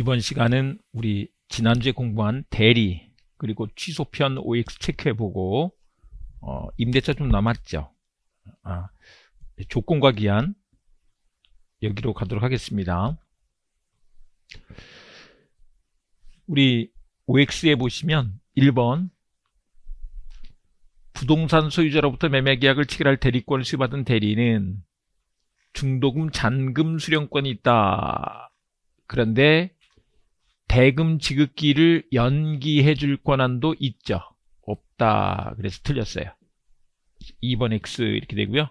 이번 시간은 우리 지난주에 공부한 대리 그리고 취소편 OX 체크해보고 어, 임대차 좀 남았죠. 아, 조건과 기한 여기로 가도록 하겠습니다. 우리 OX에 보시면 1번 부동산 소유자로부터 매매계약을 체결할 대리권을 수여받은 대리는 중도금 잔금 수령권이 있다. 그런데 대금 지급기를 연기해 줄 권한도 있죠. 없다. 그래서 틀렸어요. 2번 X 이렇게 되고요.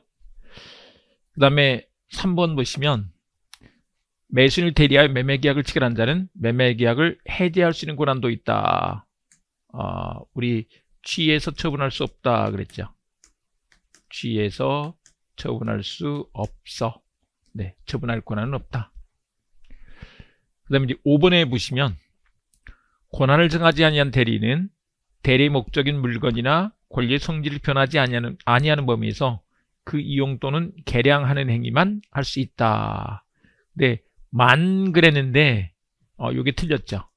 그 다음에 3번 보시면 매수인을 대리하여 매매계약을 체결한 자는 매매계약을 해제할 수 있는 권한도 있다. 어, 우리 취해서 처분할 수 없다 그랬죠. 취해서 처분할 수 없어. 네, 처분할 권한은 없다. 그 다음에 5번에 보시면 권한을 정하지 아니한 대리는 대리의 목적인 물건이나 권리의 성질을 변하지 아니하는, 아니하는 범위에서 그 이용 또는 개량하는 행위만 할 수 있다. 근만 그랬는데 어, 요게 틀렸죠.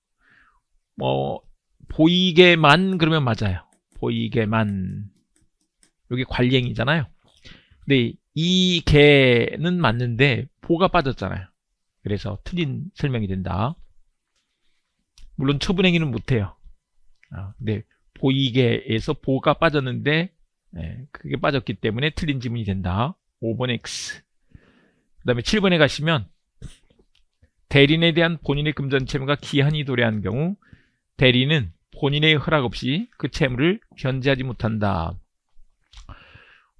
어, 보이게만 그러면 맞아요. 보이게만. 요게 관리행위잖아요. 근이 개는 맞는데 보가 빠졌잖아요. 그래서 틀린 설명이 된다. 물론 처분 행위는 못해요. 아, 근데 보이게에서 보가 빠졌는데 예, 그게 빠졌기 때문에 틀린 지문이 된다. 5번 X 그 다음에 7번에 가시면 대리인에 대한 본인의 금전 채무가 기한이 도래한 경우 대리는 본인의 허락 없이 그 채무를 변제하지 못한다.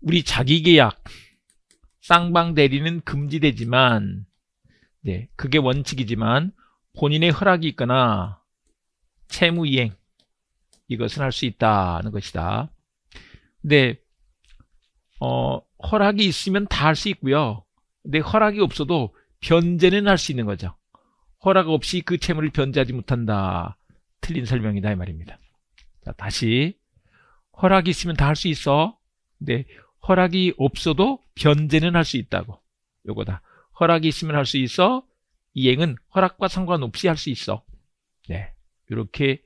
우리 자기계약 쌍방 대리는 금지되지만 네, 그게 원칙이지만 본인의 허락이 있거나 채무 이행 이것은 할 수 있다는 것이다. 근 어, 허락이 있으면 다 할 수 있고요. 근데 허락이 없어도 변제는 할 수 있는 거죠. 허락 없이 그 채무를 변제하지 못한다. 틀린 설명이다 이 말입니다. 자, 다시 허락이 있으면 다 할 수 있어. 근 허락이 없어도 변제는 할 수 있다고. 요거다. 허락이 있으면 할 수 있어. 이행은 허락과 상관없이 할 수 있어. 네. 이렇게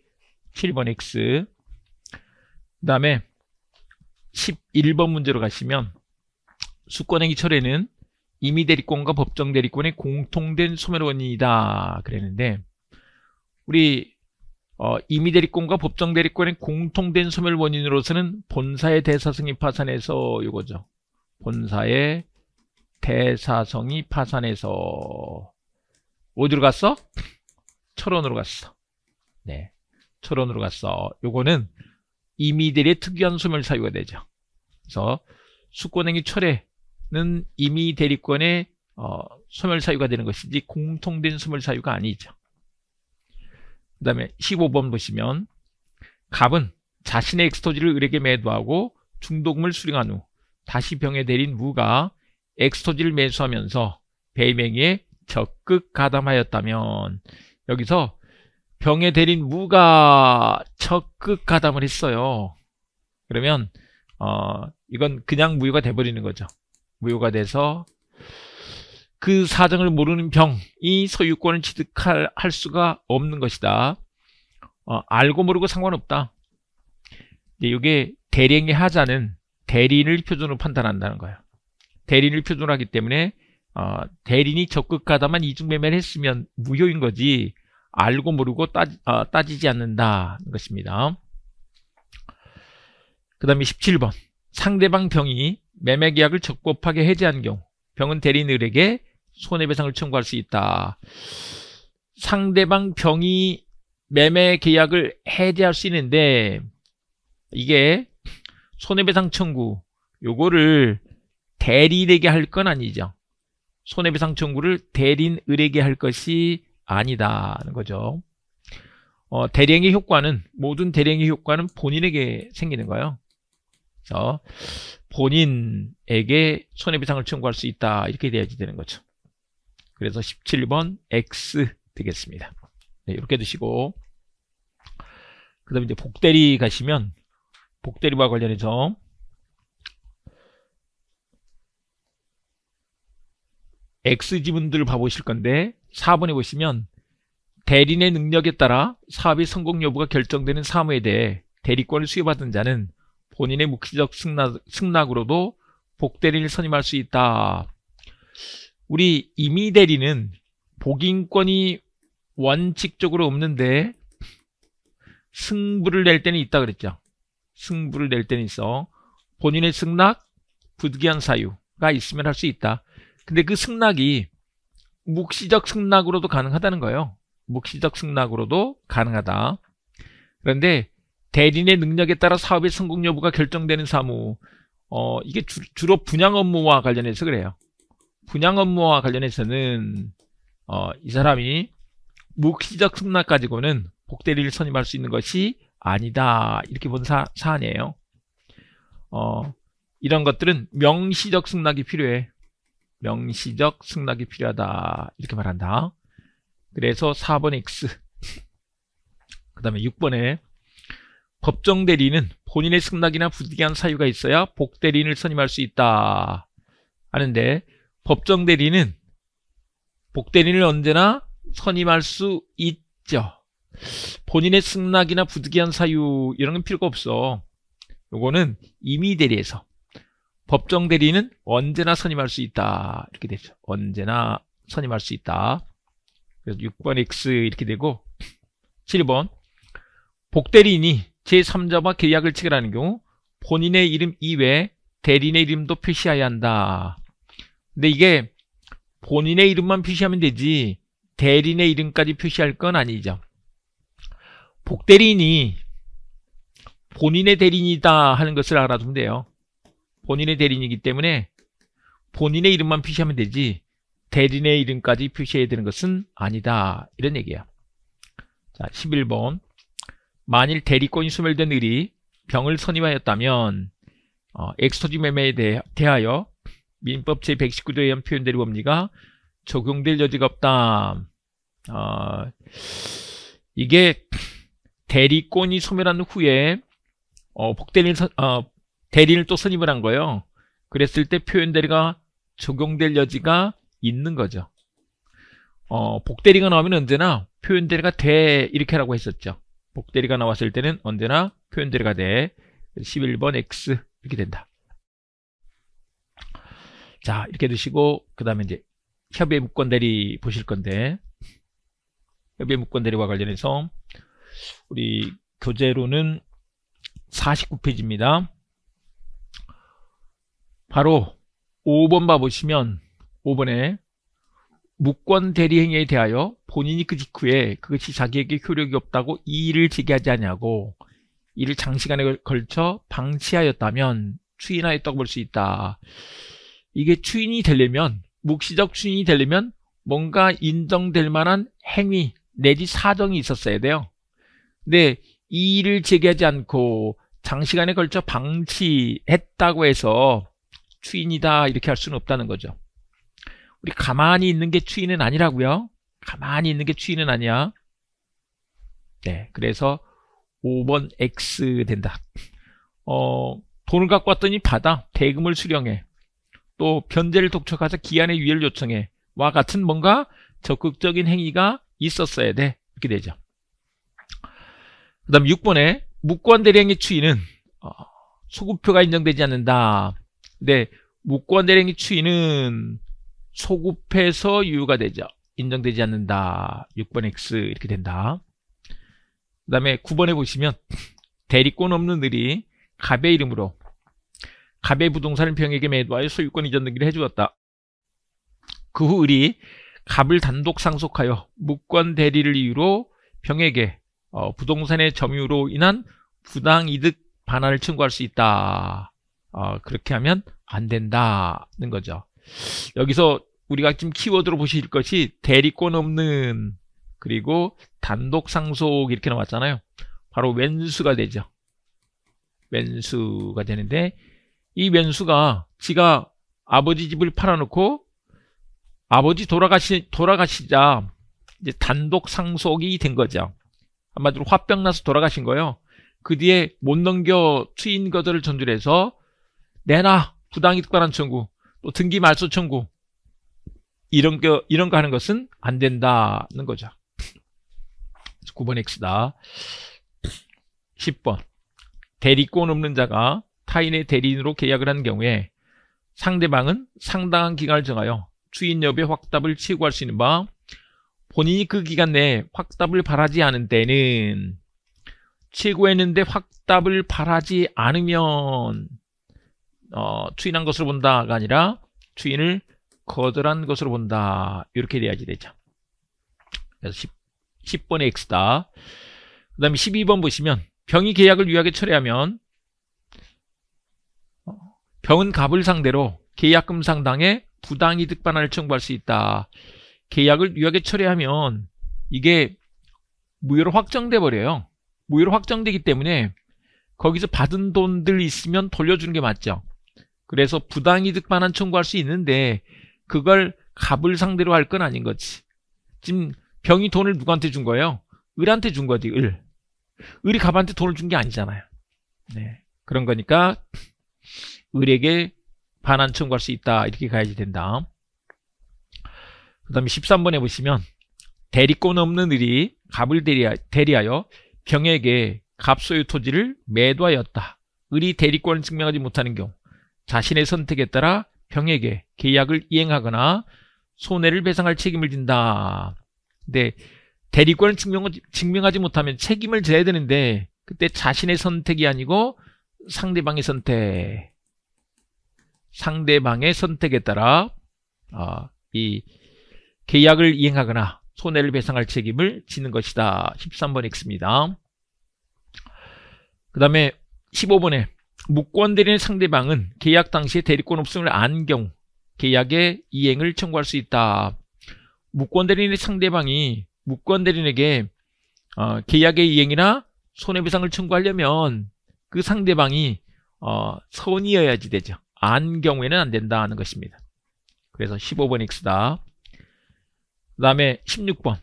7번 X. 그 다음에 11번 문제로 가시면 수권행위 철회는 이미 대리권과 법정 대리권의 공통된 소멸 원인이다. 그랬는데 우리 어, 임의 대리권과 법정 대리권의 공통된 소멸 원인으로서는 본사의 대사승인 파산에서 이거죠. 본사의 대사성이 파산해서 어디로 갔어? 철원으로 갔어. 네. 철원으로 갔어. 요거는 이미리의 특이한 소멸 사유가 되죠. 그래서 수권행위 철회는 이미 대리권의 어, 소멸 사유가 되는 것이지 공통된 소멸 사유가 아니죠. 그 다음에 15번 보시면 갑은 자신의 엑스토지를 을에게 매도하고 중독물 수령한 후 다시 병에 대린 무가 엑스토지를 매수하면서 베이맹에 적극 가담하였다면 여기서 병에 대린 무가 적극 가담을 했어요. 그러면 어, 이건 그냥 무효가 돼버리는 거죠. 무효가 돼서 그 사정을 모르는 병이 소유권을 취득할 수가 없는 것이다. 어, 알고 모르고 상관없다. 이게 대량의 하자는 대리인을 표준으로 판단한다는 거예요. 대리인을 표준으로 하기 때문에 어, 대리인이 적극하다만 이중매매를 했으면 무효인 거지 알고 모르고 따지, 어, 따지지 않는다 는 것입니다. 그 다음에 17번 상대방 병이 매매계약을 적법하게 해제한 경우 병은 대리인에게 손해배상을 청구할 수 있다. 상대방 병이 매매계약을 해제할 수 있는데 이게 손해배상 청구 요거를 대리인에게 할 건 아니죠. 손해배상 청구를 대리인을에게 할 것이 아니다는 거죠. 어, 대리행위 효과는 모든 대리행위 효과는 본인에게 생기는 거예요. 그래서 본인에게 손해배상을 청구할 수 있다 이렇게 돼야지 되는 거죠. 그래서 17번 X 되겠습니다. 네, 이렇게 두시고 그 다음에 이제 복대리 가시면 복대리와 관련해서 X지분들을 봐보실 건데 4번에 보시면 대리인의 능력에 따라 사업의 성공 여부가 결정되는 사무에 대해 대리권을 수여받은 자는 본인의 묵시적 승낙, 승낙으로도 복대리를 선임할 수 있다. 우리 임의대리는 복인권이 원칙적으로 없는데 승부를 낼 때는 있다 그랬죠. 승부를 낼 때는 있어. 본인의 승낙, 부득이한 사유가 있으면 할 수 있다. 근데 그 승낙이 묵시적 승낙으로도 가능하다는 거예요. 묵시적 승낙으로도 가능하다. 그런데 대리인의 능력에 따라 사업의 성공 여부가 결정되는 사무 어, 이게 주, 로 분양 업무와 관련해서 그래요. 분양 업무와 관련해서는 어, 이 사람이 묵시적 승낙 가지고는 복대리를 선임할 수 있는 것이 아니다. 이렇게 본 사, 사안이에요. 어, 이런 것들은 명시적 승낙이 필요해. 명시적 승낙이 필요하다 이렇게 말한다. 그래서 4번 X 그 다음에 6번에 법정 대리는 본인의 승낙이나 부득이한 사유가 있어야 복 대리인을 선임할 수 있다 하는데 법정 대리는 복 대리인을 언제나 선임할 수 있죠. 본인의 승낙이나 부득이한 사유 이런 건 필요가 없어. 요거는 임의 대리에서 법정 대리인은 언제나 선임할 수 있다. 이렇게 되죠. 언제나 선임할 수 있다. 그래서 6번 X 이렇게 되고 7번 복대리인이 제3자와 계약을 체결하는 경우 본인의 이름 이외에 대리인의 이름도 표시해야 한다. 근데 이게 본인의 이름만 표시하면 되지 대리인의 이름까지 표시할 건 아니죠. 복대리인이 본인의 대리인이다 하는 것을 알아두면 돼요. 본인의 대리인이기 때문에 본인의 이름만 표시하면 되지 대리인의 이름까지 표시해야 되는 것은 아니다. 이런 얘기야. 자, 11번 만일 대리권이 소멸된 을이 병을 선임하였다면 어, 엑소지 매매에 대하여 민법 제119조에 의한 표현대리 법리가 적용될 여지가 없다. 어, 이게 대리권이 소멸한 후에 어, 복대리를 어, 대리를 또 선임을 한 거예요. 그랬을 때 표현 대리가 적용될 여지가 있는 거죠. 어, 복대리가 나오면 언제나 표현 대리가 돼 이렇게 라고 했었죠. 복대리가 나왔을 때는 언제나 표현 대리가 돼 11번 x 이렇게 된다. 자 이렇게 두시고 그 다음에 이제 협의 무권 대리 보실 건데 협의 무권 대리와 관련해서 우리 교재로는 49페이지입니다. 바로 5번 봐보시면 5번에 무권 대리행위에 대하여 본인이 그 직후에 그것이 자기에게 효력이 없다고 이의를 제기하지 않냐고 이를 장시간에 걸쳐 방치하였다면 추인하였다고 볼 수 있다. 이게 추인이 되려면 묵시적 추인이 되려면 뭔가 인정될 만한 행위 내지 사정이 있었어야 돼요. 근데 이의를 제기하지 않고 장시간에 걸쳐 방치했다고 해서 추인이다 이렇게 할 수는 없다는 거죠. 우리 가만히 있는 게 추인은 아니라고요. 가만히 있는 게 추인은 아니야. 네, 그래서 5번 X 된다. 어, 돈을 갖고 왔더니 받아. 대금을 수령해. 또 변제를 독촉하자 기한의 유예를 요청해. 와 같은 뭔가 적극적인 행위가 있었어야 돼. 이렇게 되죠. 그 다음 6번에 무권 대리행의 추이는 어, 소급표가 인정되지 않는다. 네, 무권대행의 추이는 소급해서 유효가 되죠. 인정되지 않는다. 6번 X 이렇게 된다. 그 다음에 9번에 보시면 대리권 없는 을이 갑의 이름으로 갑의 부동산을 병에게 매도하여 소유권 이전 등기를 해주었다. 그 후 을이 갑을 단독 상속하여 무권 대리를 이유로 병에게 어, 부동산의 점유로 인한 부당이득 반환을 청구할 수 있다. 어, 그렇게 하면 안 된다는 거죠. 여기서 우리가 지금 키워드로 보실 것이 대리권 없는 그리고 단독 상속 이렇게 나왔잖아요. 바로 왼수가 되죠. 왼수가 되는데 이 왼수가 지가 아버지 집을 팔아놓고 아버지 돌아가시 돌아가시자 이제 단독 상속이 된 거죠. 한마디로 화병 나서 돌아가신 거예요. 그 뒤에 못 넘겨 트인 것들을 전제해서 내놔 부당이득발한 청구, 또 등기 말소 청구 이런 거 이런 거 하는 것은 안 된다는 거죠. 9번 X다. 10번 대리권 없는 자가 타인의 대리인으로 계약을 한 경우에 상대방은 상당한 기간을 정하여 추인 여부의 확답을 치고할 수 있는 바 본인이 그 기간 내에 확답을 바라지 않은 때는 치고했는데 확답을 바라지 않으면 어, 추인한 것으로 본다가 아니라 추인을 거절한 것으로 본다. 이렇게 돼야지 되죠. 그래서 10, 번의 X다. 그 다음에 12번 보시면 병이 계약을 유약에 철회하면 어, 병은 갑을 상대로 계약금 상당의 부당이득 반환을 청구할 수 있다. 계약을 유약에 철회하면 이게 무효로 확정돼 버려요. 무효로 확정되기 때문에 거기서 받은 돈들 있으면 돌려주는 게 맞죠. 그래서 부당이득반환 청구할 수 있는데 그걸 갑을 상대로 할 건 아닌 거지. 지금 병이 돈을 누구한테 준 거예요? 을한테 준 거지, 을. 을이 갑한테 돈을 준 게 아니잖아요. 네. 그런 거니까 을에게 반환 청구할 수 있다. 이렇게 가야지 된다. 그 다음에 13번에 보시면 대리권 없는 을이 갑을 대리하여 병에게 갑소유 토지를 매도하였다. 을이 대리권을 증명하지 못하는 경우 자신의 선택에 따라 병에게 계약을 이행하거나 손해를 배상할 책임을 진다. 근데 대리권을 증명하지 못하면 책임을 져야 되는데 그때 자신의 선택이 아니고 상대방의 선택, 상대방의 선택에 따라 어, 이 계약을 이행하거나 손해를 배상할 책임을 지는 것이다. 13번 x 습니다그 다음에 15번에 무권대리는 상대방은 계약 당시에 대리권 없음을 안 경우 계약의 이행을 청구할 수 있다. 무권대리인의 상대방이 무권대리인에게 어, 계약의 이행이나 손해배상을 청구하려면 그 상대방이 어, 선이어야지 되죠. 안 경우에는 안 된다는 것입니다. 그래서 15번 X다. 그 다음에 16번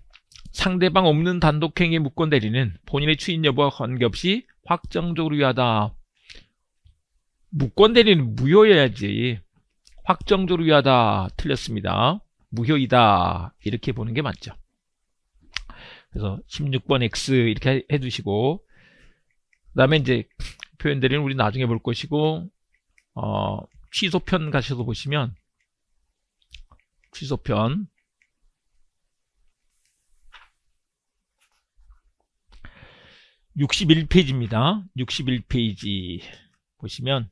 상대방 없는 단독행위 무권대리는 본인의 추인 여부와 관계없이 확정적으로 유하다. 무권대리는 무효여야지 확정적으로 위하다 틀렸습니다. 무효이다 이렇게 보는 게 맞죠. 그래서 16번 x 이렇게 해두시고 그 다음에 이제 표현대리는 우리 나중에 볼 것이고 어, 취소편 가셔서 보시면 취소편 6 1 페이지입니다 6 1 페이지 보시면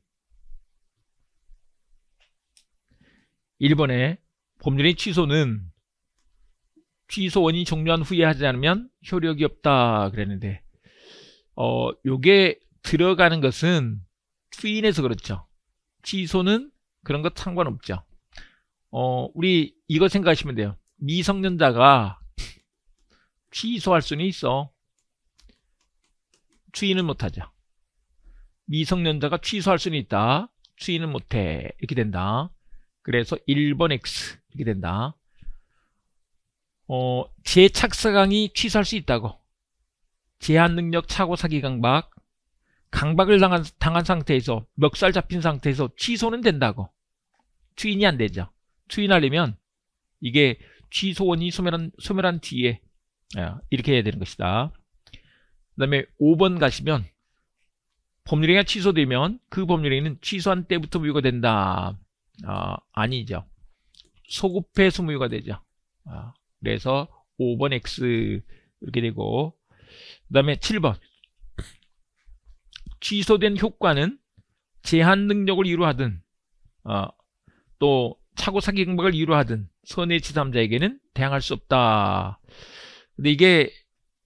1번에 법률의 취소는 취소 원인이 종료한 후에 하지 않으면 효력이 없다 그랬는데 어 요게 들어가는 것은 추인해서 그렇죠. 취소는 그런 것 상관없죠. 어 우리 이거 생각하시면 돼요. 미성년자가 취소할 수는 있어. 추인은 못하죠. 미성년자가 취소할 수는 있다. 추인은 못해. 이렇게 된다. 그래서 1번 X 이렇게 된다. 어, 재착사강이 취소할 수 있다고. 제한능력 착오 사기 강박, 강박을 당한, 당한 상태에서 멱살 잡힌 상태에서 취소는 된다고. 추인이 안 되죠. 추인하려면 이게 취소원이 소멸한, 소멸한 뒤에 아, 이렇게 해야 되는 것이다. 그 다음에 5번 가시면 법률행위가 취소되면 그 법률행위는 취소한 때부터 무효가 된다. 어, 아니죠. 소급해 소유가 되죠. 어, 그래서 5번 X 이렇게 되고 그 다음에 7번 취소된 효과는 제한 능력을 이루하든 어, 또 차고 사기 경박을 이루하든 선의 지3자에게는 대항할 수 없다. 근데 이게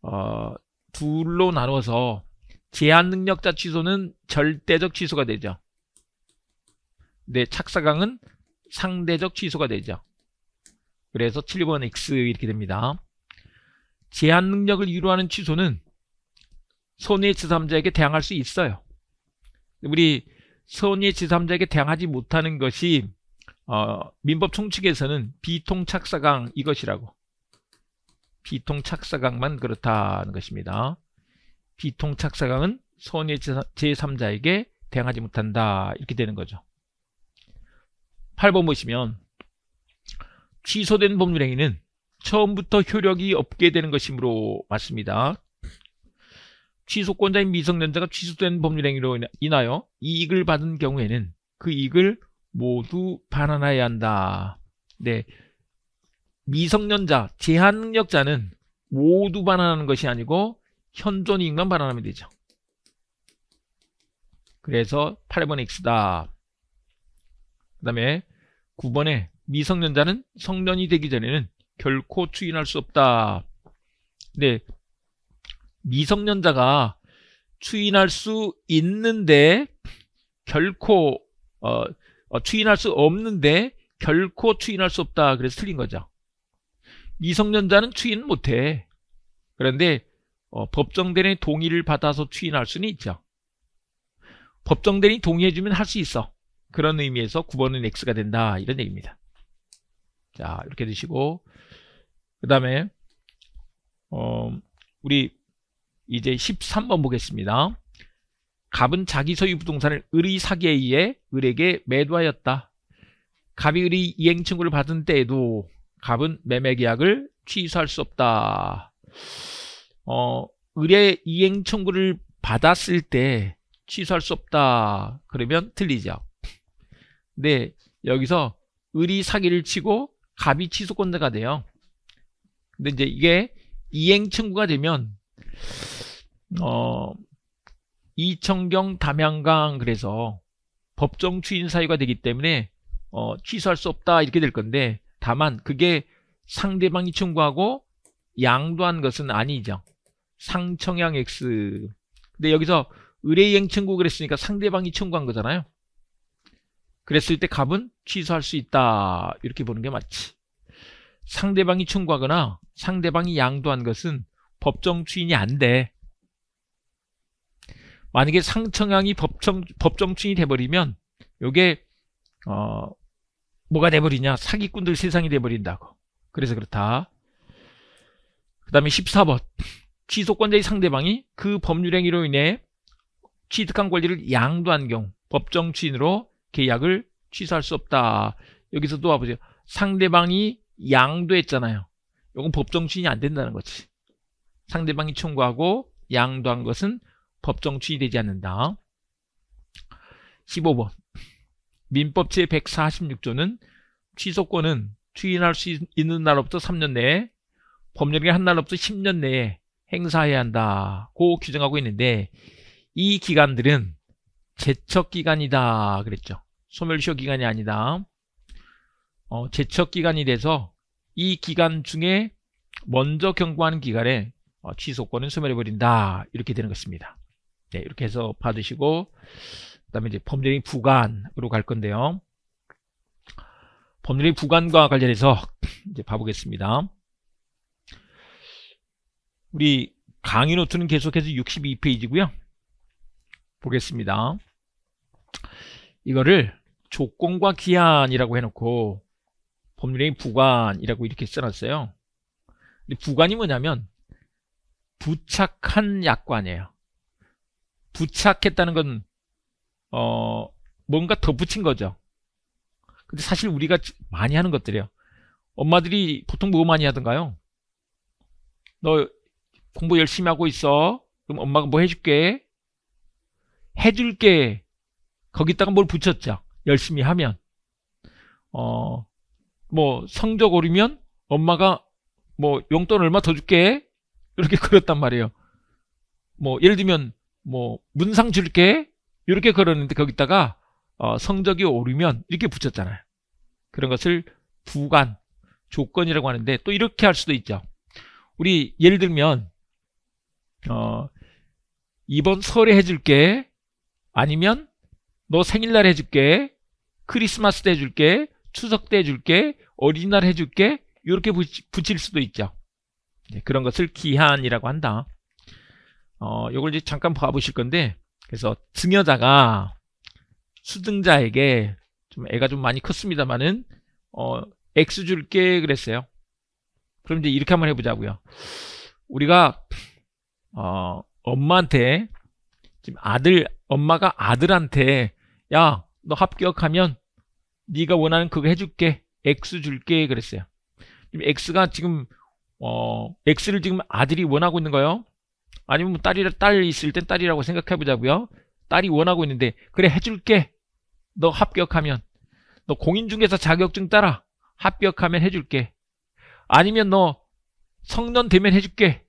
어, 둘로 나눠서 제한 능력자 취소는 절대적 취소가 되죠. 네, 착사강은 상대적 취소가 되죠. 그래서 7번 X 이렇게 됩니다. 제한 능력을 유로하는 취소는 손해치삼자에게 대항할 수 있어요. 우리 손해치삼자에게 대항하지 못하는 것이 어, 민법 총칙에서는 비통착사강 이것이라고 비통착사강만 그렇다는 것입니다. 비통착사강은 손해제3자에게 대항하지 못한다 이렇게 되는 거죠. 8번 보시면 취소된 법률행위는 처음부터 효력이 없게 되는 것이므로 맞습니다. 취소권자인 미성년자가 취소된 법률행위로 인하여 이익을 받은 경우에는 그 이익을 모두 반환해야 한다. 네, 미성년자, 제한능력자는 모두 반환하는 것이 아니고 현존 이익만 반환하면 되죠. 그래서 8번 X다. 그 다음에 9번에 미성년자는 성년이 되기 전에는 결코 추인할 수 없다. 근 미성년자가 추인할 수 있는데 결코 어, 어, 추인할 수 없는데 결코 추인할 수 없다. 그래서 틀린 거죠. 미성년자는 추인 못해. 그런데 어, 법정대리 동의를 받아서 추인할 수는 있죠. 법정대리 동의해주면 할 수 있어. 그런 의미에서 9번은 X가 된다. 이런 얘기입니다. 자, 이렇게 드시고 그 다음에 어, 우리 이제 13번 보겠습니다. 갑은 자기 소유 부동산을 을의 사기에 의해 을에게 매도하였다. 갑이 을의 이행청구를 받은 때에도 갑은 매매계약을 취소할 수 없다. 어, 을의 이행청구를 받았을 때 취소할 수 없다. 그러면 틀리죠. 네, 여기서 을이 사기를 치고 갑이 취소권자가 돼요. 근데 이제 이게 이행 청구가 되면 어 이청경 담양강 그래서 법정 추인 사유가 되기 때문에 어, 취소할 수 없다 이렇게 될 건데 다만 그게 상대방이 청구하고 양도한 것은 아니죠. 상청양 X 근데 여기서 의뢰이행 청구 그랬으니까 상대방이 청구한 거잖아요. 그랬을 때 갑은 취소할 수 있다. 이렇게 보는 게 맞지. 상대방이 청구하거나 상대방이 양도한 것은 법정 추인이 안 돼. 만약에 상청양이 법정, 법정 추인이 돼버리면 요게 어, 뭐가 돼버리냐 사기꾼들 세상이 돼버린다고 그래서 그렇다 그 다음에 14번 취소권자의 상대방이 그 법률 행위로 인해 취득한 권리를 양도한 경우 법정 추인으로 계약을 취소할 수 없다. 여기서 또 와보세요. 상대방이 양도했잖아요. 이건 법정추인이 안 된다는 거지. 상대방이 청구하고 양도한 것은 법정추인이 되지 않는다. 15번 민법 제146조는 취소권은 추인할 수 있는 날로부터 3년 내에 법령이 한 날로부터 10년 내에 행사해야 한다고 규정하고 있는데 이 기간들은 제척 기간이다 그랬죠. 소멸시효 기간이 아니다. 어, 제척 기간이 돼서 이 기간 중에 먼저 경고하는 기간에 어, 취소권은 소멸해버린다. 이렇게 되는 것입니다. 네, 이렇게 해서 받으시고 그 다음에 이제 법률인 부관으로 갈 건데요. 법률인 부관과 관련해서 이제 봐보겠습니다. 우리 강의 노트는 계속해서 62페이지고요. 보겠습니다. 이거를 조건과 기한이라고 해놓고 법률의 부관이라고 이렇게 써놨어요. 부관이 뭐냐면 부착한 약관이에요. 부착했다는 건 어, 뭔가 덧붙인 거죠. 근데 사실 우리가 많이 하는 것들이에요. 엄마들이 보통 뭐 많이 하던가요? 너 공부 열심히 하고 있어. 그럼 엄마가 뭐 해줄게? 해줄게. 거기다가 뭘 붙였죠. 열심히 하면 어뭐 성적 오르면 엄마가 뭐 용돈 얼마 더 줄게 이렇게 그렸단 말이에요. 뭐 예를 들면 뭐 문상 줄게 이렇게 그러는데 거기다가 어 성적이 오르면 이렇게 붙였잖아요. 그런 것을 부관 조건이라고 하는데 또 이렇게 할 수도 있죠. 우리 예를 들면 어 이번 설에 해줄게 아니면 너 생일날 해줄게. 크리스마스 때 해줄게. 추석 때 해줄게. 어린이날 해줄게. 이렇게 붙일 수도 있죠. 그런 것을 기한이라고 한다. 어, 이걸 이제 잠깐 봐보실 건데, 그래서 증여자가 수등자에게 좀 애가 좀 많이 컸습니다만은, 어, X 줄게 그랬어요. 그럼 이제 이렇게 한번 해보자고요. 우리가, 어, 엄마한테 지금 아들 엄마가 아들한테 야 너 합격하면 네가 원하는 그거 해줄게 X 줄게 그랬어요. 지금 X가 지금 어 X를 지금 아들이 원하고 있는 거예요. 아니면 뭐 딸이 딸 있을 땐 딸이라고 생각해 보자고요. 딸이 원하고 있는데 그래 해줄게 너 합격하면 너 공인중개사 자격증 따라 합격하면 해줄게 아니면 너 성년 되면 해줄게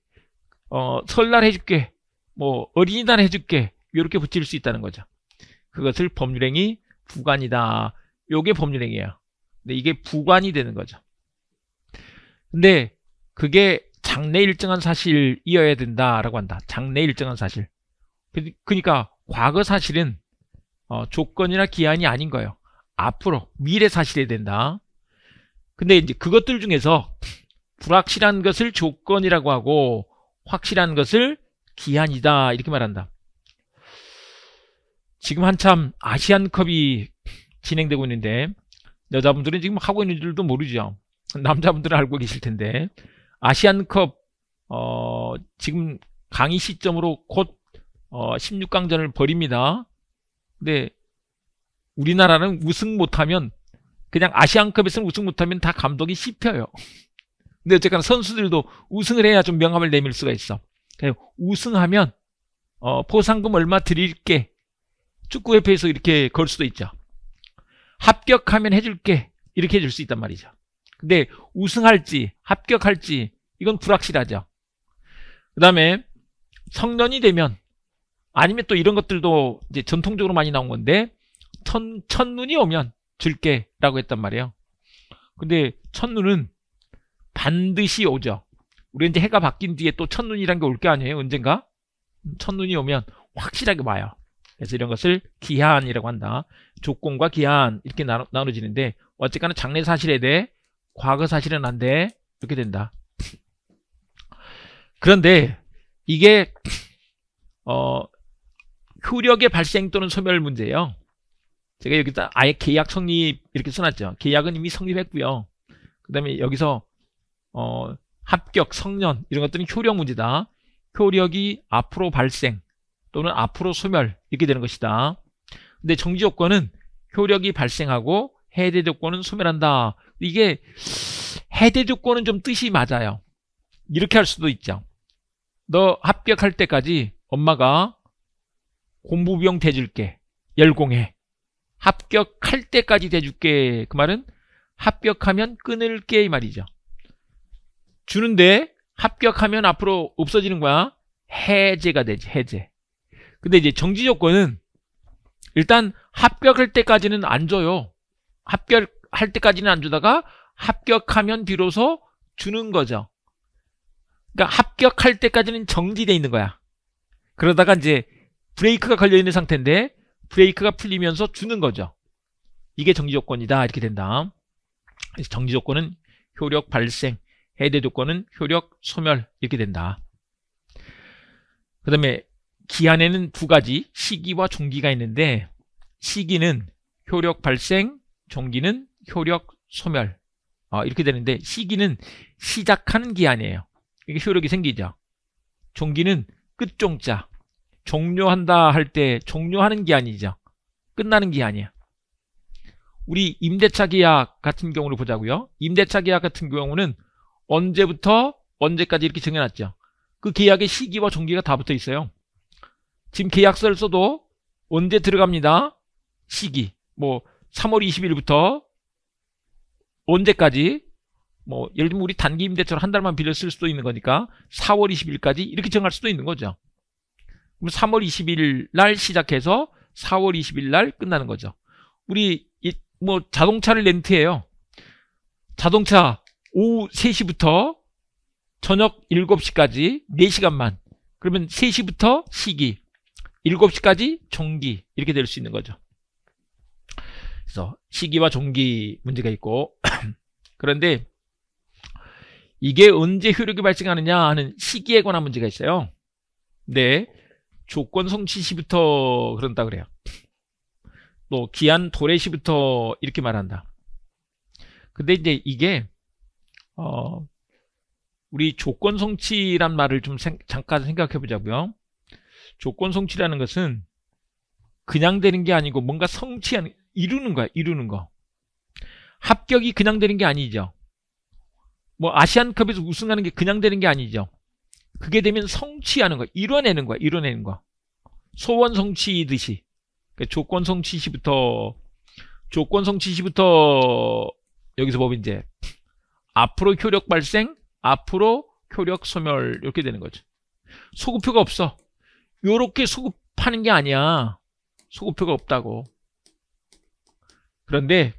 어 설날 해줄게 뭐 어린이날 해줄게 이렇게 붙일 수 있다는 거죠. 그것을 법률행위 부관이다. 요게 법률행위야 근데 이게 부관이 되는 거죠. 근데 그게 장래 일정한 사실이어야 된다라고 한다. 장래 일정한 사실. 그, 그러니까 과거 사실은 어, 조건이나 기한이 아닌 거예요. 앞으로 미래 사실이 된다. 근데 이제 그것들 중에서 불확실한 것을 조건이라고 하고 확실한 것을 기한이다 이렇게 말한다. 지금 한참 아시안컵이 진행되고 있는데 여자분들은 지금 하고 있는 줄도 모르죠. 남자분들은 알고 계실 텐데 아시안컵 어, 지금 강의 시점으로 곧 어, 16강전을 벌입니다. 근데 우리나라는 우승 못하면 그냥 아시안컵에서는 우승 못하면 다 감독이 씹혀요. 근데 어쨌거나 선수들도 우승을 해야 좀 명함을 내밀 수가 있어. 예, 우승하면 어, 포상금 얼마 드릴게 축구협회에서 이렇게 걸 수도 있죠 합격하면 해줄게 이렇게 해줄 수 있단 말이죠 근데 우승할지 합격할지 이건 불확실하죠 그 다음에 성년이 되면 아니면 또 이런 것들도 이제 전통적으로 많이 나온 건데 천, 첫눈이 오면 줄게 라고 했단 말이에요 근데 첫눈은 반드시 오죠 우리 이제 해가 바뀐 뒤에 또 첫눈이란 게 올 게 아니에요. 언젠가 첫눈이 오면 확실하게 봐요 그래서 이런 것을 기한이라고 한다. 조건과 기한 이렇게 나누, 나누지는데 어쨌거나 장래 사실에 대해 과거 사실은 안 돼. 이렇게 된다. 그런데 이게 어 효력의 발생 또는 소멸 문제예요. 제가 여기다 아예 계약 성립 이렇게 써놨죠. 계약은 이미 성립했고요. 그 다음에 여기서 어 합격, 성년 이런 것들은 효력 문제다. 효력이 앞으로 발생 또는 앞으로 소멸 이렇게 되는 것이다. 근데 정지 조건은 효력이 발생하고 해제 조건은 소멸한다. 이게 해제 조건은 좀 뜻이 맞아요. 이렇게 할 수도 있죠. 너 합격할 때까지 엄마가 공부병 대줄게. 열공해. 합격할 때까지 대줄게. 그 말은 합격하면 끊을게 이 말이죠. 주는데 합격하면 앞으로 없어지는 거야. 해제가 되지, 해제. 근데 이제 정지 조건은 일단 합격할 때까지는 안 줘요. 합격할 때까지는 안 주다가 합격하면 비로소 주는 거죠. 그러니까 합격할 때까지는 정지돼 있는 거야. 그러다가 이제 브레이크가 걸려 있는 상태인데 브레이크가 풀리면서 주는 거죠. 이게 정지 조건이다 이렇게 된다. 정지 조건은 효력 발생 해제 조건은 효력, 소멸 이렇게 된다. 그 다음에 기한에는 두 가지 시기와 종기가 있는데 시기는 효력 발생, 종기는 효력 소멸 어, 이렇게 되는데 시기는 시작하는 기한이에요. 이게 효력이 생기죠. 종기는 끝종자 종료한다 할 때 종료하는 기한이죠. 끝나는 기한이에요 우리 임대차 계약 같은 경우를 보자고요. 임대차 계약 같은 경우는 언제부터 언제까지 이렇게 정해놨죠. 그 계약의 시기와 종기가 다 붙어 있어요. 지금 계약서를 써도 언제 들어갑니다. 시기. 뭐 3월 20일부터 언제까지 뭐 예를 들면 우리 단기 임대차로 한 달만 빌려 쓸 수도 있는 거니까 4월 20일까지 이렇게 정할 수도 있는 거죠. 그럼 3월 20일 날 시작해서 4월 20일 날 끝나는 거죠. 우리 뭐 자동차를 렌트해요. 자동차 오후 3시부터 저녁 7시까지 4시간만. 그러면 3시부터 시기 7시까지 종기 이렇게 될 수 있는 거죠. 그래서 시기와 종기 문제가 있고 그런데 이게 언제 효력이 발생하느냐 하는 시기에 관한 문제가 있어요. 네, 조건 성취 시부터 그런다 그래요. 또 기한 도래 시부터 이렇게 말한다. 근데 이제 이게 어, 우리 조건 성취란 말을 좀 생, 잠깐 생각해 보자고요. 조건 성취라는 것은 그냥 되는 게 아니고 뭔가 성취하는 이루는 거야 이루는 거 합격이 그냥 되는 게 아니죠 뭐 아시안컵에서 우승하는 게 그냥 되는 게 아니죠 그게 되면 성취하는 거 이뤄내는 거야 이뤄내는 거 소원 성취이듯이 그러니까 조건 성취시부터 조건 성취시부터 여기서 보면 이제 앞으로 효력 발생, 앞으로 효력 소멸 이렇게 되는 거죠. 소급표가 없어. 이렇게 소급하는 게 아니야. 소급표가 없다고. 그런데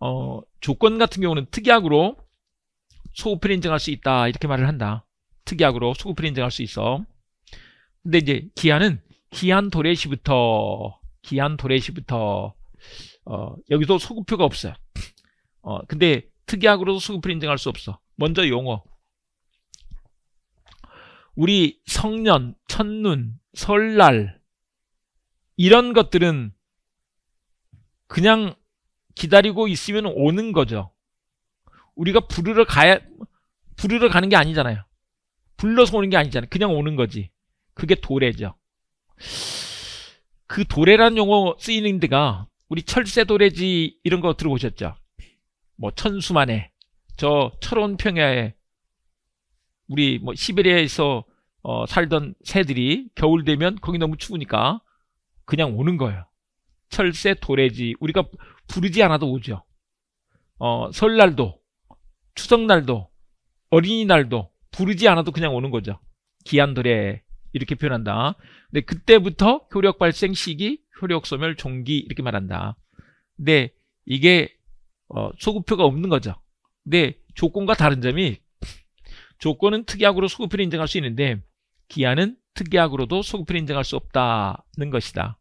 어, 조건 같은 경우는 특약으로 소급표를 인정할 수 있다 이렇게 말을 한다. 특약으로 소급표를 인정할 수 있어. 근데 이제 기한은 기한 도래시부터 기한 도래시부터 어, 여기도 소급표가 없어요. 어, 근데 특이학으로도 수급 을인팅할수 없어. 먼저 용어. 우리 성년, 첫눈, 설날 이런 것들은 그냥 기다리고 있으면 오는 거죠. 우리가 부르러 가야 부르러 가는 게 아니잖아요. 불러서 오는 게 아니잖아요. 그냥 오는 거지. 그게 도래죠. 그 도래란 용어 쓰이는 데가 우리 철새 도래지 이런 거 들어보셨죠? 뭐 천수만에 저 철원평야에 우리 뭐 시베리아에서 어, 살던 새들이 겨울 되면 거기 너무 추우니까 그냥 오는 거예요. 철새, 도래지 우리가 부르지 않아도 오죠. 어, 설날도 추석날도 어린이날도 부르지 않아도 그냥 오는 거죠. 기한도래 이렇게 표현한다. 근데 그때부터 효력 발생 시기, 효력 소멸, 종기 이렇게 말한다. 근데 이게 어, 소급표가 없는 거죠. 근데 조건과 다른 점이 조건은 특약으로 소급표를 인정할 수 있는데 기한은 특약으로도 소급표를 인정할 수 없다는 것이다.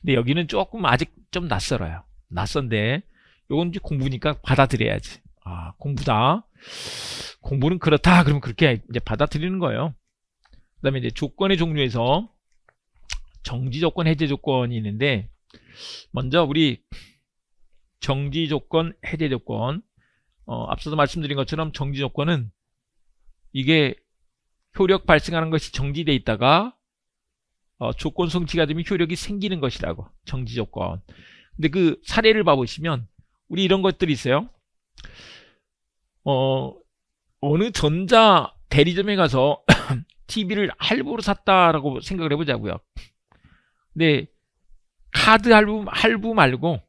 근데 여기는 조금 아직 좀 낯설어요. 낯선데 요건 이제 공부니까 받아들여야지. 아 공부다. 공부는 그렇다. 그러면 그렇게 이제 받아들이는 거예요. 그 다음에 이제 조건의 종류에서 정지 조건, 해제 조건이 있는데 먼저 우리 정지 조건, 해제 조건 어, 앞서서 말씀드린 것처럼 정지 조건은 이게 효력 발생하는 것이 정지돼 있다가 어, 조건 성취가 되면 효력이 생기는 것이라고 정지 조건 근데 그 사례를 봐보시면 우리 이런 것들이 있어요 어, 어느 전자 대리점에 가서 TV를 할부로 샀다라고 생각을 해보자고요 근데 카드 할부, 할부 말고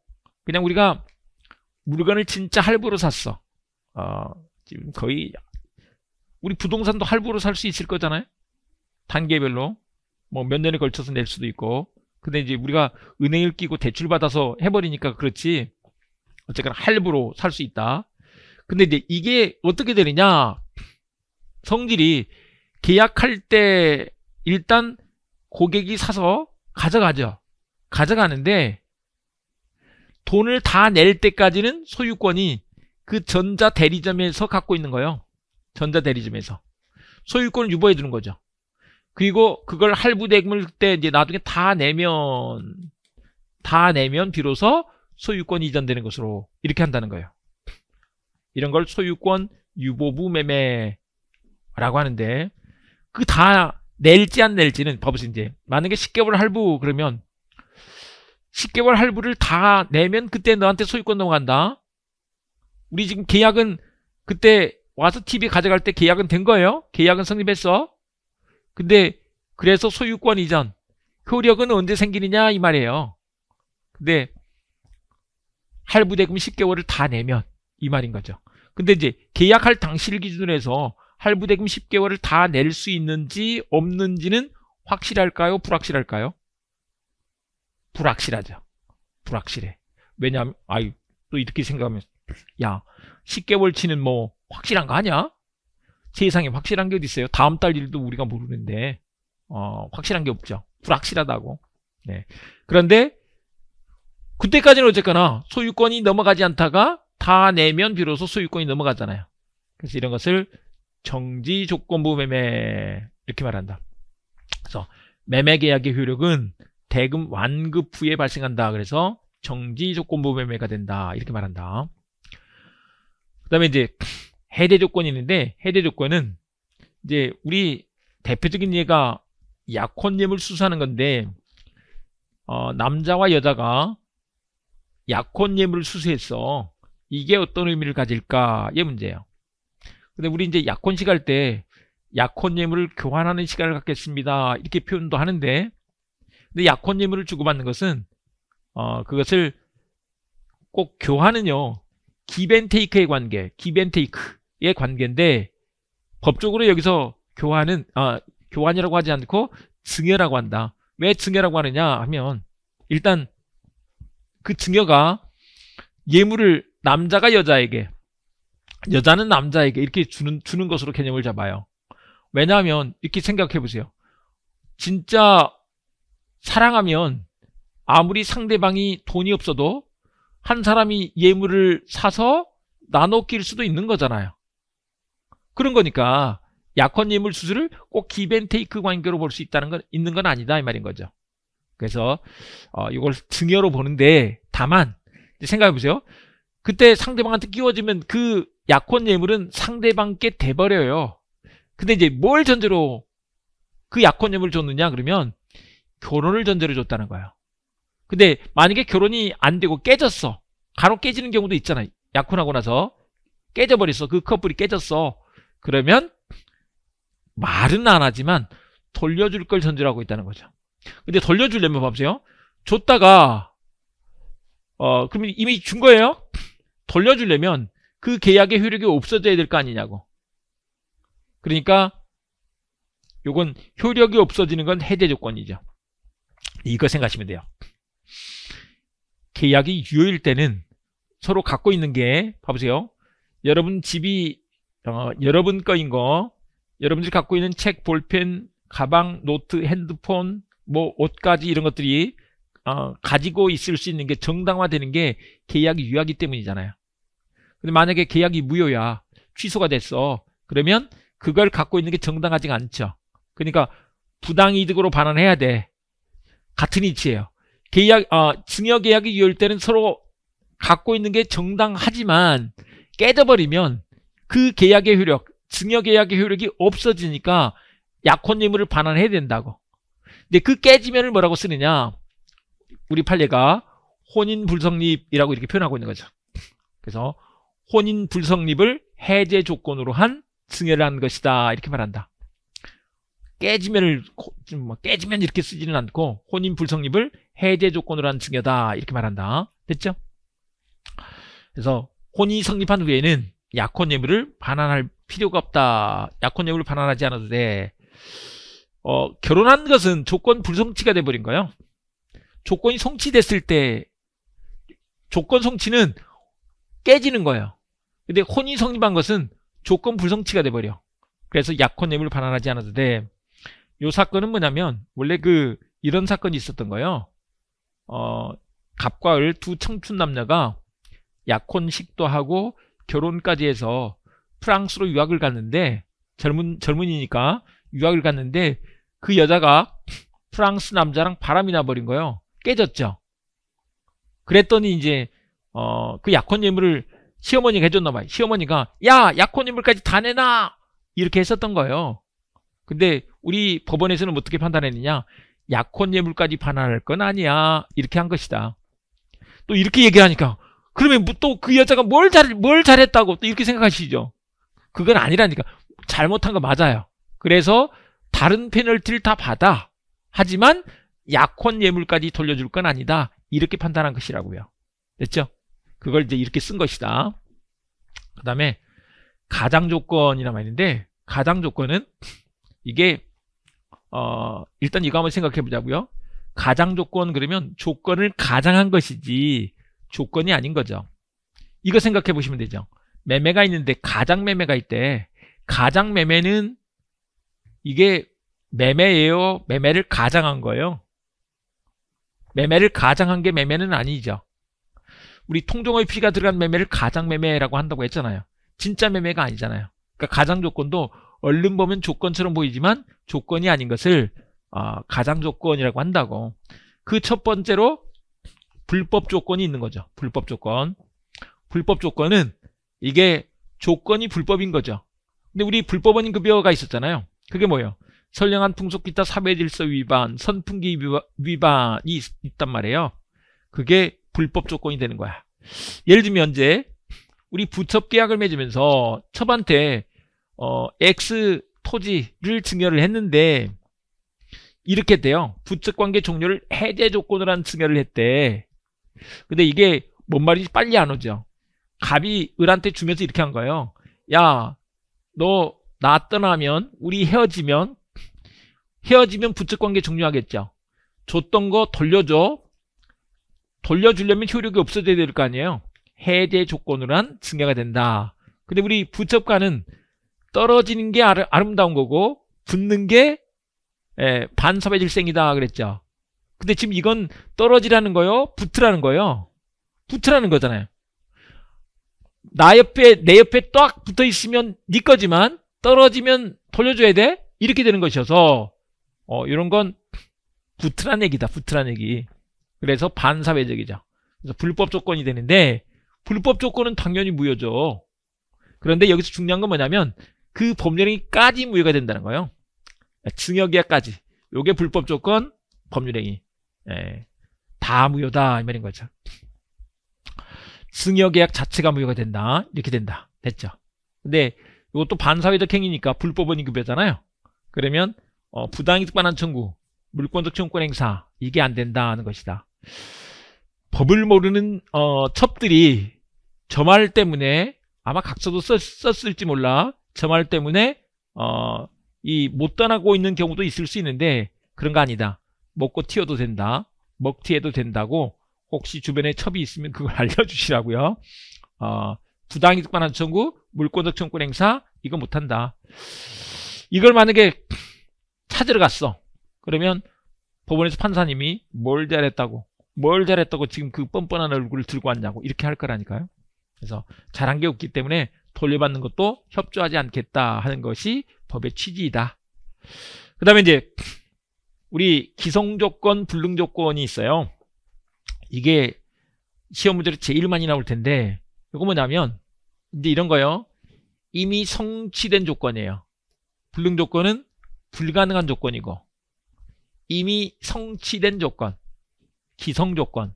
그냥 우리가 물건을 진짜 할부로 샀어. 어, 지금 거의 우리 부동산도 할부로 살 수 있을 거잖아요. 단계별로 뭐 몇 년에 걸쳐서 낼 수도 있고. 근데 이제 우리가 은행을 끼고 대출 받아서 해버리니까 그렇지. 어쨌거나 할부로 살 수 있다. 근데 이제 이게 어떻게 되느냐? 성질이 계약할 때 일단 고객이 사서 가져가죠. 가져가는데 돈을 다 낼 때까지는 소유권이 그 전자 대리점에서 갖고 있는 거예요. 전자 대리점에서. 소유권을 유보해 주는 거죠. 그리고 그걸 할부 대금을 그때 이제 나중에 다 내면 다 내면 비로소 소유권이 이전되는 것으로 이렇게 한다는 거예요. 이런 걸 소유권 유보부 매매라고 하는데 그 다 낼지 안 낼지는 법보세요 이제 만약에 10개월 할부 그러면 10개월 할부를 다 내면 그때 너한테 소유권 넘어간다. 우리 지금 계약은 그때 와서 TV 가져갈 때 계약은 된 거예요. 계약은 성립했어. 근데 그래서 소유권 이전 효력은 언제 생기느냐 이 말이에요. 근데 할부 대금 10개월을 다 내면 이 말인 거죠. 근데 이제 계약할 당시를 기준으로 해서 할부 대금 10개월을 다 낼 수 있는지 없는지는 확실할까요? 불확실할까요? 불확실하죠. 불확실해. 왜냐하면 아이 또 이렇게 생각하면 야 10개월치는 뭐 확실한 거 아니야? 세상에 확실한 게 어디 있어요? 다음 달 일도 우리가 모르는데 어, 확실한 게 없죠. 불확실하다고. 네. 그런데 그때까지는 어쨌거나 소유권이 넘어가지 않다가 다 내면 비로소 소유권이 넘어가잖아요. 그래서 이런 것을 정지 조건부 매매 이렇게 말한다. 그래서 매매 계약의 효력은 대금 완급 후에 발생한다. 그래서 정지 조건부 매매가 된다. 이렇게 말한다. 그 다음에 이제 해대 조건이 있는데 해대 조건은 이제 우리 대표적인 예가 약혼 예물 수수하는 건데 어, 남자와 여자가 약혼 예물을 수수했어. 이게 어떤 의미를 가질까? 의 문제예요. 근데 우리 이제 약혼식 할 때 약혼 예물을 교환하는 시간을 갖겠습니다. 이렇게 표현도 하는데 근데 약혼 예물을 주고받는 것은 어, 그것을 꼭 교환은요. 기벤테이크의 관계, 기벤테이크의 관계인데 법적으로 여기서 교환은 아, 교환이라고 하지 않고 증여라고 한다. 왜 증여라고 하느냐 하면 일단 그 증여가 예물을 남자가 여자에게 여자는 남자에게 이렇게 주는 주는 것으로 개념을 잡아요. 왜냐하면 이렇게 생각해 보세요. 진짜 사랑하면 아무리 상대방이 돈이 없어도 한 사람이 예물을 사서 나눠 낄 수도 있는 거잖아요. 그런 거니까 약혼 예물 수술을 꼭 기벤테이크 관계로 볼 수 있다는 건 있는 건 아니다 이 말인 거죠. 그래서 어, 이걸 증여로 보는데 다만 생각해 보세요. 그때 상대방한테 끼워지면 그 약혼 예물은 상대방께 돼버려요. 근데 이제 뭘 전제로 그 약혼 예물을 줬느냐 그러면 결혼을 전제로 줬다는 거예요. 근데 만약에 결혼이 안 되고 깨졌어. 간혹 깨지는 경우도 있잖아. 요 약혼하고 나서 깨져버렸어. 그 커플이 깨졌어. 그러면 말은 안 하지만 돌려줄 걸 전제로 하고 있다는 거죠. 근데 돌려주려면 봐보세요. 줬다가 어 그러면 이미 준 거예요. 돌려주려면 그 계약의 효력이 없어져야 될 거 아니냐고. 그러니까 요건 효력이 없어지는 건 해제 조건이죠. 이거 생각하시면 돼요. 계약이 유효일 때는 서로 갖고 있는 게 봐보세요. 여러분 집이 어, 여러분 거인 거 여러분들이 갖고 있는 책, 볼펜, 가방, 노트, 핸드폰, 뭐 옷까지 이런 것들이 어, 가지고 있을 수 있는 게 정당화되는 게 계약이 유효하기 때문이잖아요. 근데 만약에 계약이 무효야 취소가 됐어 그러면 그걸 갖고 있는 게 정당하지가 않죠. 그러니까 부당이득으로 반환해야 돼. 같은 위치예요 계약 어, 증여 계약이 이효일때는 서로 갖고 있는 게 정당하지만 깨져버리면 그 계약의 효력, 증여 계약의 효력이 없어지니까 약혼 의무를 반환해야 된다고. 근데 그 깨지면을 뭐라고 쓰느냐? 우리 판례가 혼인 불성립이라고 이렇게 표현하고 있는 거죠. 그래서 혼인 불성립을 해제 조건으로 한 증여를 한 것이다 이렇게 말한다. 깨지면을 뭐 깨지면 이렇게 쓰지는 않고 혼인 불성립을 해제 조건으로 한 증여다 이렇게 말한다. 됐죠? 그래서 혼인이 성립한 후에는 약혼 예물을 반환할 필요가 없다. 약혼 예물을 반환하지 않아도 돼. 어, 결혼한 것은 조건 불성취가 돼버린 거예요. 조건이 성취됐을 때 조건 성취는 깨지는 거예요. 근데 혼인 성립한 것은 조건 불성취가 돼버려. 그래서 약혼 예물을 반환하지 않아도 돼. 요 사건은 뭐냐면 원래 그 이런 사건이 있었던 거예요. 어, 갑과 을 두 청춘 남녀가 약혼식도 하고 결혼까지 해서 프랑스로 유학을 갔는데 젊은 젊은이니까 유학을 갔는데 그 여자가 프랑스 남자랑 바람이 나버린 거예요. 깨졌죠. 그랬더니 이제 어, 그 약혼 예물을 시어머니가 해줬나 봐요. 시어머니가 야 약혼 예물까지 다 내놔 이렇게 했었던 거예요. 근데 우리 법원에서는 어떻게 판단했느냐? 약혼 예물까지 반환할 건 아니야. 이렇게 한 것이다. 또 이렇게 얘기하니까 그러면 뭐 또그 여자가 뭘 잘, 뭘 잘했다고 또 이렇게 생각하시죠? 그건 아니라니까. 잘못한 거 맞아요. 그래서 다른 페널티를 다 받아. 하지만 약혼 예물까지 돌려줄 건 아니다. 이렇게 판단한 것이라고요. 됐죠? 그걸 이제 이렇게 쓴 것이다. 그 다음에 가장 조건이란 말는데 가장 조건은 이게 어 일단 이거 한번 생각해 보자고요. 가장 조건 그러면 조건을 가장한 것이지 조건이 아닌 거죠. 이거 생각해 보시면 되죠. 매매가 있는데 가장 매매가 있대. 가장 매매는 이게 매매예요. 매매를 가장한 거예요. 매매를 가장한 게 매매는 아니죠. 우리 통종의 피가 들어간 매매를 가장 매매라고 한다고 했잖아요. 진짜 매매가 아니잖아요. 그러니까 가장 조건도 얼른 보면 조건처럼 보이지만 조건이 아닌 것을 어, 가장 조건이라고 한다고. 그 첫 번째로 불법 조건이 있는 거죠. 불법 조건. 불법 조건은 이게 조건이 불법인 거죠. 근데 우리 불법원인 급여가 그 있었잖아요. 그게 뭐예요? 선량한 풍속기타 사회질서 위반, 선풍기 위반이 있, 있단 말이에요. 그게 불법 조건이 되는 거야. 예를 들면 이제 우리 부첩 계약을 맺으면서 첩한테 어, X 토지를 증여를 했는데 이렇게 돼요. 부측 관계 종료를 해제 조건으로 한 증여를 했대. 근데 이게 뭔 말인지 빨리 안 오죠. 갑이 을한테 주면서 이렇게 한 거예요. 야, 너 나 떠나면 우리 헤어지면 헤어지면 부측 관계 종료하겠죠. 줬던 거 돌려줘. 돌려주려면 효력이 없어져야 될 거 아니에요. 해제 조건으로 한 증여가 된다. 근데 우리 부첩가는 떨어지는 게 아름, 아름다운 거고 붙는 게 예, 반섭의 질생이다 그랬죠. 근데 지금 이건 떨어지라는 거요, 붙으라는 거요, 붙으라는 거잖아요. 나 옆에 내 옆에 딱 붙어 있으면 네 거지만 떨어지면 돌려줘야 돼 이렇게 되는 것이어서 어, 이런 건 붙으란 얘기다 붙으란 얘기. 그래서 반사회적이죠. 그래서 불법 조건이 되는데 불법 조건은 당연히 무효죠. 그런데 여기서 중요한 건 뭐냐면 그 법률행위까지 무효가 된다는 거예요. 증여계약까지. 요게 불법 조건, 법률행위. 예. 다 무효다. 이 말인 거죠. 증여계약 자체가 무효가 된다. 이렇게 된다. 됐죠. 근데 이것도 반사회적 행위니까 불법원 인급이잖아요. 그러면 어, 부당이득 반환 청구, 물권적 청구권 행사 이게 안 된다는 것이다. 법을 모르는 어, 첩들이 저 말 때문에 아마 각서도 썼, 썼을지 몰라 저말 때문에 어, 이못 떠나고 있는 경우도 있을 수 있는데 그런 거 아니다. 먹고 튀어도 된다. 먹튀해도 된다고 혹시 주변에 첩이 있으면 그걸 알려주시라고요. 어, 부당이득 반환 청구, 물권적 청구 행사 이거 못한다. 이걸 만약에 찾으러 갔어. 그러면 법원에서 판사님이 뭘 잘했다고 뭘 잘했다고 지금 그 뻔뻔한 얼굴을 들고 왔냐고 이렇게 할 거라니까요. 그래서 잘한 게 없기 때문에 돌려받는 것도 협조하지 않겠다 하는 것이 법의 취지이다. 그 다음에 이제 우리 기성조건, 불능조건이 있어요. 이게 시험 문제로 제일많이 나올 텐데 이거 뭐냐면 이제 이런 거예요. 이미 성취된 조건이에요. 불능조건은 불가능한 조건이고 이미 성취된 조건, 기성조건,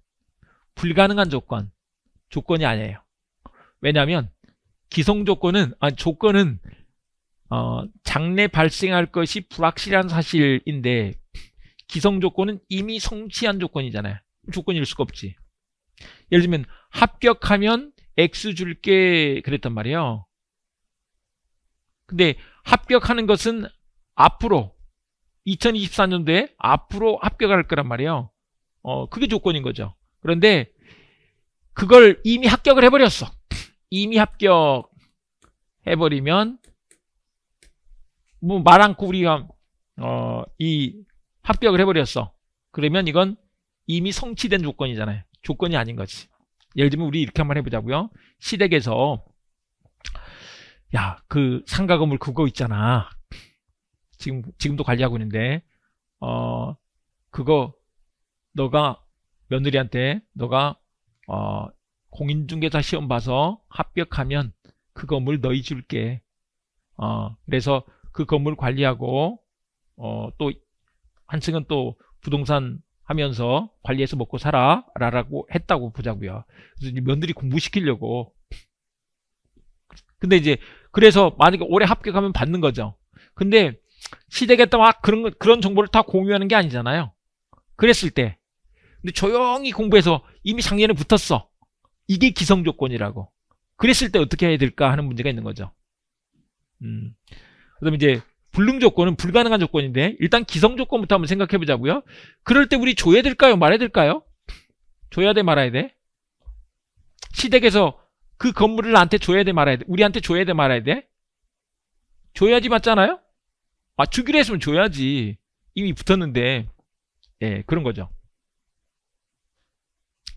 불가능한 조건, 조건이 아니에요. 왜냐하면 기성 조건은 아 조건은 어, 장래 발생할 것이 불확실한 사실인데 기성 조건은 이미 성취한 조건이잖아요. 조건일 수가 없지. 예를 들면 합격하면 X 줄게 그랬단 말이에요. 근데 합격하는 것은 앞으로 2024년도에 앞으로 합격할 거란 말이에요. 어, 그게 조건인 거죠. 그런데 그걸 이미 합격을 해버렸어. 이미 합격 해버리면 뭐 말 않고 우리가 어, 이 합격을 해버렸어. 그러면 이건 이미 성취된 조건이잖아요. 조건이 아닌 거지. 예를 들면 우리 이렇게 한번 해보자고요. 시댁에서 야 그 상가 건물 그거 있잖아. 지금 지금도 관리하고 있는데 어 그거 너가 며느리한테 너가 어 공인중개사 시험 봐서 합격하면 그 건물 너희 줄게. 어, 그래서 그 건물 관리하고 어, 또 한층은 또 부동산 하면서 관리해서 먹고 살아 라라고 했다고 보자고요. 그래서 며느리 공부시키려고. 근데 이제 그래서 만약에 올해 합격하면 받는 거죠. 근데 시댁에다 막 아, 그런 그런 정보를 다 공유하는 게 아니잖아요. 그랬을 때 근데 조용히 공부해서 이미 작년에 붙었어. 이게 기성 조건이라고. 그랬을 때 어떻게 해야 될까 하는 문제가 있는 거죠. 음. 그다음 이제 불능 조건은 불가능한 조건인데 일단 기성 조건부터 한번 생각해 보자고요. 그럴 때 우리 줘야 될까요? 말해야 될까요? 줘야 돼 말아야 돼? 시댁에서 그 건물을 나한테 줘야 돼 말아야 돼? 우리한테 줘야 돼 말아야 돼? 줘야지 맞잖아요? 아 주기로 했으면 줘야지 이미 붙었는데 예 그런 거죠.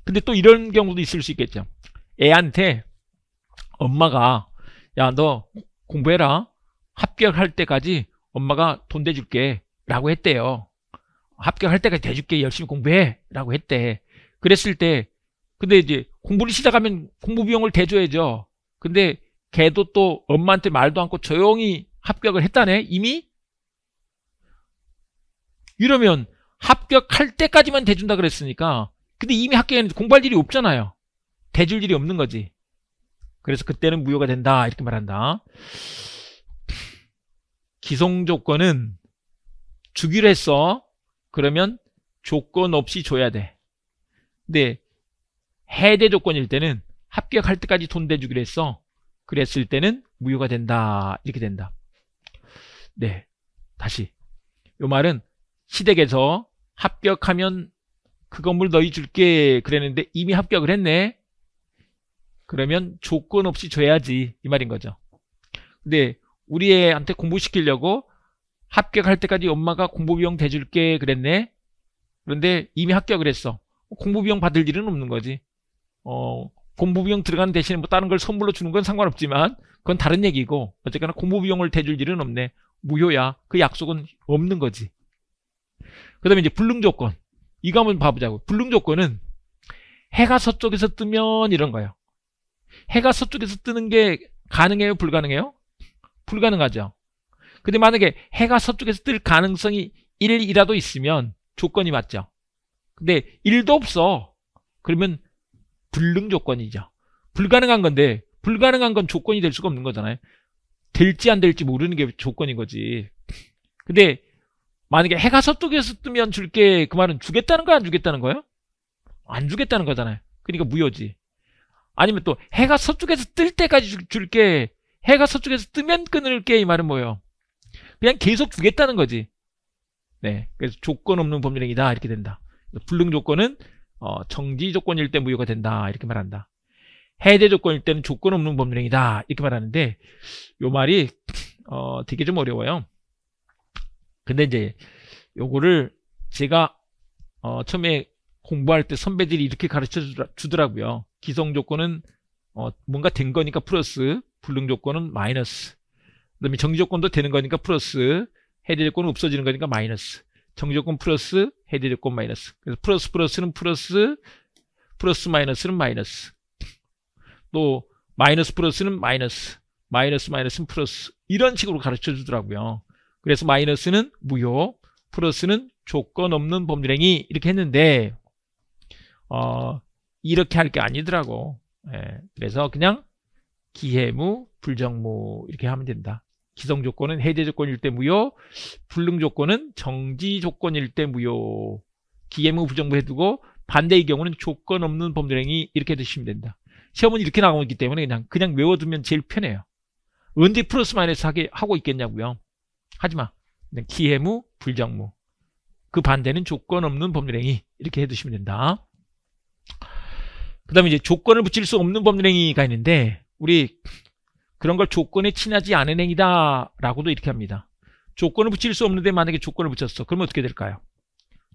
근데 또 이런 경우도 있을 수 있겠죠. 애한테 엄마가 야 너 공부해라 합격할 때까지 엄마가 돈 대줄게 라고 했대요 합격할 때까지 대줄게 열심히 공부해 라고 했대 그랬을 때 근데 이제 공부를 시작하면 공부 비용을 대줘야죠 근데 걔도 또 엄마한테 말도 않고 조용히 합격을 했다네 이미 이러면 합격할 때까지만 대준다 그랬으니까 근데 이미 학교에는 공부할 일이 없잖아요. 대줄 일이 없는 거지. 그래서 그때는 무효가 된다 이렇게 말한다. 기성 조건은 주기로 했어. 그러면 조건 없이 줘야 돼. 근데 해대 조건일 때는 합격할 때까지 돈 대주기로 했어. 그랬을 때는 무효가 된다. 이렇게 된다. 네. 다시. 요 말은 시댁에서 합격하면 그 건물 너희 줄게 그랬는데 이미 합격을 했네. 그러면 조건 없이 줘야지 이 말인 거죠. 근데 우리 애한테 공부시키려고 합격할 때까지 엄마가 공부비용 대줄게 그랬네. 그런데 이미 합격을 했어. 공부비용 받을 일은 없는 거지. 어, 공부비용 들어간 대신에 뭐 다른 걸 선물로 주는 건 상관없지만 그건 다른 얘기고 어쨌거나 공부비용을 대줄 일은 없네. 무효야. 그 약속은 없는 거지. 그 다음에 이제 불능 조건. 이거 한번 봐보자고. 불능 조건은 해가 서쪽에서 뜨면 이런 거예요. 해가 서쪽에서 뜨는 게 가능해요? 불가능해요? 불가능하죠. 근데 만약에 해가 서쪽에서 뜰 가능성이 1이라도 있으면 조건이 맞죠. 근데 1도 없어. 그러면 불능 조건이죠. 불가능한 건데 불가능한 건 조건이 될 수가 없는 거잖아요. 될지 안 될지 모르는 게 조건인 거지. 근데 만약에 해가 서쪽에서 뜨면 줄게 그 말은 주겠다는 거야 안 주겠다는 거예요? 안 주겠다는 거잖아요. 그러니까 무효지. 아니면 또 해가 서쪽에서 뜰 때까지 줄게 해가 서쪽에서 뜨면 끊을게 이 말은 뭐예요? 그냥 계속 주겠다는 거지. 네, 그래서 조건 없는 법률행위다 이렇게 된다. 불능 조건은 어, 정지 조건일 때 무효가 된다 이렇게 말한다. 해제 조건일 때는 조건 없는 법률행위다 이렇게 말하는데 요 말이 어, 되게 좀 어려워요. 근데 이제 요거를 제가 어, 처음에 공부할 때 선배들이 이렇게 가르쳐 주더라고요. 기성 조건은 어, 뭔가 된 거니까 플러스, 불능 조건은 마이너스. 그다음에 정지 조건도 되는 거니까 플러스, 해제 조건은 없어지는 거니까 마이너스. 정지 조건 플러스, 해제 조건 마이너스. 그래서 플러스 플러스는 플러스, 플러스 마이너스는 마이너스. 또 마이너스 플러스는 마이너스, 마이너스 마이너스는 플러스. 이런 식으로 가르쳐 주더라고요. 그래서 마이너스는 무효, 플러스는 조건 없는 범률행위 이렇게 했는데 어, 이렇게 할 게 아니더라고. 예, 그래서 그냥 기해무, 불정무 이렇게 하면 된다. 기성 조건은 해제 조건일 때 무효, 불능 조건은 정지 조건일 때 무효. 기해무, 불정무 해두고 반대의 경우는 조건 없는 범률행위 이렇게 드시면 된다. 시험은 이렇게 나오기 때문에 그냥 그냥 외워두면 제일 편해요. 언제 플러스 마이너스 하게 하고 있겠냐고요. 하지 마. 기해무, 불정무. 그 반대는 조건 없는 법률행위. 이렇게 해두시면 된다. 그 다음에 이제 조건을 붙일 수 없는 법률행위가 있는데, 우리 그런 걸 조건에 친하지 않은 행위다라고도 이렇게 합니다. 조건을 붙일 수 없는데 만약에 조건을 붙였어. 그러면 어떻게 될까요?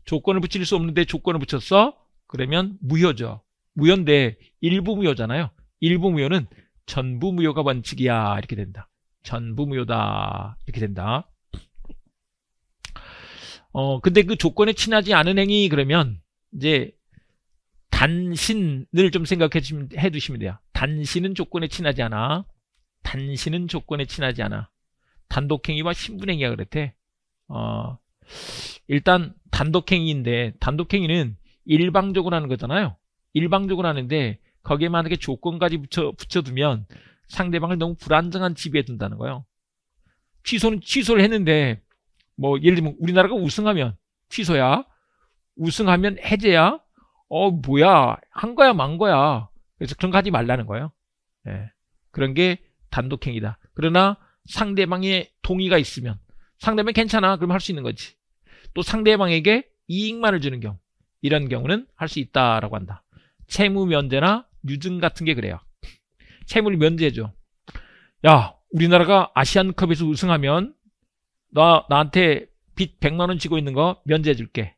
조건을 붙일 수 없는데 조건을 붙였어? 그러면 무효죠. 무효인데 일부 무효잖아요. 일부 무효는 전부 무효가 원칙이야. 이렇게 된다. 전부무효다 이렇게 된다. 어 근데 그 조건에 친하지 않은 행위 그러면 이제 단신을 좀 생각해 주시면, 해 두시면 돼요. 단신은 조건에 친하지 않아. 단신은 조건에 친하지 않아. 단독행위와 신분행위가 그랬대. 어, 일단 단독행위인데 단독행위는 일방적으로 하는 거잖아요. 일방적으로 하는데 거기에 만약에 조건까지 붙여, 붙여두면 상대방을 너무 불안정한 지배에 둔다는 거예요. 취소는 취소를 했는데 뭐 예를 들면 우리나라가 우승하면 취소야. 우승하면 해제야. 어 뭐야 한 거야 만 거야. 그래서 그런 거 하지 말라는 거예요. 예. 그런 게 단독행위다. 그러나 상대방의 동의가 있으면 상대방 괜찮아 그럼 할 수 있는 거지. 또 상대방에게 이익만을 주는 경우 이런 경우는 할 수 있다라고 한다. 채무 면제나 유증 같은 게 그래요. 채무를 면제해줘. 야, 우리나라가 아시안컵에서 우승하면 나 나한테 빚 100만 원 지고 있는 거 면제해 줄게.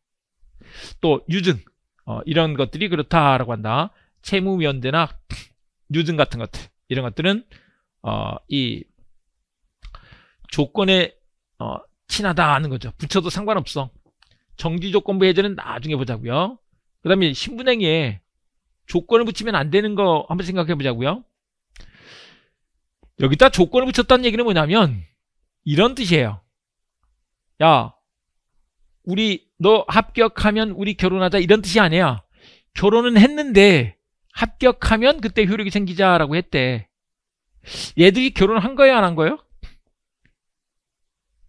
또 유증 어, 이런 것들이 그렇다라고 한다. 채무 면제나 유증 같은 것들 이런 것들은 어, 이 조건에 어, 친하다 하는 거죠. 붙여도 상관없어. 정지 조건부 해제는 나중에 보자고요. 그 다음에 신분행위에 조건을 붙이면 안 되는 거 한번 생각해 보자고요. 여기다 조건을 붙였다는 얘기는 뭐냐면 이런 뜻이에요. 야, 우리 너 합격하면 우리 결혼하자 이런 뜻이 아니야. 결혼은 했는데 합격하면 그때 효력이 생기자라고 했대. 얘들이 결혼한 거야 안 한 거예요?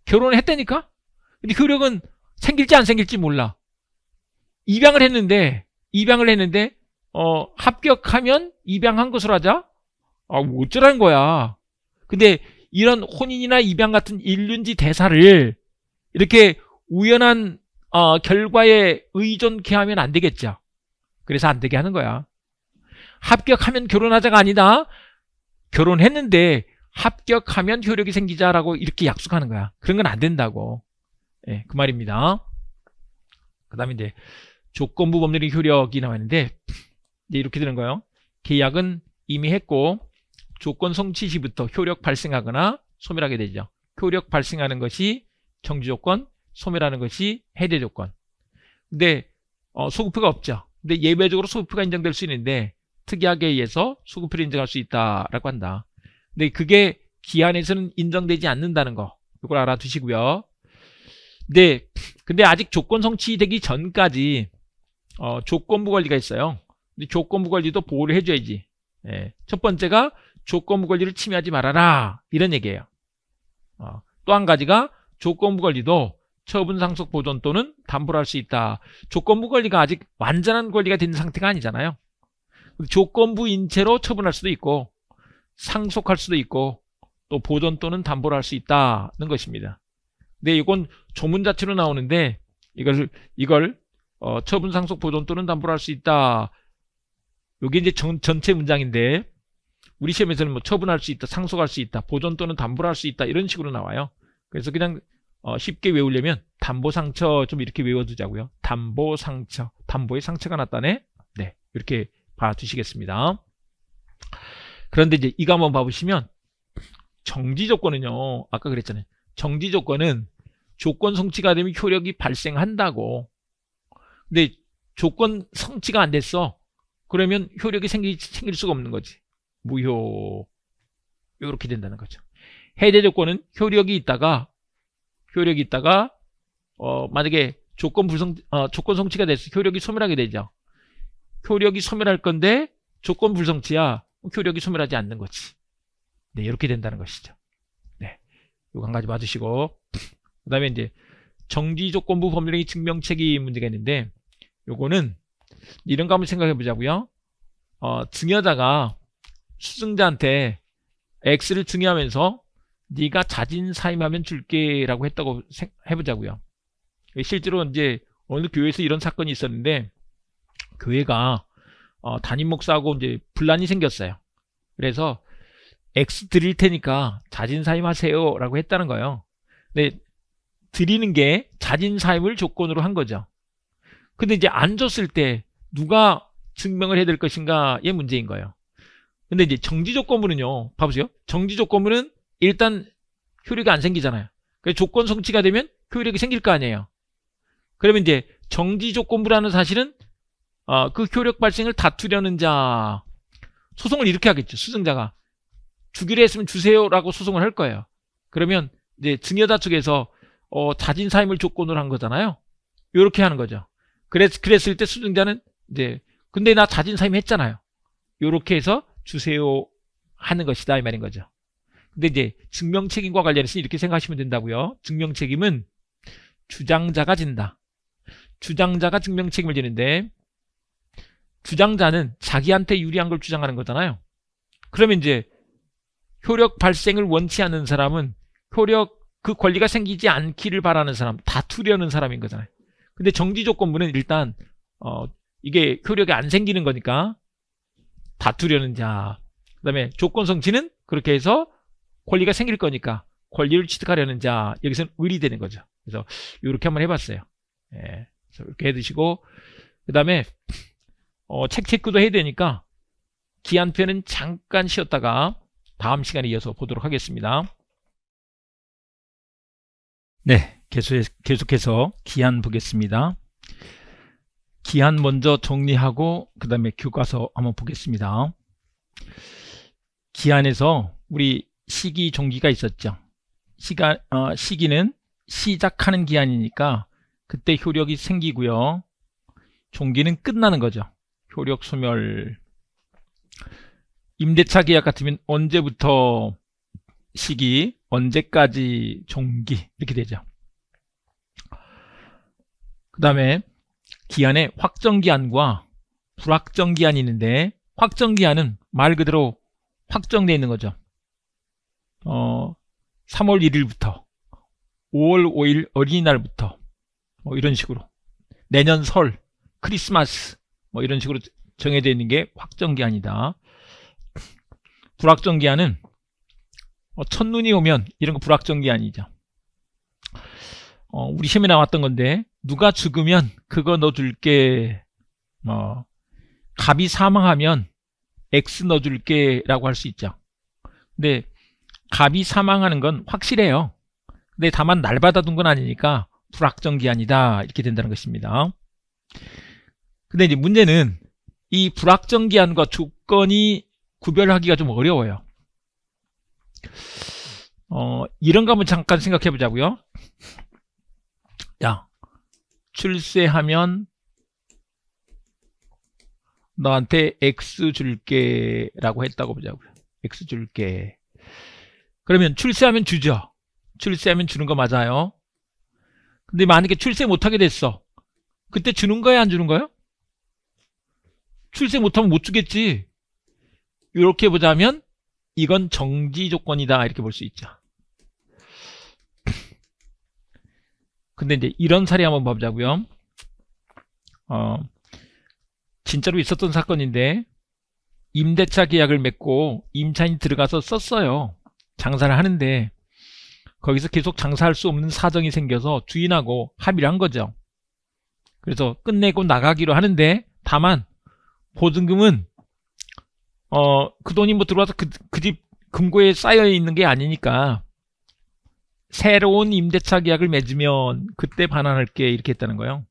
결혼을 했다니까? 근데 효력은 생길지 안 생길지 몰라. 입양을 했는데 입양을 했는데 어 합격하면 입양한 것으로 하자. 아 뭐 어쩌라는 거야. 근데 이런 혼인이나 입양 같은 인륜지 대사를 이렇게 우연한 어, 결과에 의존케 하면 안 되겠죠. 그래서 안 되게 하는 거야. 합격하면 결혼하자가 아니다. 결혼했는데 합격하면 효력이 생기자라고 이렇게 약속하는 거야. 그런 건 안 된다고. 예, 그 말입니다. 그 다음에 이제 조건부 법률의 효력이 나와 있는데 이제 이렇게 되는 거예요. 계약은 이미 했고 조건 성취 시부터 효력 발생하거나 소멸하게 되죠. 효력 발생하는 것이 정지 조건, 소멸하는 것이 해제 조건. 근데 어, 소급표가 없죠. 근데 예외적으로 소급표가 인정될 수 있는데 특이하게 의해서 소급표를 인정할 수 있다라고 한다. 근데 그게 기한에서는 인정되지 않는다는 거. 이걸 알아두시고요. 근데 근데 아직 조건 성취되기 전까지 어, 조건부 관리가 있어요. 근데 조건부 관리도 보호를 해줘야지. 예. 첫 번째가 조건부 권리를 침해하지 말아라 이런 얘기예요. 어, 또 한 가지가 조건부 권리도 처분 상속 보존 또는 담보할 를수 있다. 조건부 권리가 아직 완전한 권리가 된 상태가 아니잖아요. 조건부 인체로 처분할 수도 있고 상속할 수도 있고 또 보존 또는 담보할 를수 있다는 것입니다. 근데 이건 조문 자체로 나오는데 이걸 이걸 어, 처분 상속 보존 또는 담보할 를수 있다. 이게 이제 전, 전체 문장인데 우리 시험에서는 뭐 처분할 수 있다, 상속할 수 있다, 보존 또는 담보를 할 수 있다 이런 식으로 나와요. 그래서 그냥 어, 쉽게 외우려면 담보 상처 좀 이렇게 외워두자고요. 담보 상처, 담보에 상처가 났다네. 네, 이렇게 봐주시겠습니다. 그런데 이제 이거 한번 봐보시면 정지 조건은요. 아까 그랬잖아요. 정지 조건은 조건 성취가 되면 효력이 발생한다고. 근데 조건 성취가 안 됐어. 그러면 효력이 생기, 생길 수가 없는 거지. 무효 이렇게 된다는 거죠. 해제 조건은 효력이 있다가 효력이 있다가 어, 만약에 조건 불성 어, 조건 성취가 됐어 효력이 소멸하게 되죠. 효력이 소멸할 건데 조건 불성취야 효력이 소멸하지 않는 거지. 네 이렇게 된다는 것이죠. 네, 요거 한 가지 봐주시고 그다음에 이제 정지 조건부 법률행위 증명 책임 문제가 있는데 요거는 이런 거 한번 생각해 보자고요. 어, 증여자가 수증자한테 X를 증여하면서 네가 자진 사임하면 줄게라고 했다고 해보자고요. 실제로 이제 어느 교회에서 이런 사건이 있었는데 교회가 어, 담임 목사하고 이제 분란이 생겼어요. 그래서 X 드릴 테니까 자진 사임하세요라고 했다는 거예요. 근데 드리는 게 자진 사임을 조건으로 한 거죠. 근데 이제 안 줬을 때 누가 증명을 해야 될 것인가의 문제인 거예요. 근데 이제 정지 조건물은요 봐보세요. 정지 조건물은 일단 효력이 안 생기잖아요. 그 조건 성취가 되면 효력이 생길 거 아니에요. 그러면 이제 정지 조건부라는 사실은 어, 그 효력 발생을 다투려는 자 소송을 이렇게 하겠죠. 수증자가 주기로 했으면 주세요라고 소송을 할 거예요. 그러면 이제 증여자 측에서 어, 자진 사임을 조건으로 한 거잖아요. 이렇게 하는 거죠. 그랬, 그랬을 때 수증자는 이제 근데 나 자진 사임했잖아요. 이렇게 해서 주세요 하는 것이다 이 말인 거죠. 근데 이제 증명 책임과 관련해서 이렇게 생각하시면 된다고요. 증명 책임은 주장자가 진다. 주장자가 증명 책임을 지는데 주장자는 자기한테 유리한 걸 주장하는 거잖아요. 그러면 이제 효력 발생을 원치 않는 사람은 효력 그 권리가 생기지 않기를 바라는 사람, 다투려는 사람인 거잖아요. 근데 정지 조건부는 일단 어 이게 효력이 안 생기는 거니까 다투려는 자. 그 다음에 조건성 지는 그렇게 해서 권리가 생길 거니까 권리를 취득하려는 자. 여기서는 의리 되는 거죠. 그래서 이렇게 한번 해봤어요. 예. 이렇게 해두시고 그 다음에 어, 책 체크도 해야 되니까 기한표는 잠깐 쉬었다가 다음 시간에 이어서 보도록 하겠습니다. 네, 계속해서 기한 보겠습니다. 기한 먼저 정리하고 그 다음에 교과서 한번 보겠습니다. 기한에서 우리 시기 종기가 있었죠. 시간, 어, 시기는 시작하는 기한이니까 그때 효력이 생기고요. 종기는 끝나는 거죠. 효력 소멸. 임대차 계약 같으면 언제부터 시기, 언제까지 종기 이렇게 되죠. 그 다음에 기한에 확정기한과 불확정기한이 있는데 확정기한은 말 그대로 확정되어 있는 거죠. 어, 3월 1일부터 5월 5일 어린이날부터 뭐 이런 식으로 내년 설, 크리스마스 뭐 이런 식으로 정해져 있는 게 확정기한이다. 불확정기한은 어, 첫눈이 오면 이런 거 불확정기한이죠. 어, 우리 시험에 나왔던 건데 누가 죽으면 그거 넣어줄게. 뭐 갑이 사망하면 X 넣어줄게 라고 할 수 있죠. 근데 갑이 사망하는 건 확실해요. 근데 다만 날 받아둔 건 아니니까 불확정 기한이다 이렇게 된다는 것입니다. 근데 이제 문제는 이 불확정 기한과 조건이 구별하기가 좀 어려워요. 어, 이런 거 한번 잠깐 생각해 보자고요. 야, 출세하면 너한테 x 줄게라고 했다고 보자고요. x 줄게. 그러면 출세하면 주죠. 출세하면 주는 거 맞아요. 근데 만약에 출세 못하게 됐어. 그때 주는 거야 안 주는 거야? 출세 못하면 못 주겠지. 이렇게 보자면 이건 정지 조건이다 이렇게 볼 수 있죠. 근데 이제 이런 사례 한번 봐보자고요. 어, 진짜로 있었던 사건인데 임대차 계약을 맺고 임차인이 들어가서 썼어요. 장사를 하는데 거기서 계속 장사할 수 없는 사정이 생겨서 주인하고 합의를 한 거죠. 그래서 끝내고 나가기로 하는데 다만 보증금은 어그 돈이 뭐 들어와서 그집 그 금고에 쌓여 있는 게 아니니까 새로운 임대차 계약을 맺으면 그때 반환할게 이렇게 했다는 거예요.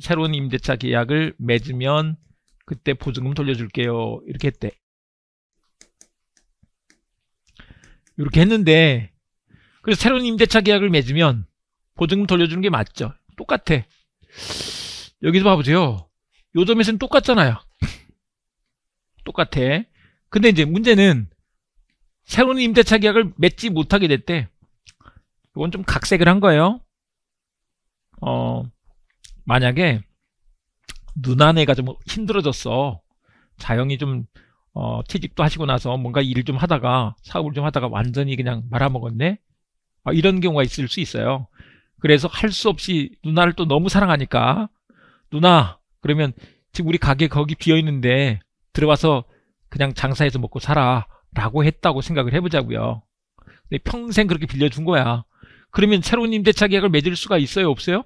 새로운 임대차 계약을 맺으면 그때 보증금 돌려줄게요. 이렇게 했대. 이렇게 했는데 그래서 새로운 임대차 계약을 맺으면 보증금 돌려주는 게 맞죠. 똑같아. 여기서 봐보세요. 요 점에서는 똑같잖아요. 똑같아. 근데 이제 문제는 새로운 임대차 계약을 맺지 못하게 됐대. 이건 좀 각색을 한 거예요. 어, 만약에 누나네가 좀 힘들어졌어. 자영이 좀 어, 취직도 하시고 나서 뭔가 일을좀 하다가 사업을 좀 하다가 완전히 그냥 말아먹었네. 아, 이런 경우가 있을 수 있어요. 그래서 할 수 없이 누나를 또 너무 사랑하니까 누나 그러면 지금 우리 가게 거기 비어 있는데 들어와서 그냥 장사해서 먹고 살아라고 했다고 생각을 해보자고요. 근데 평생 그렇게 빌려준 거야. 그러면 새로운 임대차 계약을 맺을 수가 있어요? 없어요?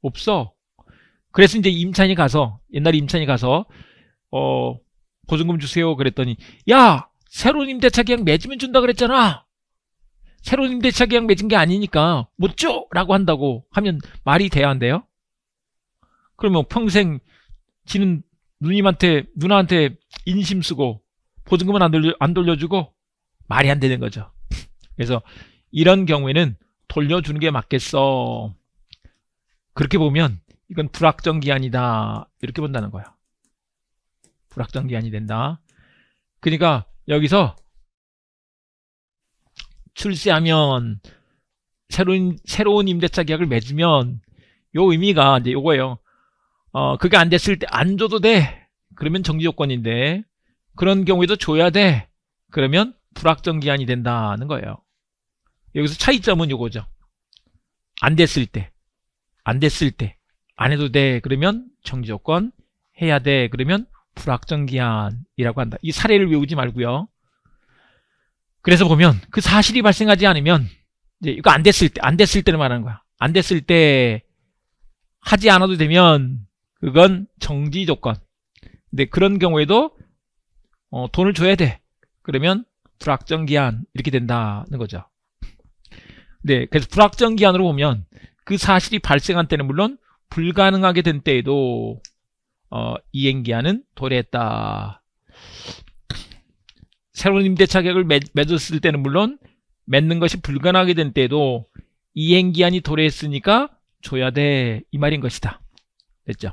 없어. 그래서 이제 임찬이 가서 옛날 임찬이 가서 어 보증금 주세요 그랬더니 야 새로운 임대차 계약 맺으면 준다 그랬잖아. 새로운 임대차 계약 맺은 게 아니니까 못 줘! 라고 한다고 하면 말이 돼야 한대요? 그러면 평생 지는 누님한테, 누나한테 인심 쓰고 보증금은 안, 돌려, 안 돌려주고 말이 안 되는 거죠. 그래서 이런 경우에는 돌려주는 게 맞겠어. 그렇게 보면 이건 불확정 기한이다. 이렇게 본다는 거야. 불확정 기한이 된다. 그러니까 여기서 출시하면 새로운 새로운 임대차 계약을 맺으면 요 의미가 이제 요거예요. 어, 그게 안 됐을 때 안 줘도 돼. 그러면 정지 요건인데 그런 경우에도 줘야 돼. 그러면 불확정 기한이 된다는 거예요. 여기서 차이점은 이거죠. 안 됐을 때, 안 됐을 때, 안 해도 돼 그러면 정지조건, 해야 돼 그러면 불확정기한이라고 한다. 이 사례를 외우지 말고요. 그래서 보면 그 사실이 발생하지 않으면 이제 이거 안 됐을 때, 안 됐을 때를 말하는 거야. 안 됐을 때 하지 않아도 되면 그건 정지 조건. 근데 그런 경우에도 어, 돈을 줘야 돼. 그러면 불확정 기한 이렇게 된다는 거죠. 네, 그래서 불확정 기한으로 보면 그 사실이 발생한 때는 물론 불가능하게 된 때에도 어, 이행 기한은 도래했다. 새로운 임대차 계약을 맺, 었을 때는 물론 맺는 것이 불가능하게 된 때에도 이행 기한이 도래했으니까 줘야 돼. 이 말인 것이다. 됐죠?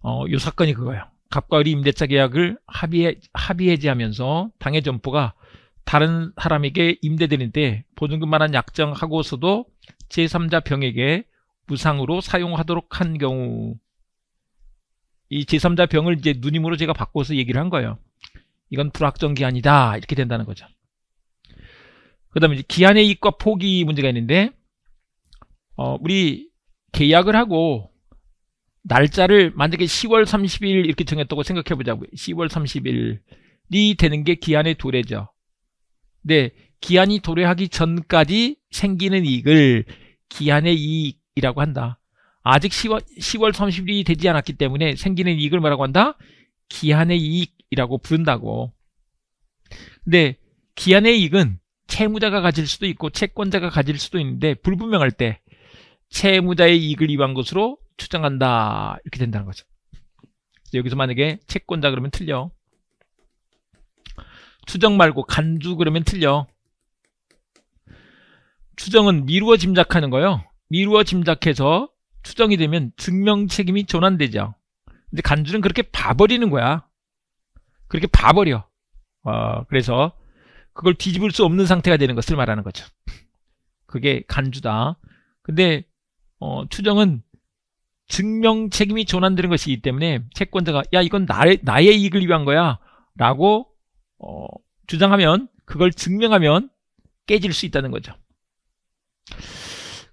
어, 요 사건이 그거예요. 갑과 을이 임대차 계약을 합의, 해 합의해지하면서 당의 점포가 다른 사람에게 임대되는데 보증금만한 약정하고서도 제3자 병에게 무상으로 사용하도록 한 경우 이 제3자 병을 이제 누님으로 제가 바꿔서 얘기를 한 거예요. 이건 불확정 기한이다 이렇게 된다는 거죠. 그 다음에 기한의 이익과 포기 문제가 있는데 어, 우리 계약을 하고 날짜를 만약에 10월 30일 이렇게 정했다고 생각해보자고요. 10월 30일이 되는 게 기한의 도래죠. 네, 기한이 도래하기 전까지 생기는 이익을 기한의 이익이라고 한다. 아직 10월, 10월 30일이 되지 않았기 때문에 생기는 이익을 뭐라고 한다? 기한의 이익이라고 부른다고. 근 기한의 이익은 채무자가 가질 수도 있고 채권자가 가질 수도 있는데 불분명할 때 채무자의 이익을 위한 것으로 추정한다. 이렇게 된다는 거죠. 여기서 만약에 채권자 그러면 틀려. 추정 말고 간주 그러면 틀려. 추정은 미루어 짐작하는 거요. 미루어 짐작해서 추정이 되면 증명 책임이 전환되죠. 근데 간주는 그렇게 봐버리는 거야. 그렇게 봐버려. 어, 그래서 그걸 뒤집을 수 없는 상태가 되는 것을 말하는 거죠. 그게 간주다. 근데 어, 추정은 증명 책임이 전환되는 것이기 때문에 채권자가 야 이건 나의, 나의 이익을 위한 거야 라고 어, 주장하면 그걸 증명하면 깨질 수 있다는 거죠.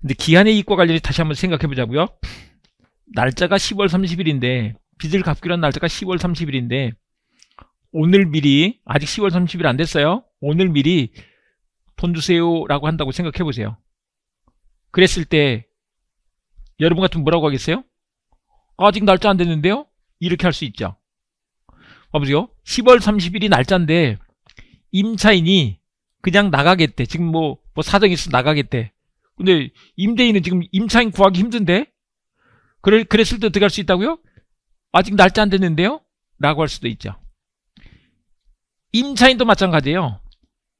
근데 기한의 이익과 관련해 다시 한번 생각해 보자고요. 날짜가 10월 30일인데 빚을 갚기로 한 날짜가 10월 30일인데 오늘 미리 아직 10월 30일 안 됐어요. 오늘 미리 돈 주세요라고 한다고 생각해 보세요. 그랬을 때 여러분 같으면 뭐라고 하겠어요? 아직 날짜 안 됐는데요? 이렇게 할 수 있죠. 봐보세요. 10월 30일이 날짜인데 임차인이 그냥 나가겠대. 지금 뭐, 뭐 사정이 있어 나가겠대. 근데 임대인은 지금 임차인 구하기 힘든데? 그래, 그랬을 때 어떻게 할 수 있다고요? 아직 날짜 안 됐는데요? 라고 할 수도 있죠. 임차인도 마찬가지예요.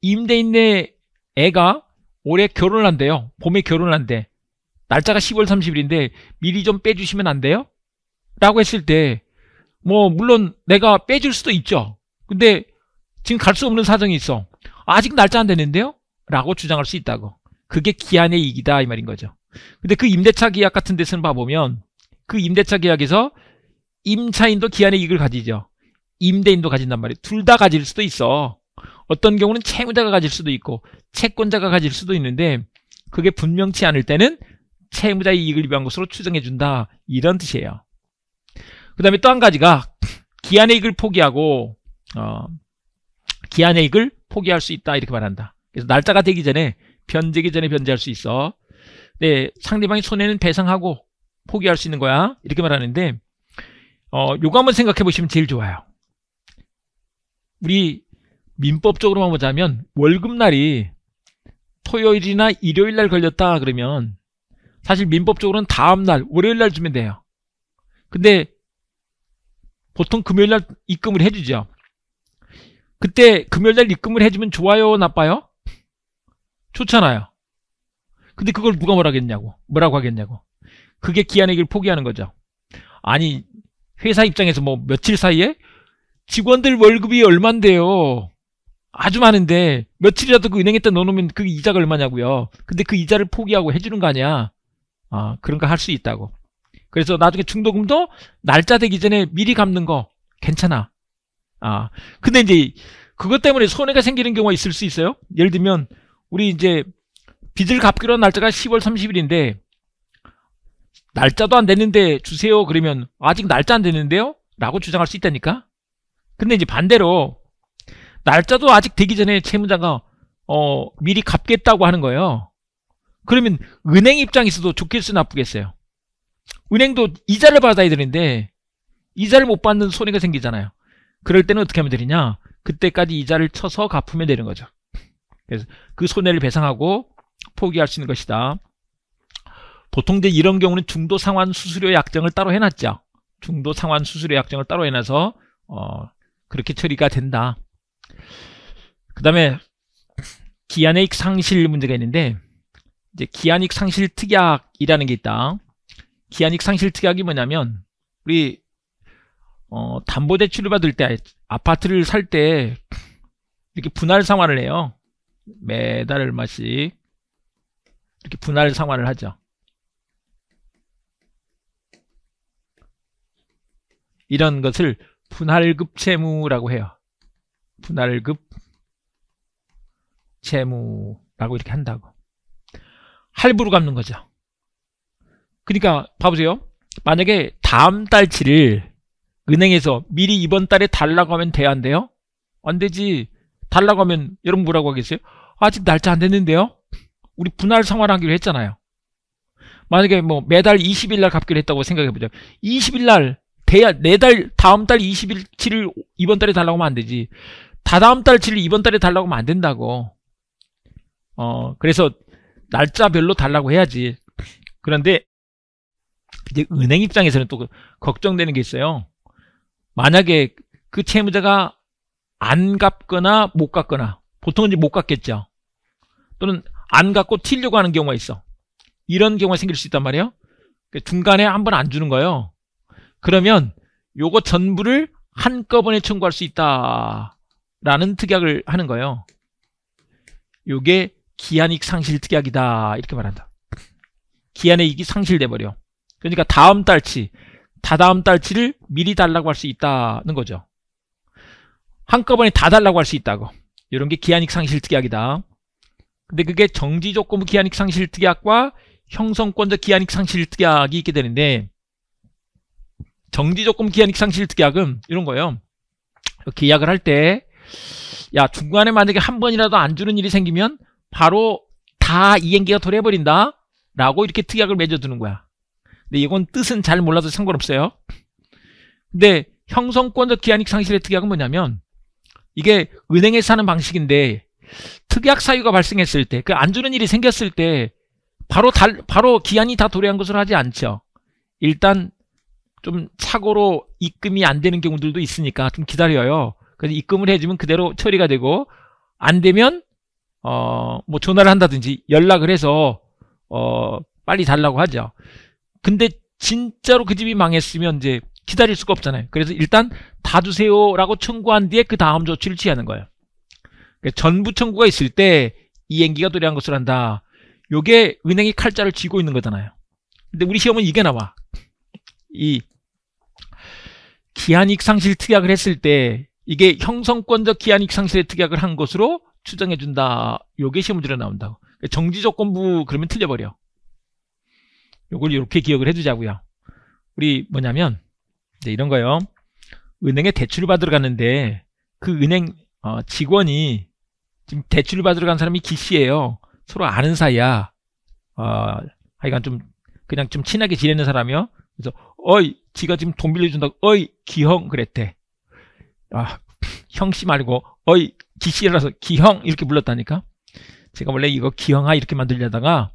임대인의 애가 올해 결혼을 한대요. 봄에 결혼을 한대. 날짜가 10월 30일인데 미리 좀 빼주시면 안 돼요? 라고 했을 때뭐 물론 내가 빼줄 수도 있죠. 근데 지금 갈 수 없는 사정이 있어. 아직 날짜 안 되는데요? 라고 주장할 수 있다고. 그게 기한의 이익이다 이 말인 거죠. 근데 그 임대차 계약 같은 데서는 봐보면 그 임대차 계약에서 임차인도 기한의 이익을 가지죠. 임대인도 가진단 말이에요. 둘 다 가질 수도 있어. 어떤 경우는 채무자가 가질 수도 있고 채권자가 가질 수도 있는데 그게 분명치 않을 때는 채무자의 이익을 위한 것으로 추정해준다. 이런 뜻이에요. 그 다음에 또 한 가지가 기한의익을 포기하고 어, 기한의익을 포기할 수 있다 이렇게 말한다. 그래서 날짜가 되기 전에 변제기 전에 변제할 수 있어. 네, 상대방이 손해는 배상하고 포기할 수 있는 거야 이렇게 말하는데 어, 요거 한번 생각해 보시면 제일 좋아요. 우리 민법적으로만 보자면 월급날이 토요일이나 일요일날 걸렸다 그러면 사실 민법적으로는 다음날 월요일날 주면 돼요. 근데 보통 금요일날 입금을 해주죠. 그때 금요일날 입금을 해주면 좋아요, 나빠요? 좋잖아요. 근데 그걸 누가 뭐라 겠냐고 뭐라고 하겠냐고. 그게 기한액을 포기하는 거죠. 아니, 회사 입장에서 뭐 며칠 사이에 직원들 월급이 얼만데요. 아주 많은데 며칠이라도 그 은행에다 넣어놓으면 그 이자가 얼마냐고요. 근데 그 이자를 포기하고 해주는 거 아니야. 아, 그런 거 할 수 있다고. 그래서 나중에 중도금도 날짜 되기 전에 미리 갚는 거 괜찮아. 아, 근데 이제 그것 때문에 손해가 생기는 경우가 있을 수 있어요. 예를 들면 우리 이제 빚을 갚기로 한 날짜가 10월 30일인데 날짜도 안 됐는데 주세요 그러면 아직 날짜 안 됐는데요? 라고 주장할 수 있다니까. 근데 이제 반대로 날짜도 아직 되기 전에 채무자가 어 미리 갚겠다고 하는 거예요. 그러면 은행 입장에서도 좋겠어 나쁘겠어요. 은행도 이자를 받아야 되는데 이자를 못 받는 손해가 생기잖아요. 그럴 때는 어떻게 하면 되느냐? 그때까지 이자를 쳐서 갚으면 되는 거죠. 그래서 그 손해를 배상하고 포기할 수 있는 것이다. 보통 이제 이런 경우는 중도 상환 수수료 약정을 따로 해놨죠. 중도 상환 수수료 약정을 따로 해놔서 어, 그렇게 처리가 된다. 그 다음에 기한의 상실 문제가 있는데 이제 기한익 상실 특약이라는 게 있다. 기한익 상실 특약이 뭐냐면 우리 어, 담보 대출을 받을 때 아파트를 살 때 이렇게 분할 상환을 해요. 매달 얼마씩 이렇게 분할 상환을 하죠. 이런 것을 분할급 채무라고 해요. 분할급 채무라고 이렇게 한다고. 할부로 갚는 거죠. 그러니까 봐보세요. 만약에 다음 달치를 은행에서 미리 이번 달에 달라고 하면 돼야 안 돼요? 안 되지. 달라고 하면 여러분 뭐라고 하겠어요? 아직 날짜 안 됐는데요? 우리 분할 상환하기로 했잖아요. 만약에 뭐 매달 20일 날 갚기로 했다고 생각해 보자. 20일 날 돼야 내달 다음 달 20일치를 이번 달에 달라고 하면 안 되지. 다다음 달치를 이번 달에 달라고 하면 안 된다고. 어, 그래서 날짜별로 달라고 해야지. 그런데 이제 은행 입장에서는 또 걱정되는 게 있어요. 만약에 그 채무자가 안 갚거나 못 갚거나 보통은 이제 못 갚겠죠. 또는 안 갚고 튀려고 하는 경우가 있어. 이런 경우가 생길 수 있단 말이에요. 그 중간에 한 번 안 주는 거예요. 그러면 요거 전부를 한꺼번에 청구할 수 있다라는 특약을 하는 거예요. 요게 기한익 상실 특약이다 이렇게 말한다. 기한의 익이 상실돼 버려. 그러니까 다음 달치, 다다음 달치를 미리 달라고 할 수 있다는 거죠. 한꺼번에 다 달라고 할 수 있다고. 이런 게 기한익 상실특약이다. 근데 그게 정지조건무 기한익 상실특약과 형성권적 기한익 상실특약이 있게 되는데 정지조건무 기한익 상실특약은 이런 거예요. 계약을 할 때야 중간에 만약에 한 번이라도 안 주는 일이 생기면 바로 다 이행기가 도래해버린다 라고 이렇게 특약을 맺어두는 거야. 근데 이건 뜻은 잘 몰라도 상관없어요. 근데 형성권적 기한익 상실의 특약은 뭐냐면 이게 은행에서 하는 방식인데 특약 사유가 발생했을 때, 그 안 주는 일이 생겼을 때 바로 달, 바로 기한이 다 도래한 것으로 하지 않죠. 일단 좀 착오로 입금이 안 되는 경우들도 있으니까 좀 기다려요. 그래서 입금을 해주면 그대로 처리가 되고 안 되면 어 뭐 전화를 한다든지 연락을 해서 어 빨리 달라고 하죠. 근데 진짜로 그 집이 망했으면 이제 기다릴 수가 없잖아요. 그래서 일단 다 주세요라고 청구한 뒤에 그 다음 조치를 취하는 거예요. 그러니까 전부 청구가 있을 때 이행기가 도래한 것을 한다. 요게 은행이 칼자를 쥐고 있는 거잖아요. 근데 우리 시험은 이게 나와. 이 기한익 상실 특약을 했을 때 이게 형성권적 기한익 상실의 특약을 한 것으로 추정해 준다. 요게 시험 문제로 나온다고. 정지조건부 그러면 틀려버려. 요걸 이렇게 기억을 해두자고요. 우리 뭐냐면 네, 이런 거요. 은행에 대출을 받으러 갔는데 그 은행 어, 직원이 지금 대출을 받으러 간 사람이 기씨예요. 서로 아는 사이야. 어, 하여간 좀 그냥 좀 친하게 지내는 사람이요. 그래서 어이 지가 지금 돈 빌려준다고 어이 기형 그랬대. 아 형씨 말고 어이 기씨라서 기형 이렇게 불렀다니까. 제가 원래 이거 기형아 이렇게 만들려다가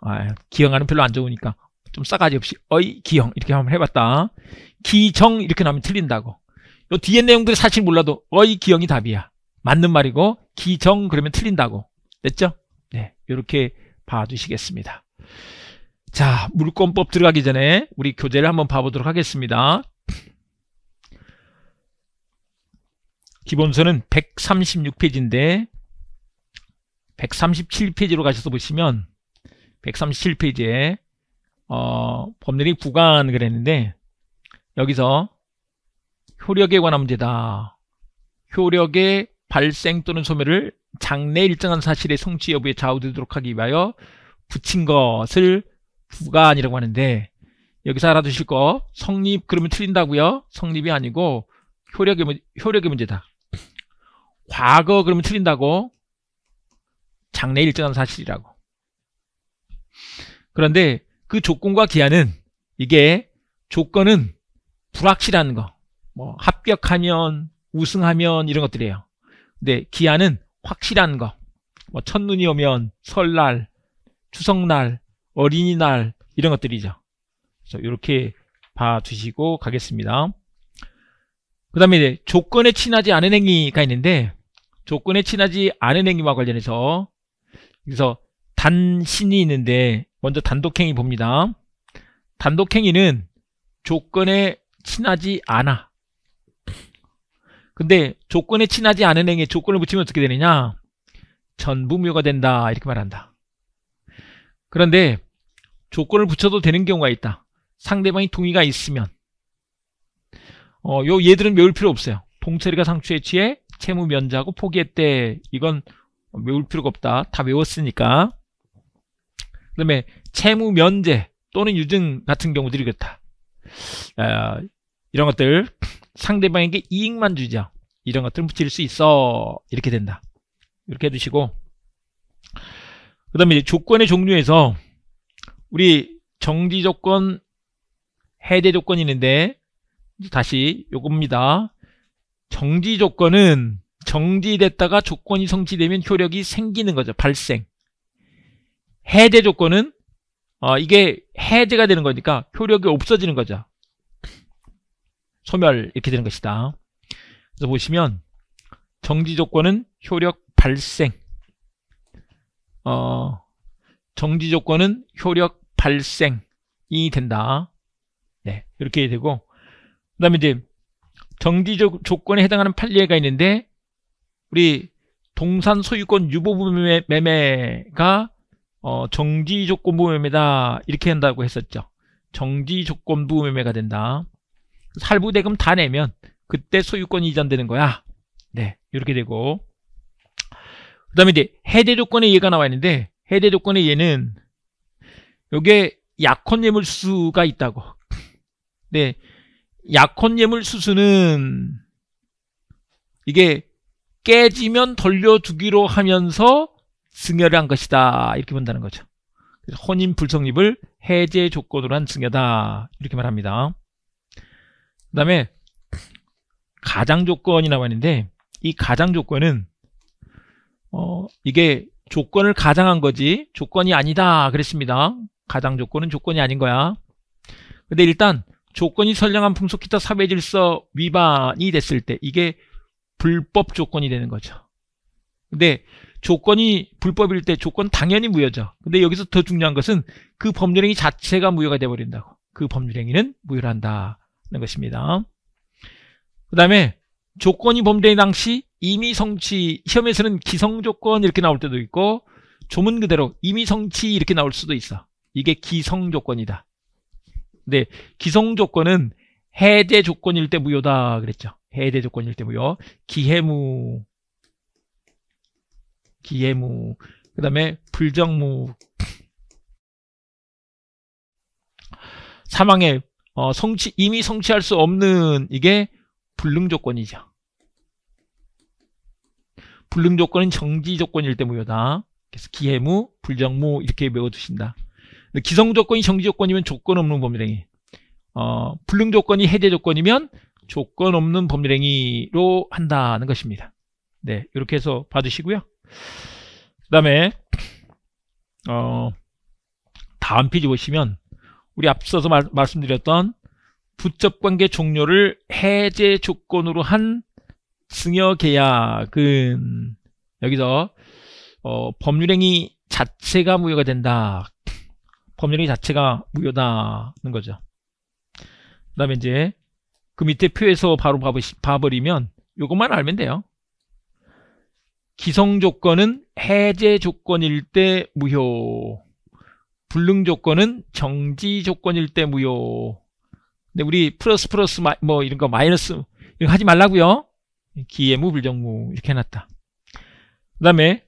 아, 기형아는 별로 안 좋으니까 좀 싸가지 없이 어이 기형 이렇게 한번 해봤다. 기정 이렇게 나오면 틀린다고. 요 뒤에 내용들이 사실 몰라도 어이 기형이 답이야. 맞는 말이고 기정 그러면 틀린다고. 됐죠? 네, 이렇게 봐주시겠습니다. 자, 물권법 들어가기 전에 우리 교재를 한번 봐보도록 하겠습니다. 기본서는 136페이지인데 137페이지로 가셔서 보시면 137페이지에 어, 법률이 구간 그랬는데 여기서 효력에 관한 문제다. 효력의 발생 또는 소멸을 장래 일정한 사실의 성취 여부에 좌우되도록 하기 위하여 붙인 것을 구간이라고 하는데 여기서 알아두실 거 성립 그러면 틀린다고요? 성립이 아니고 효력의, 효력의 문제다. 과거 그러면 틀린다고 장래 일정한 사실이라고. 그런데 그 조건과 기한은 이게 조건은 불확실한 거. 뭐 합격하면 우승하면 이런 것들이에요. 근데 기한은 확실한 거. 뭐 첫눈이 오면 설날, 추석날, 어린이날 이런 것들이죠. 그래서 이렇게 봐주시고 가겠습니다. 그 다음에 이제 조건에 친하지 않은 행위가 있는데 조건에 친하지 않은 행위와 관련해서 그래서 단신이 있는데 먼저 단독행위 봅니다. 단독행위는 조건에 친하지 않아. 근데 조건에 친하지 않은 행위에 조건을 붙이면 어떻게 되느냐? 전부묘가 된다 이렇게 말한다. 그런데 조건을 붙여도 되는 경우가 있다. 상대방이 동의가 있으면 어, 요 얘들은 메울 필요 없어요. 동철이가 상추에 취해 채무 면제하고 포기했대. 이건 외울 필요가 없다. 다 외웠으니까. 그 다음에 채무 면제 또는 유증 같은 경우들이 그렇다. 어, 이런 것들 상대방에게 이익만 주자 이런 것들을 붙일 수 있어 이렇게 된다. 이렇게 해두시고 그 다음에 조건의 종류에서 우리 정지 조건 해제 조건이 있는데 다시 요겁니다. 정지 조건은 정지됐다가 조건이 성취되면 효력이 생기는 거죠. 발생. 해제 조건은 어, 이게 해제가 되는 거니까 효력이 없어지는 거죠. 소멸 이렇게 되는 것이다. 그래서 보시면 정지 조건은 효력 발생 어, 정지 조건은 효력 발생이 된다. 네, 이렇게 되고 그 다음에 이제 정지 조건에 해당하는 판례가 있는데 우리 동산 소유권 유보 매매가 어, 정지 조건부 매매다 이렇게 한다고 했었죠. 정지 조건부 매매가 된다. 할부 대금 다 내면 그때 소유권이 이전되는 거야. 네, 이렇게 되고 그 다음에 이제 해대 조건의 예가 나와 있는데 해대 조건의 예는 요게 약혼 예물수수가 있다고. 네, 약혼 예물수수는 이게 깨지면 돌려주기로 하면서 승여를한 것이다 이렇게 본다는 거죠. 혼인 불성립을 해제 조건으로 한승여다 이렇게 말합니다. 그 다음에 가장 조건이라고 하는데 이 가장 조건은 어, 이게 조건을 가장한 거지 조건이 아니다 그랬습니다. 가장 조건은 조건이 아닌 거야. 근데 일단 조건이 선량한 풍속 기타 사회 질서 위반이 됐을 때 이게 불법 조건이 되는 거죠. 근데 조건이 불법일 때 조건 당연히 무효죠. 근데 여기서 더 중요한 것은 그 법률행위 자체가 무효가 돼버린다고. 그 법률행위는 무효한다는 를 것입니다. 그 다음에 조건이 범죄인 당시 이미 성취 시험에서는 기성 조건 이렇게 나올 때도 있고 조문 그대로 이미 성취 이렇게 나올 수도 있어. 이게 기성 조건이다. 근데 기성 조건은 해제 조건일 때 무효다 그랬죠. 해제 조건일 때 무효. 기해무 기예무, 그 다음에 불정무, 사망의 어, 성취, 이미 성취할 수 없는 이게 불능 조건이죠. 불능 조건은 정지 조건일 때 무효다. 그래서 기해무, 불정무 이렇게 외워두신다. 기성 조건이 정지 조건이면 조건 없는 법률행위. 어, 불능 조건이 해제 조건이면 조건 없는 법률행위로 한다는 것입니다. 네, 이렇게 해서 봐주시고요. 그 다음에 어, 다음 페이지 보시면 우리 앞서서 말, 말씀드렸던 부적관계 종료를 해제 조건으로 한 증여계약은 그, 여기서 어, 법률행위 자체가 무효가 된다. 법률행위 자체가 무효다는 거죠. 그 다음에 이제 그 밑에 표에서 바로 봐버리면 이것만 알면 돼요. 기성 조건은 해제 조건일 때 무효. 불능 조건은 정지 조건일 때 무효. 근데 우리 플러스 플러스 마, 뭐 이런 거 마이너스 이거 하지 말라고요. 기예무 불정무 이렇게 해놨다. 그 다음에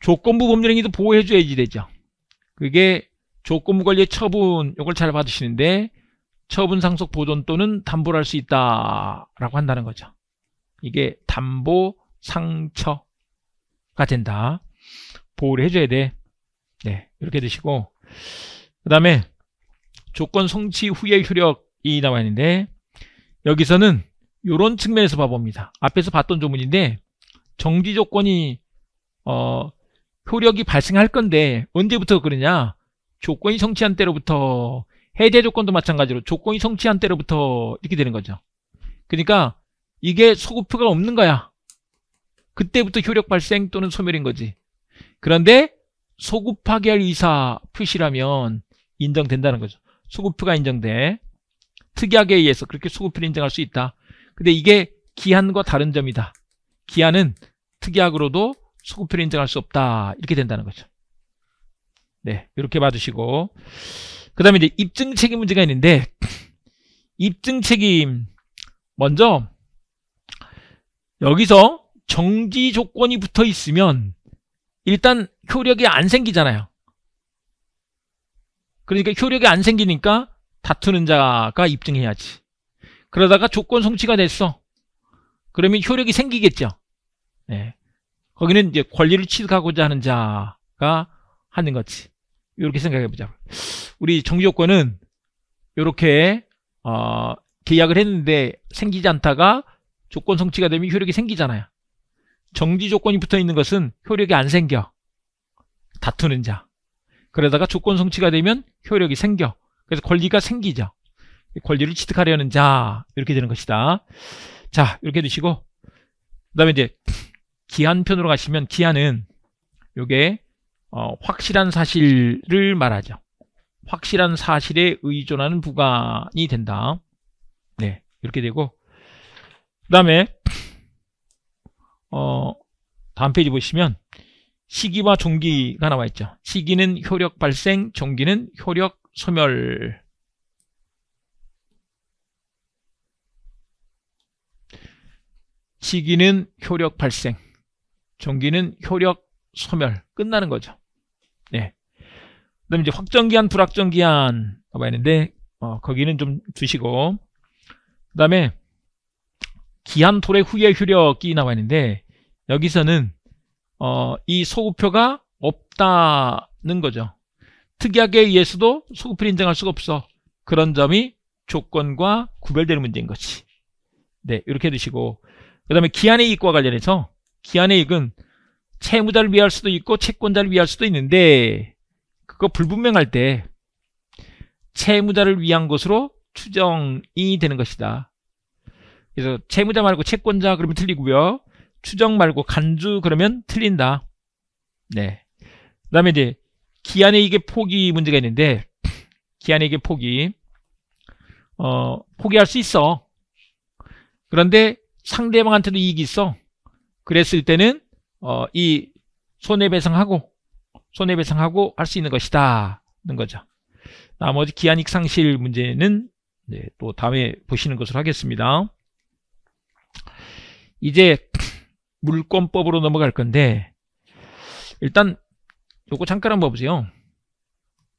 조건부 법률행위도 보호해줘야지 되죠. 그게 조건부 관리의 처분 이걸 잘 받으시는데 처분 상속 보존 또는 담보를 할 수 있다라고 한다는 거죠. 이게 담보 상처가 된다. 보호를 해줘야 돼. 네, 이렇게 되시고그 다음에 조건 성취 후의 효력이 나와 있는데 여기서는 이런 측면에서 봐봅니다. 앞에서 봤던 조문인데 정지 조건이 어, 효력이 발생할 건데 언제부터 그러냐 조건이 성취한 때로부터 해제 조건도 마찬가지로 조건이 성취한 때로부터 이렇게 되는 거죠. 그러니까 이게 소급표가 없는 거야. 그때부터 효력 발생 또는 소멸인 거지. 그런데 소급하게 할 의사 표시라면 인정된다는 거죠. 소급표가 인정돼. 특약에 의해서 그렇게 소급표를 인정할 수 있다. 근데 이게 기한과 다른 점이다. 기한은 특약으로도 소급표를 인정할 수 없다. 이렇게 된다는 거죠. 네, 이렇게 봐주시고 그 다음에 이제 입증 책임 문제가 있는데 입증 책임 먼저 여기서 정지 조건이 붙어 있으면 일단 효력이 안 생기잖아요. 그러니까 효력이 안 생기니까 다투는 자가 입증해야지. 그러다가 조건 성취가 됐어. 그러면 효력이 생기겠죠. 네. 거기는 이제 권리를 취득하고자 하는 자가 하는 거지. 이렇게 생각해 보자. 우리 정지 조건은 이렇게 어, 계약을 했는데 생기지 않다가 조건 성취가 되면 효력이 생기잖아요. 정지 조건이 붙어 있는 것은 효력이 안 생겨. 다투는 자. 그러다가 조건 성취가 되면 효력이 생겨. 그래서 권리가 생기죠. 권리를 취득하려는 자. 이렇게 되는 것이다. 자, 이렇게 두시고 그 다음에 이제 기한편으로 가시면 기한은 요게 어, 확실한 사실을 말하죠. 확실한 사실에 의존하는 부관이 된다. 네, 이렇게 되고 그 다음에 어, 다음 페이지 보시면 시기와 종기가 나와 있죠. 시기는 효력 발생, 종기는 효력 소멸. 시기는 효력 발생, 종기는 효력 소멸. 끝나는 거죠. 네. 그다음 이제 확정기한, 불확정기한 가봐야 하는데 어, 거기는 좀 주시고, 그 다음에 기한 토래 후에 효력이 나와 있는데 여기서는 어, 이 소급표가 없다는 거죠. 특약에 의해서도 소급표를 인정할 수가 없어. 그런 점이 조건과 구별되는 문제인 거지. 네, 이렇게 두시고그 다음에 기한의 이익과 관련해서 기한의 이익은 채무자를 위할 수도 있고 채권자를 위할 수도 있는데 그거 불분명할 때 채무자를 위한 것으로 추정이 되는 것이다. 그래서 채무자 말고 채권자 그러면 틀리고요. 추정 말고 간주 그러면 틀린다. 네. 그 다음에 이제 기한의 이게 포기 문제가 있는데 기한의 이게 포기 어 포기할 수 있어. 그런데 상대방한테도 이익이 있어. 그랬을 때는 어, 이 손해배상하고 손해배상하고 할 수 있는 것이다. 는 거죠. 나머지 기한익 상실 문제는 네, 또 다음에 보시는 것으로 하겠습니다. 이제 물권법으로 넘어갈 건데 일단 요거 잠깐 한번 보세요.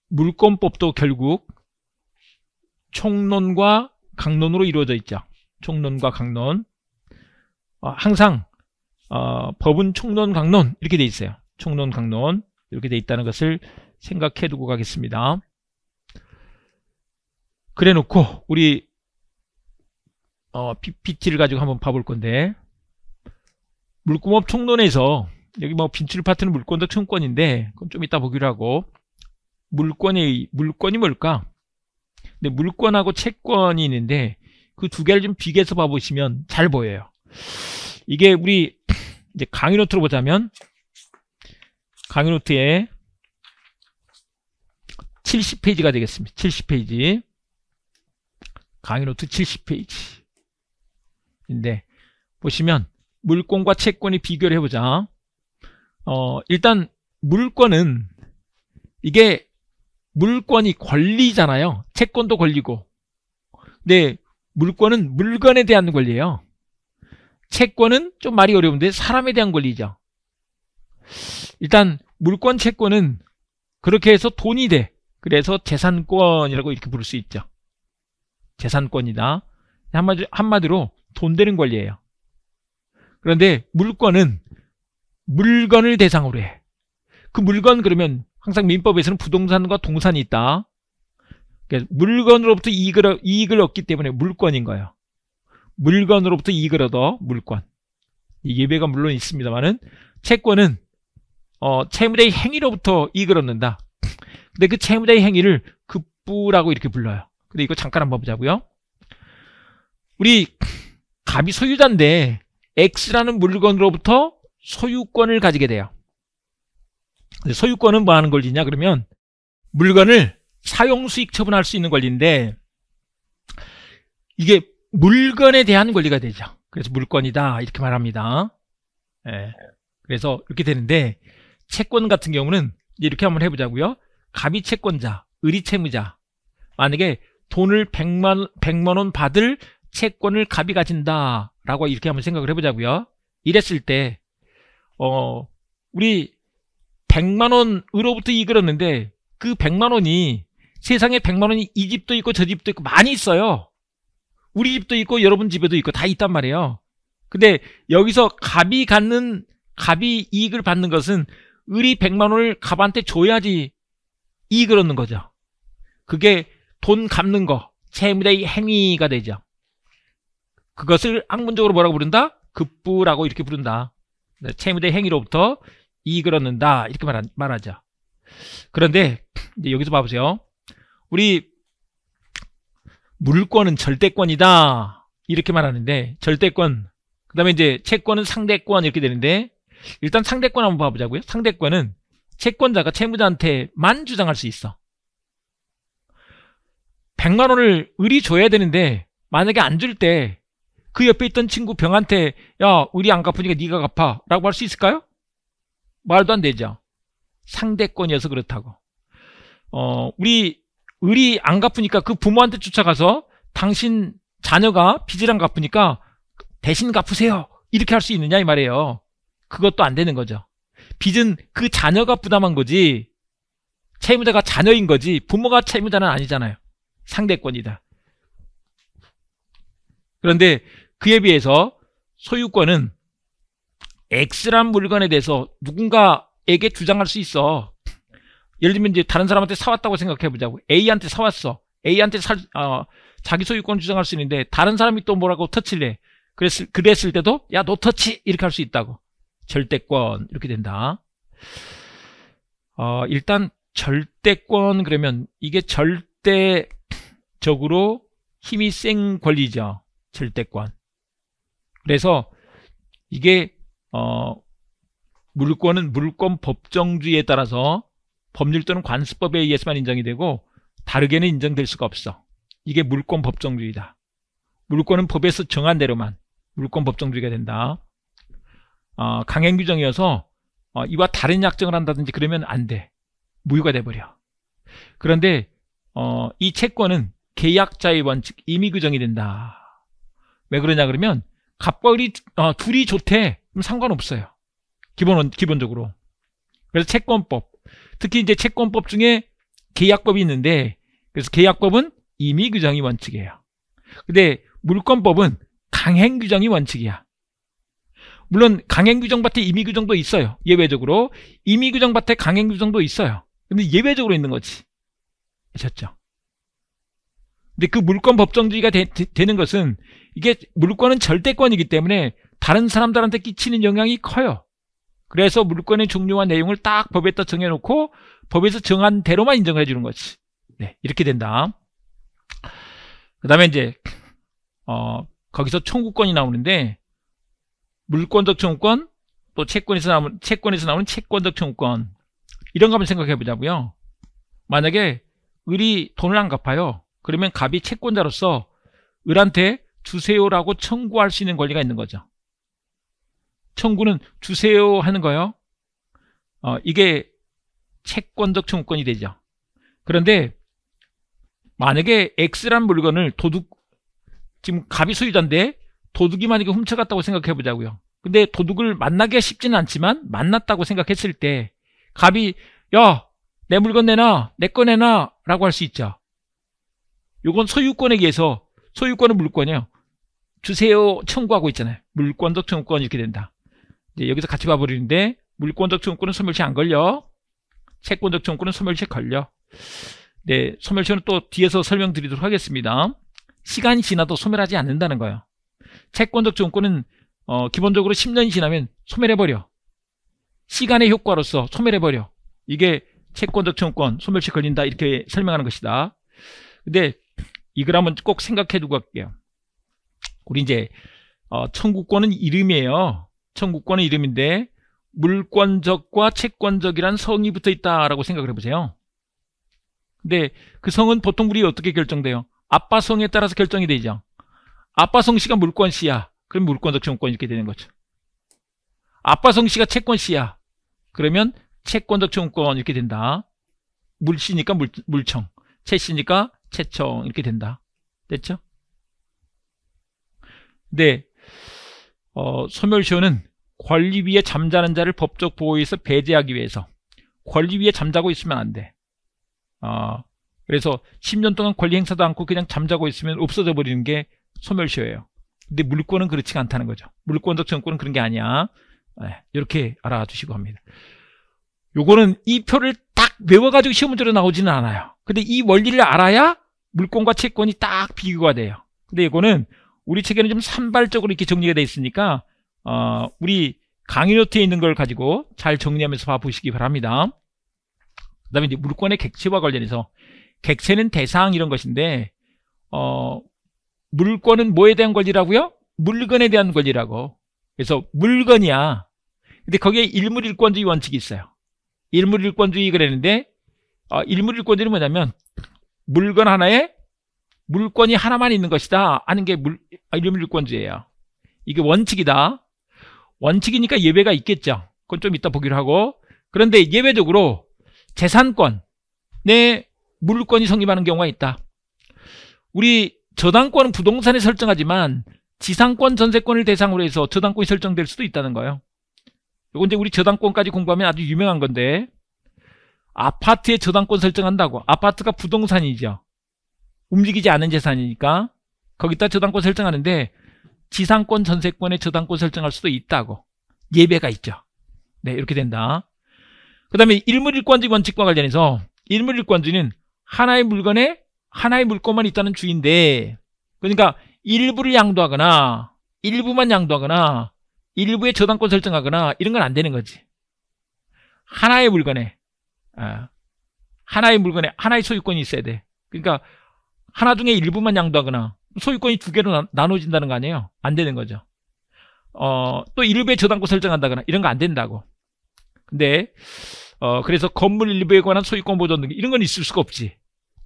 물권법도 결국 총론과 강론으로 이루어져 있죠. 총론과 강론. 어, 항상 어, 법은 총론, 강론 이렇게 돼 있어요. 총론, 강론 이렇게 돼 있다는 것을 생각해 두고 가겠습니다. 그래 놓고 우리 어, PPT를 가지고 한번 봐볼 건데 물구업 총론에서 여기 뭐 빈출 파트는 물권도 청권인데 그건 좀 이따 보기로 하고 물권의 물권이 뭘까? 근데 물권하고 채권이 있는데 그 두 개를 좀 비교해서 봐보시면 잘 보여요. 이게 우리 이제 강의 노트로 보자면 강의 노트에 70페이지가 되겠습니다. 70페이지 강의 노트 70페이지인데 보시면 물권과 채권이 비교를 해보자. 어, 일단 물권은 이게 물권이 권리잖아요. 채권도 권리고. 근데 물권은 물건에 대한 권리예요. 채권은 좀 말이 어려운데 사람에 대한 권리죠. 일단 물권 채권은 그렇게 해서 돈이 돼. 그래서 재산권이라고 이렇게 부를 수 있죠. 재산권이다. 한마디, 한마디로 돈 되는 권리예요. 그런데 물권은 물건을 대상으로 해. 그 물건 그러면 항상 민법에서는 부동산과 동산이 있다. 그러니까 물건으로부터 이익을, 이익을 얻기 때문에 물권인 거예요. 물건으로부터 이익을 얻어 물권. 예배가 물론 있습니다만은 채권은 어, 채무자의 행위로부터 이익을 얻는다. 근데 그 채무자의 행위를 급부라고 이렇게 불러요. 근데 이거 잠깐 한번 보자고요. 우리 갑이 소유자인데 X라는 물건으로부터 소유권을 가지게 돼요. 소유권은 뭐 하는 권리냐 그러면 물건을 사용 수익 처분할 수 있는 권리인데 이게 물건에 대한 권리가 되죠. 그래서 물건이다 이렇게 말합니다. 예. 그래서 이렇게 되는데 채권 같은 경우는 이렇게 한번 해보자고요. 가비 채권자, 의리 채무자 만약에 돈을 100만, 100만 원 받을 채권을 갑이 가진다 라고 이렇게 한번 생각을 해보자고요 이랬을 때 어, 우리 100만원으로부터 이익을 얻는데 그 100만원이 세상에 100만원이 이 집도 있고 저 집도 있고 많이 있어요 우리 집도 있고 여러분 집에도 있고 다 있단 말이에요 근데 여기서 갑이 갖는 갑이 이익을 받는 것은 을이 100만원을 갑한테 줘야지 이익을 얻는 거죠 그게 돈 갚는 거 채무자의 행위가 되죠 그것을 학문적으로 뭐라고 부른다? 급부라고 이렇게 부른다. 네, 채무대 행위로부터 이익을 얻는다. 이렇게 말하, 말하죠. 그런데 여기서 봐보세요. 우리 물권은 절대권이다. 이렇게 말하는데 절대권 그 다음에 이제 채권은 상대권 이렇게 되는데 일단 상대권 한번 봐보자고요. 상대권은 채권자가 채무자한테만 주장할 수 있어. 100만 원을 을이 줘야 되는데 만약에 안줄때 그 옆에 있던 친구 병한테 야 우리 안 갚으니까 네가 갚아 라고 할 수 있을까요? 말도 안 되죠. 상대권이어서 그렇다고. 어, 우리 을리안 갚으니까 그 부모한테 쫓아가서 당신 자녀가 빚을 안 갚으니까 대신 갚으세요. 이렇게 할 수 있느냐 이 말이에요. 그것도 안 되는 거죠. 빚은 그 자녀가 부담한 거지 채무자가 자녀인 거지 부모가 채무자는 아니잖아요. 상대권이다. 그런데 그에 비해서 소유권은 X란 물건에 대해서 누군가에게 주장할 수 있어. 예를 들면 이제 다른 사람한테 사왔다고 생각해보자고. A한테 사왔어. A한테 사, 어, 자기 소유권 주장할 수 있는데 다른 사람이 또 뭐라고 터칠래 그랬을, 그랬을 때도 야 너 터치 이렇게 할 수 있다고. 절대권 이렇게 된다. 어, 일단 절대권 그러면 이게 절대적으로 힘이 센 권리죠. 절대권. 그래서 이게 어, 물권은 물권 법정주의에 따라서 법률 또는 관습법에 의해서만 인정이 되고 다르게는 인정될 수가 없어. 이게 물권 법정주의다. 물권은 법에서 정한 대로만 물권 법정주의가 된다. 어, 강행 규정이어서 어, 이와 다른 약정을 한다든지 그러면 안 돼. 무효가 돼버려. 그런데 어, 이 채권은 계약자의 원칙 임의 규정이 된다. 왜 그러냐 그러면 갑과을이 어, 둘이 좋대. 그럼 상관없어요. 기본 기본적으로. 그래서 채권법. 특히 이제 채권법 중에 계약법이 있는데 그래서 계약법은 임의 규정이 원칙이에요. 근데 물권법은 강행 규정이 원칙이야. 물론 강행 규정 밭에 임의 규정도 있어요. 예외적으로 임의 규정 밭에 강행 규정도 있어요. 근데 예외적으로 있는 거지. 아셨죠? 근데 그 물권 법정주의가 되, 되는 것은 이게 물권은 절대권이기 때문에 다른 사람들한테 끼치는 영향이 커요. 그래서 물권의 종류와 내용을 딱 법에다 정해놓고 법에서 정한 대로만 인정해 주는 거지. 네, 이렇게 된다. 그 다음에 이제 어, 거기서 청구권이 나오는데 물권적 청구권 또 채권에서 나오는 채권에서 나오는 채권적 청구권 이런 거 한번 생각해 보자고요. 만약에 을이 돈을 안 갚아요. 그러면 갑이 채권자로서 을한테 주세요라고 청구할 수 있는 권리가 있는 거죠. 청구는 주세요 하는 거요. 어, 이게 채권적 청구권이 되죠. 그런데 만약에 X란 물건을 도둑 지금 갑이 소유자인데 도둑이 만약에 훔쳐갔다고 생각해 보자고요. 근데 도둑을 만나기가 쉽지는 않지만 만났다고 생각했을 때 갑이 야내 물건 내놔 내꺼 내놔 라고 할 수 있죠. 이건 소유권에 의해서 소유권은 물권이에요. 주세요 청구하고 있잖아요. 물권적 청구권 이렇게 된다. 이제 여기서 같이 봐버리는데 물권적 청구권은 소멸시 안 걸려. 채권적 청구권은 소멸시 걸려. 네, 소멸시는 또 뒤에서 설명드리도록 하겠습니다. 시간이 지나도 소멸하지 않는다는 거예요. 채권적 청구권은 어, 기본적으로 10년이 지나면 소멸해버려. 시간의 효과로서 소멸해버려. 이게 채권적 청구권 소멸시 걸린다 이렇게 설명하는 것이다. 근데 이걸 한번 꼭 생각해 두고 갈게요. 우리 이제 어, 청구권은 이름이에요. 청구권은 이름인데 물권적과 채권적이란 성이 붙어 있다라고 생각을 해보세요. 근데 그 성은 보통 우리 어떻게 결정돼요? 아빠 성에 따라서 결정이 되죠. 아빠 성 씨가 물권 씨야. 그럼 물권적 채권 이렇게 되는 거죠. 아빠 성 씨가 채권 씨야. 그러면 채권적 채권 이렇게 된다. 물 씨니까 물, 물청. 채 씨니까 채청 이렇게 된다. 됐죠? 네. 어, 소멸시효는 권리 위에 잠자는 자를 법적 보호에서 배제하기 위해서 권리 위에 잠자고 있으면 안 돼. 어, 그래서 10년 동안 권리 행사도 않고 그냥 잠자고 있으면 없어져 버리는 게 소멸시효예요. 근데 물권은 그렇지가 않다는 거죠. 물권적 정권은 그런 게 아니야. 네, 이렇게 알아주시고 합니다. 요거는 이 표를 딱 외워가지고 시험 문제로 나오지는 않아요. 근데 이 원리를 알아야 물권과 채권이 딱 비교가 돼요. 근데 이거는 우리 책에는 좀 산발적으로 이렇게 정리가 돼 있으니까 어, 우리 강의 노트에 있는 걸 가지고 잘 정리하면서 봐보시기 바랍니다. 그 다음에 이제 물권의 객체와 관련해서 객체는 대상 이런 것인데 어, 물권은 뭐에 대한 권리라고요? 물건에 대한 권리라고 그래서 물건이야 근데 거기에 일물일권주의 원칙이 있어요 일물일권주의 그랬는데 어, 일물일권주의는 뭐냐면 물건 하나에 물권이 하나만 있는 것이다 하는 게 물, 아, 이름 물권주의예요. 이게 원칙이다. 원칙이니까 예외가 있겠죠. 그건 좀 이따 보기로 하고 그런데 예외적으로 재산권에 물권이 성립하는 경우가 있다. 우리 저당권은 부동산에 설정하지만 지상권, 전세권을 대상으로 해서 저당권이 설정될 수도 있다는 거예요. 이건 이제 우리 저당권까지 공부하면 아주 유명한 건데 아파트에 저당권 설정한다고 아파트가 부동산이죠 움직이지 않은 재산이니까 거기다 저당권 설정하는데 지상권 전세권에 저당권 설정할 수도 있다고 예배가 있죠 네 이렇게 된다 그 다음에 일물일권지 원칙과 관련해서 일물일권지는 하나의 물건에 하나의 물건만 있다는 주인데 그러니까 일부를 양도하거나 일부만 양도하거나 일부의 저당권 설정하거나 이런 건 안 되는 거지 하나의 물건에 예. 하나의 물건에 하나의 소유권이 있어야 돼. 그러니까 하나 중에 일부만 양도하거나 소유권이 두 개로 나, 눠진다는거 아니에요? 안 되는 거죠. 어, 또 일부의 저당권 설정한다거나 이런 거 안 된다고. 근데 어, 그래서 건물 일부에 관한 소유권 보존 등 이런 건 있을 수가 없지.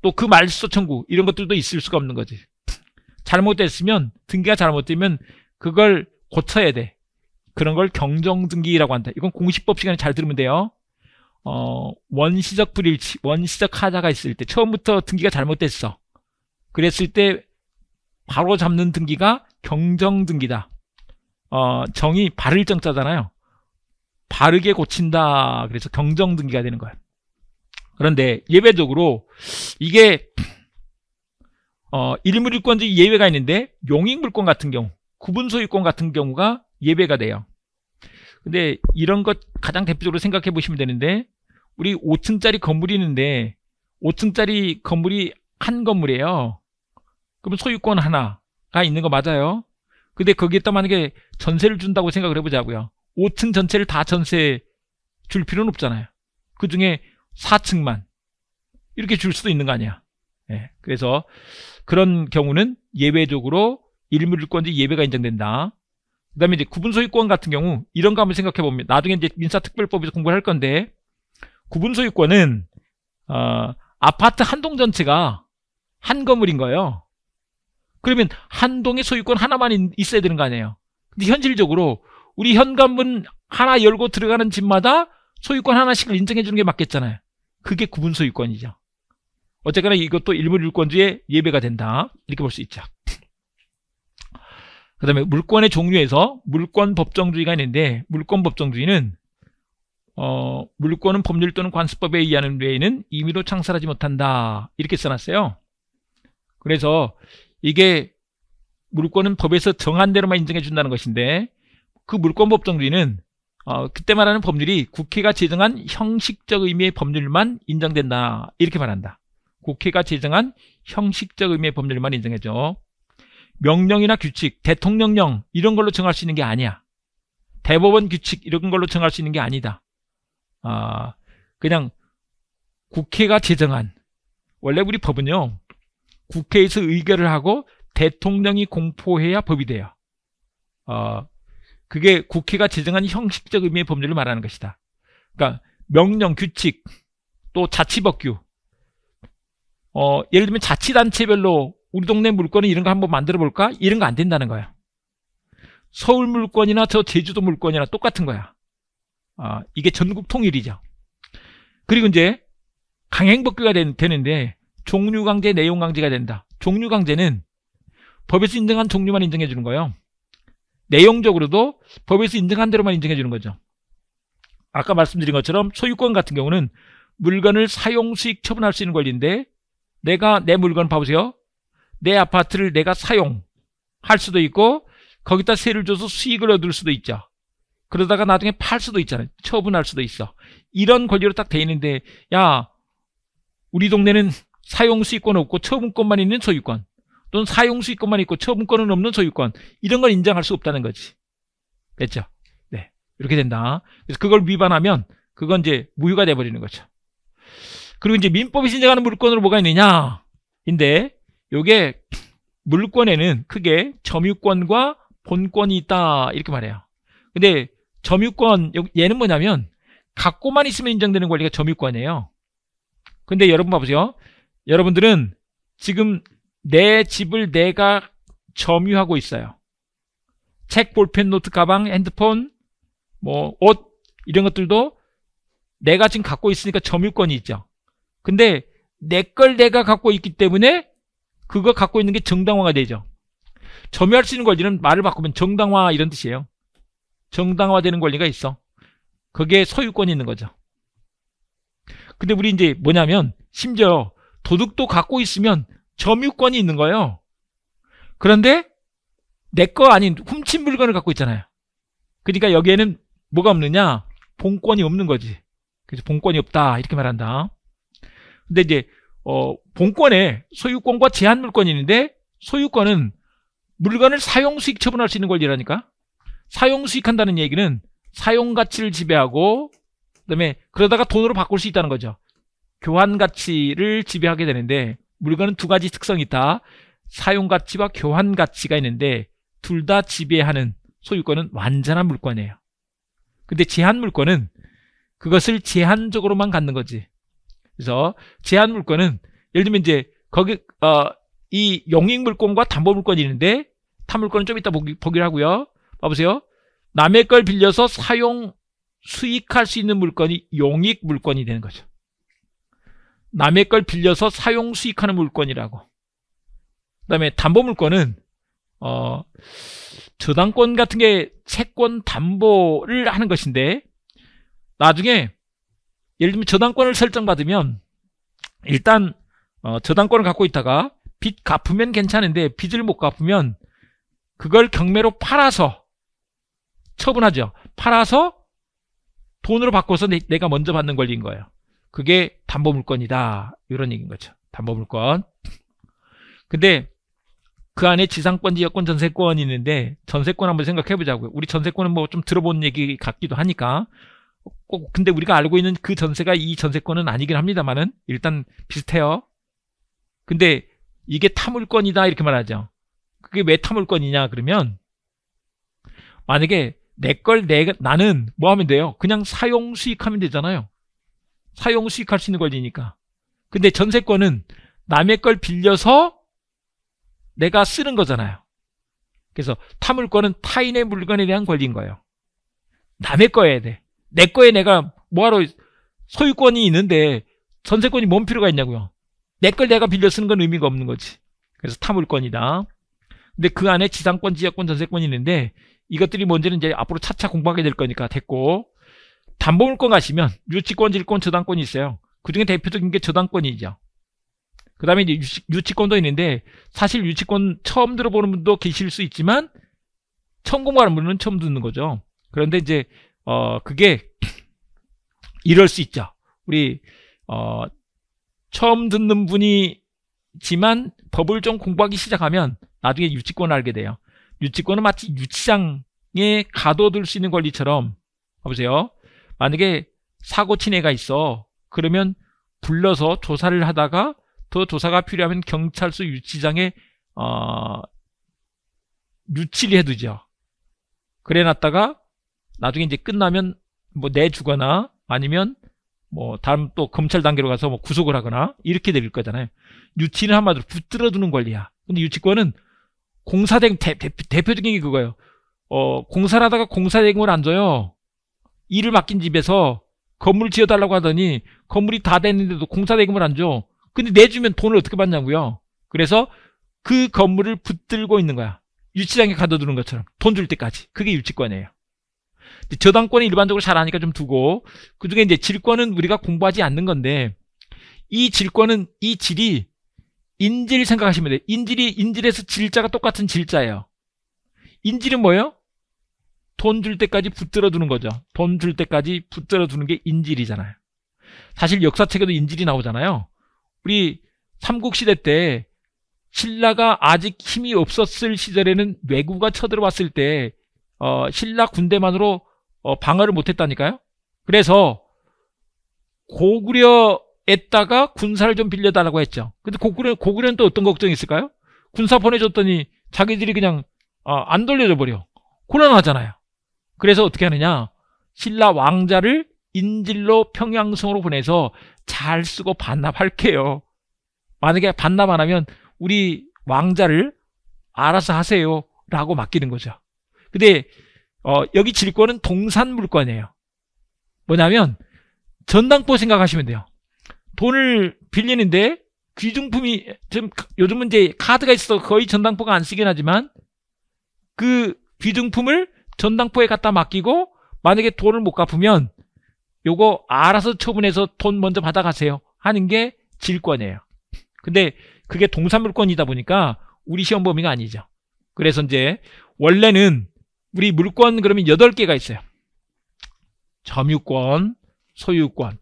또 그 말소 청구 이런 것들도 있을 수가 없는 거지. 잘못됐으면 등기가 잘못되면 그걸 고쳐야 돼. 그런 걸 경정등기라고 한다. 이건 공식법 시간에 잘 들으면 돼요. 어, 원시적 불일치, 원시적 하자가 있을 때 처음부터 등기가 잘못됐어. 그랬을 때 바로 잡는 등기가 경정 등기다. 어, 정이 바를 정짜잖아요 바르게 고친다. 그래서 경정 등기가 되는 거야. 그런데 예외적으로 이게 어, 일물유권적 예외가 있는데 용익물권 같은 경우, 구분소유권 같은 경우가 예외가 돼요. 근데 이런 것 가장 대표적으로 생각해 보시면 되는데 우리 5층짜리 건물이 있는데 5층짜리 건물이 한 건물이에요. 그럼 소유권 하나가 있는 거 맞아요. 근데 거기에다 만약에 전세를 준다고 생각을 해보자고요. 5층 전체를 다 전세 줄 필요는 없잖아요. 그 중에 4층만 이렇게 줄 수도 있는 거 아니야. 예, 그래서 그런 경우는 예외적으로 일물유권지 예외가 인정된다. 그 다음에 이제 구분소유권 같은 경우 이런 거 한번 생각해 봅니다. 나중에 이제 민사특별법에서 공부를 할 건데 구분소유권은 어, 아파트 한 동 전체가 한 건물인 거예요. 그러면 한 동의 소유권 하나만 있어야 되는 거 아니에요. 근데 현실적으로 우리 현관문 하나 열고 들어가는 집마다 소유권 하나씩을 인정해 주는 게 맞겠잖아요. 그게 구분소유권이죠. 어쨌거나 이것도 일물유권주의 예배가 된다. 이렇게 볼 수 있죠. 그 다음에 물권의 종류에서 물권법정주의가 있는데 물권법정주의는 어, 물권은 법률 또는 관습법에 의하는 외에는 임의로 창설하지 못한다. 이렇게 써놨어요. 그래서 이게 물권은 법에서 정한 대로만 인정해 준다는 것인데 그 물권법 정리는 어, 그때 말하는 법률이 국회가 제정한 형식적 의미의 법률만 인정된다. 이렇게 말한다. 국회가 제정한 형식적 의미의 법률만 인정해줘. 명령이나 규칙, 대통령령 이런 걸로 정할 수 있는 게 아니야. 대법원 규칙 이런 걸로 정할 수 있는 게 아니다. 아, 그냥 국회가 제정한 원래 우리 법은요 국회에서 의결을 하고 대통령이 공포해야 법이 돼요. 어, 그게 국회가 제정한 형식적 의미의 법률을 말하는 것이다. 그러니까 명령, 규칙, 또 자치법규. 어, 예를 들면 자치단체별로 우리 동네 물건은 이런 거 한번 만들어 볼까? 이런 거 안 된다는 거야. 서울 물건이나 저 제주도 물건이나 똑같은 거야. 아, 이게 전국 통일이죠. 그리고 이제 강행법규가 되는데 종류강제, 내용강제가 된다. 종류강제는 법에서 인정한 종류만 인정해 주는 거예요. 내용적으로도 법에서 인정한 대로만 인정해 주는 거죠. 아까 말씀드린 것처럼 소유권 같은 경우는 물건을 사용 수익 처분할 수 있는 권리인데 내가 내 물건 봐보세요. 내 아파트를 내가 사용할 수도 있고 거기다 세를 줘서 수익을 얻을 수도 있죠. 그러다가 나중에 팔 수도 있잖아요. 처분할 수도 있어. 이런 권리로 딱 돼 있는데 야 우리 동네는 사용 수익권 없고 처분권만 있는 소유권 또는 사용 수익권만 있고 처분권은 없는 소유권 이런 걸 인정할 수 없다는 거지. 됐죠? 네. 이렇게 된다. 그래서 그걸 위반하면 그건 이제 무효가 돼버리는 거죠. 그리고 이제 민법이 신청하는 물권으로 뭐가 있느냐? 인데 요게 물권에는 크게 점유권과 본권이 있다 이렇게 말해요. 근데 점유권 얘는 뭐냐면 갖고만 있으면 인정되는 권리가 점유권이에요. 근데 여러분 봐보세요. 여러분들은 지금 내 집을 내가 점유하고 있어요. 책, 볼펜, 노트, 가방, 핸드폰, 뭐 옷 이런 것들도 내가 지금 갖고 있으니까 점유권이 있죠. 근데 내 걸 내가 갖고 있기 때문에 그거 갖고 있는 게 정당화가 되죠. 점유할 수 있는 권리는 말을 바꾸면 정당화 이런 뜻이에요. 정당화되는 권리가 있어. 그게 소유권이 있는 거죠. 근데 우리 이제 뭐냐면 심지어 도둑도 갖고 있으면 점유권이 있는 거예요. 그런데 내 거 아닌 훔친 물건을 갖고 있잖아요. 그러니까 여기에는 뭐가 없느냐? 본권이 없는 거지. 그래서 본권이 없다 이렇게 말한다. 근데 이제 어, 본권에 소유권과 제한 물권이 있는데 소유권은 물건을 사용 수익 처분할 수 있는 권리라니까. 사용 수익한다는 얘기는 사용 가치를 지배하고 그다음에 그러다가 돈으로 바꿀 수 있다는 거죠. 교환 가치를 지배하게 되는데 물건은 두 가지 특성이 있다. 사용 가치와 교환 가치가 있는데 둘 다 지배하는 소유권은 완전한 물권이에요. 근데 제한 물권은 그것을 제한적으로만 갖는 거지. 그래서 제한 물권은 예를 들면 이제 거기 어, 이 용익 물권과 담보 물권이 있는데 타 물권은 좀 이따 보기, 보기로 하고요. 보세요. 남의 걸 빌려서 사용 수익할 수 있는 물건이 용익 물건이 되는 거죠. 남의 걸 빌려서 사용 수익하는 물건이라고. 그 다음에 담보 물건은 어, 저당권 같은 게 채권 담보를 하는 것인데 나중에 예를 들면 저당권을 설정받으면 일단 어, 저당권을 갖고 있다가 빚 갚으면 괜찮은데 빚을 못 갚으면 그걸 경매로 팔아서 처분하죠. 팔아서 돈으로 바꿔서 내, 가 먼저 받는 권리인 거예요. 그게 담보물권이다. 이런 얘기인 거죠. 담보물권. 근데 그 안에 지상권, 지역권, 전세권이 있는데 전세권 한번 생각해 보자고요. 우리 전세권은 뭐 좀 들어본 얘기 같기도 하니까 꼭 근데 우리가 알고 있는 그 전세가 이 전세권은 아니긴 합니다만은 일단 비슷해요. 근데 이게 타물권이다 이렇게 말하죠. 그게 왜 타물권이냐 그러면 만약에 내걸 내, 나는 뭐 하면 돼요? 그냥 사용 수익하면 되잖아요. 사용 수익할 수 있는 권리니까. 근데 전세권은 남의 걸 빌려서 내가 쓰는 거잖아요. 그래서 타물권은 타인의 물건에 대한 권리인 거예요. 남의 거여야 돼. 내 거에 내가 뭐하러 소유권이 있는데 전세권이 뭔 필요가 있냐고요. 내 걸 내가 빌려 쓰는 건 의미가 없는 거지. 그래서 타물권이다. 근데 그 안에 지상권, 지역권 전세권이 있는데 이것들이 뭔지는 이제 앞으로 차차 공부하게 될 거니까 됐고 담보물권 가시면 유치권, 질권, 저당권이 있어요. 그중에 대표적인 게 저당권이죠. 그 다음에 이제 유치권도 있는데 사실 유치권 처음 들어보는 분도 계실 수 있지만 처음 공부하는 분은 처음 듣는 거죠. 그런데 이제 어 그게 이럴 수 있죠. 우리 어 처음 듣는 분이지만 법을 좀 공부하기 시작하면 나중에 유치권을 알게 돼요. 유치권은 마치 유치장에 가둬둘 수 있는 권리처럼 보세요. 만약에 사고 친 애가 있어. 그러면 불러서 조사를 하다가 더 조사가 필요하면 경찰서 유치장에 어, 유치를 해두죠. 그래 놨다가 나중에 이제 끝나면 뭐 내주거나 아니면 뭐 다음 또 검찰 단계로 가서 뭐 구속을 하거나 이렇게 될 거잖아요. 유치는 한마디로 붙들어두는 권리야. 근데 유치권은 공사된 대, 대 표적인게 그거예요. 어, 공사를 하다가 공사대금을 안 줘요. 일을 맡긴 집에서 건물 지어달라고 하더니 건물이 다 됐는데도 공사대금을 안 줘. 근데 내주면 돈을 어떻게 받냐고요. 그래서 그 건물을 붙들고 있는 거야. 유치장에 가둬두는 것처럼 돈 줄 때까지. 그게 유치권이에요. 저당권이 일반적으로 잘 아니까 좀 두고 그중에 이제 질권은 우리가 공부하지 않는 건데 이 질권은 이 질이 인질 생각하시면 돼요. 인질이 인질에서 질자가 똑같은 질자예요. 인질은 뭐예요? 돈 줄 때까지 붙들어 두는 거죠. 돈 줄 때까지 붙들어 두는 게 인질이잖아요. 사실 역사책에도 인질이 나오잖아요. 우리 삼국시대 때 신라가 아직 힘이 없었을 시절에는 왜구가 쳐들어왔을 때 어, 신라 군대만으로 어, 방어를 못했다니까요. 그래서 고구려 에다가 군사를 좀 빌려달라고 했죠. 근데 고구려, 고구려는 또 어떤 걱정이 있을까요? 군사 보내줬더니 자기들이 그냥 어, 안 돌려줘 버려. 곤란하잖아요. 그래서 어떻게 하느냐? 신라 왕자를 인질로 평양성으로 보내서 잘 쓰고 반납할게요. 만약에 반납 안 하면 우리 왕자를 알아서 하세요. 라고 맡기는 거죠. 근데 어, 여기 질권은 동산 물권이에요. 뭐냐면 전당포 생각하시면 돼요. 돈을 빌리는데 귀중품이 지금 요즘은 이제 카드가 있어 거의 전당포가 안 쓰긴 하지만 그 귀중품을 전당포에 갖다 맡기고 만약에 돈을 못 갚으면 요거 알아서 처분해서 돈 먼저 받아가세요 하는 게 질권이에요. 근데 그게 동산물권이다 보니까 우리 시험 범위가 아니죠. 그래서 이제 원래는 우리 물권 그러면 8개가 있어요. 점유권, 소유권,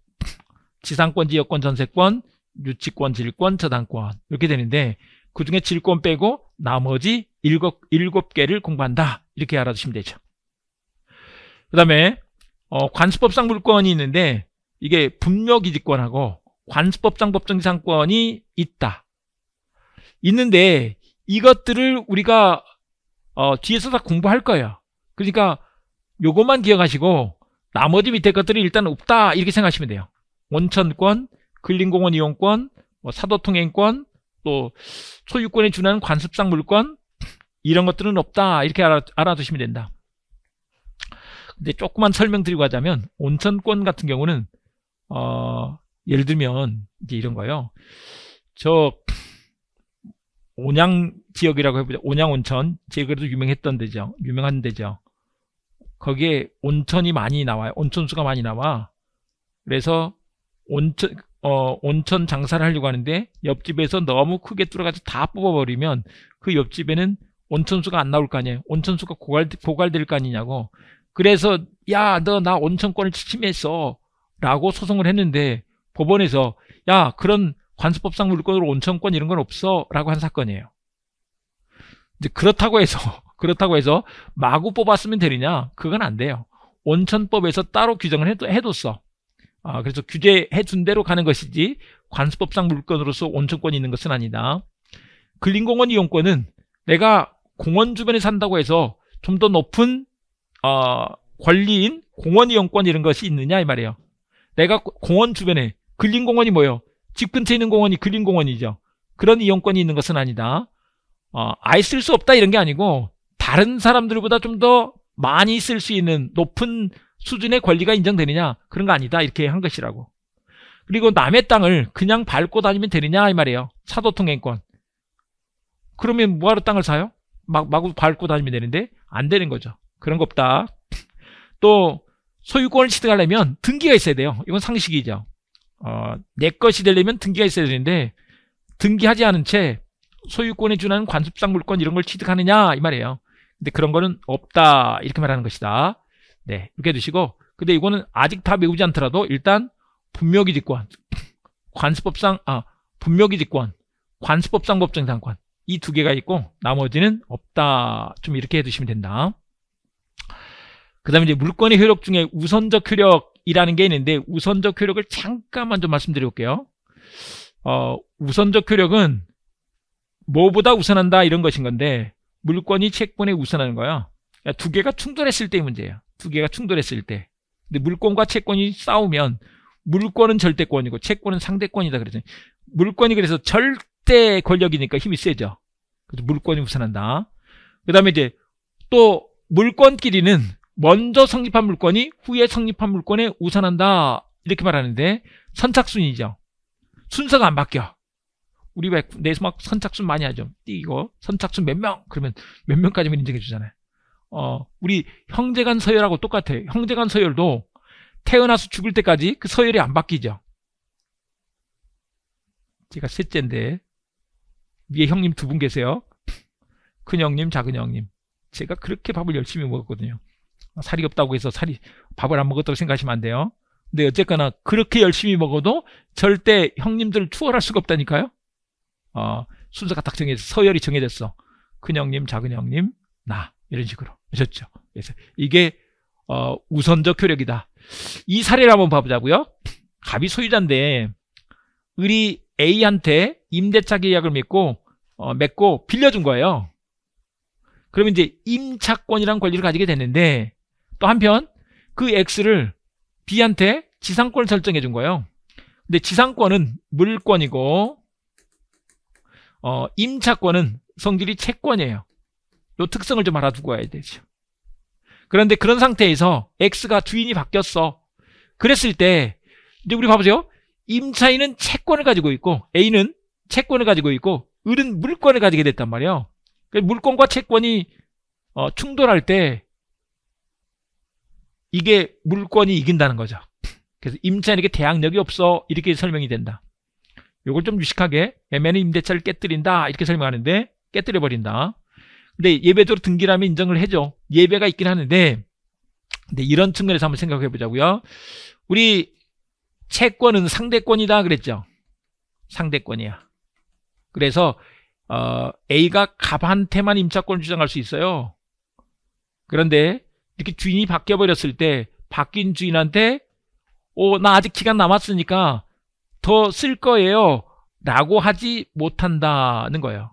지상권, 지역권, 전세권, 유치권, 질권, 저당권 이렇게 되는데 그중에 질권 빼고 나머지 일곱, 일곱 개를 공부한다 이렇게 알아두시면 되죠 그 다음에 어, 관수법상 물권이 있는데 이게 분묘기지권하고 관수법상 법정지상권이 있다 있는데 이것들을 우리가 어, 뒤에서 다 공부할 거예요 그러니까 요것만 기억하시고 나머지 밑에 것들이 일단 없다 이렇게 생각하시면 돼요 원천권, 근린공원 이용권, 뭐 사도통행권, 또 소유권에 준하는 관습상 물권 이런 것들은 없다 이렇게 알아, 알아두시면 된다. 근데 조금만 설명드리고 하자면 온천권 같은 경우는 어, 예를 들면 이제 이런 거예요. 저 온양 지역이라고 해보자. 온양 온천 제가 그래도 유명했던 데죠. 유명한 데죠. 거기에 온천이 많이 나와요. 온천수가 많이 나와. 그래서 온천 어, 온천 장사를 하려고 하는데 옆집에서 너무 크게 뚫어가지고 다 뽑아버리면 그 옆집에는 온천수가 안 나올 거 아니에요. 온천수가 고갈, 고갈될 거 아니냐고. 그래서 야 너 나 온천권을 취침했어 라고 소송을 했는데 법원에서 야 그런 관습법상 물건으로 온천권 이런 건 없어 라고 한 사건이에요. 이제 그렇다고 해서 그렇다고 해서 마구 뽑았으면 되느냐 그건 안 돼요. 온천법에서 따로 규정을 해도, 해뒀어. 아, 그래서 규제해 준 대로 가는 것이지 관습법상 물건으로서 온천권이 있는 것은 아니다. 근린공원 이용권은 내가 공원 주변에 산다고 해서 좀 더 높은 어, 권리인 공원 이용권 이런 것이 있느냐 이 말이에요. 내가 공원 주변에 근린공원이 뭐예요? 집 근처에 있는 공원이 근린공원이죠. 그런 이용권이 있는 것은 아니다. 어, 아예 쓸수 없다 이런 게 아니고 다른 사람들보다 좀 더 많이 쓸 수 있는 높은 수준의 권리가 인정되느냐 그런 거 아니다 이렇게 한 것이라고 그리고 남의 땅을 그냥 밟고 다니면 되느냐 이 말이에요 차도 통행권 그러면 뭐하러 땅을 사요? 막, 마구 밟고 다니면 되는데 안 되는 거죠 그런 거 없다 또 소유권을 취득하려면 등기가 있어야 돼요 이건 상식이죠 어, 내 것이 되려면 등기가 있어야 되는데 등기하지 않은 채 소유권에 준하는 관습상 물권 이런 걸 취득하느냐 이 말이에요 근데 그런 거는 없다 이렇게 말하는 것이다 네, 이렇게 해주시고 근데 이거는 아직 다배우지 않더라도 일단 분묘기 직권, 관습법상 아 분묘기 직권, 관습법상 법정상권 이 두 개가 있고 나머지는 없다 좀 이렇게 해두시면 된다. 그 다음에 이제 물권의 효력 중에 우선적 효력이라는 게 있는데 우선적 효력을 잠깐만 좀 말씀드려볼게요. 어, 우선적 효력은 뭐보다 우선한다 이런 것인 건데 물권이 채권에 우선하는 거야. 그두 그러니까 개가 충돌했을 때의 문제예요. 두 개가 충돌했을 때. 근데 물권과 채권이 싸우면 물권은 절대권이고 채권은 상대권이다 그랬잖아 물권이 그래서 절대 권력이니까 힘이 세죠. 그래서 물권이 우선한다. 그 다음에 이제 또 물권끼리는 먼저 성립한 물권이 후에 성립한 물권에 우선한다. 이렇게 말하는데 선착순이죠. 순서가 안 바뀌어. 우리 왜 내에서 막 선착순 많이 하죠. 이거 선착순 몇 명? 그러면 몇 명까지만 인정해 주잖아요. 어, 우리 형제간 서열하고 똑같아. 요 형제간 서열도 태어나서 죽을 때까지 그 서열이 안 바뀌죠. 제가 셋째인데 위에 형님 두 분 계세요. 큰 형님, 작은 형님. 제가 그렇게 밥을 열심히 먹었거든요. 살이 없다고 해서 살이 밥을 안 먹었다고 생각하시면 안 돼요. 근데 어쨌거나 그렇게 열심히 먹어도 절대 형님들을 추월할 수가 없다니까요. 어, 순서가 딱 정해져 서 서열이 정해졌어. 큰 형님, 작은 형님, 나 이런 식으로. 아셨죠? 그래서 이게 어, 우선적 효력이다. 이 사례를 한번 봐보자고요. 갑이 소유자인데 을이 A한테 임대차 계약을 맺고 어, 맺고 빌려준 거예요. 그러면 이제 임차권이란 권리를 가지게 됐는데 또 한편 그 X를 B한테 지상권을 설정해 준 거예요. 근데 지상권은 물권이고 어, 임차권은 성질이 채권이에요. 요 특성을 좀 알아두고 와야 되죠. 그런데 그런 상태에서 X가 주인이 바뀌었어. 그랬을 때 이제 우리 봐보세요. 임차인은 채권을 가지고 있고 A는 채권을 가지고 있고 을은 물권을 가지게 됐단 말이에요. 그러니까 물권과 채권이 어, 충돌할 때 이게 물권이 이긴다는 거죠. 그래서 임차인에게 대항력이 없어 이렇게 설명이 된다. 이걸 좀 유식하게 MN은 임대차를 깨뜨린다 이렇게 설명하는데 깨뜨려 버린다. 근데 예배적으로 등기라면 인정을 해줘. 예배가 있긴 하는데 근데 이런 측면에서 한번 생각해 보자고요. 우리 채권은 상대권이다 그랬죠. 상대권이야. 그래서 어, A가 갑한테만 임차권을 주장할 수 있어요. 그런데 이렇게 주인이 바뀌어버렸을 때 바뀐 주인한테 오, 어, 나 아직 기간 남았으니까 더 쓸 거예요. 라고 하지 못한다는 거예요.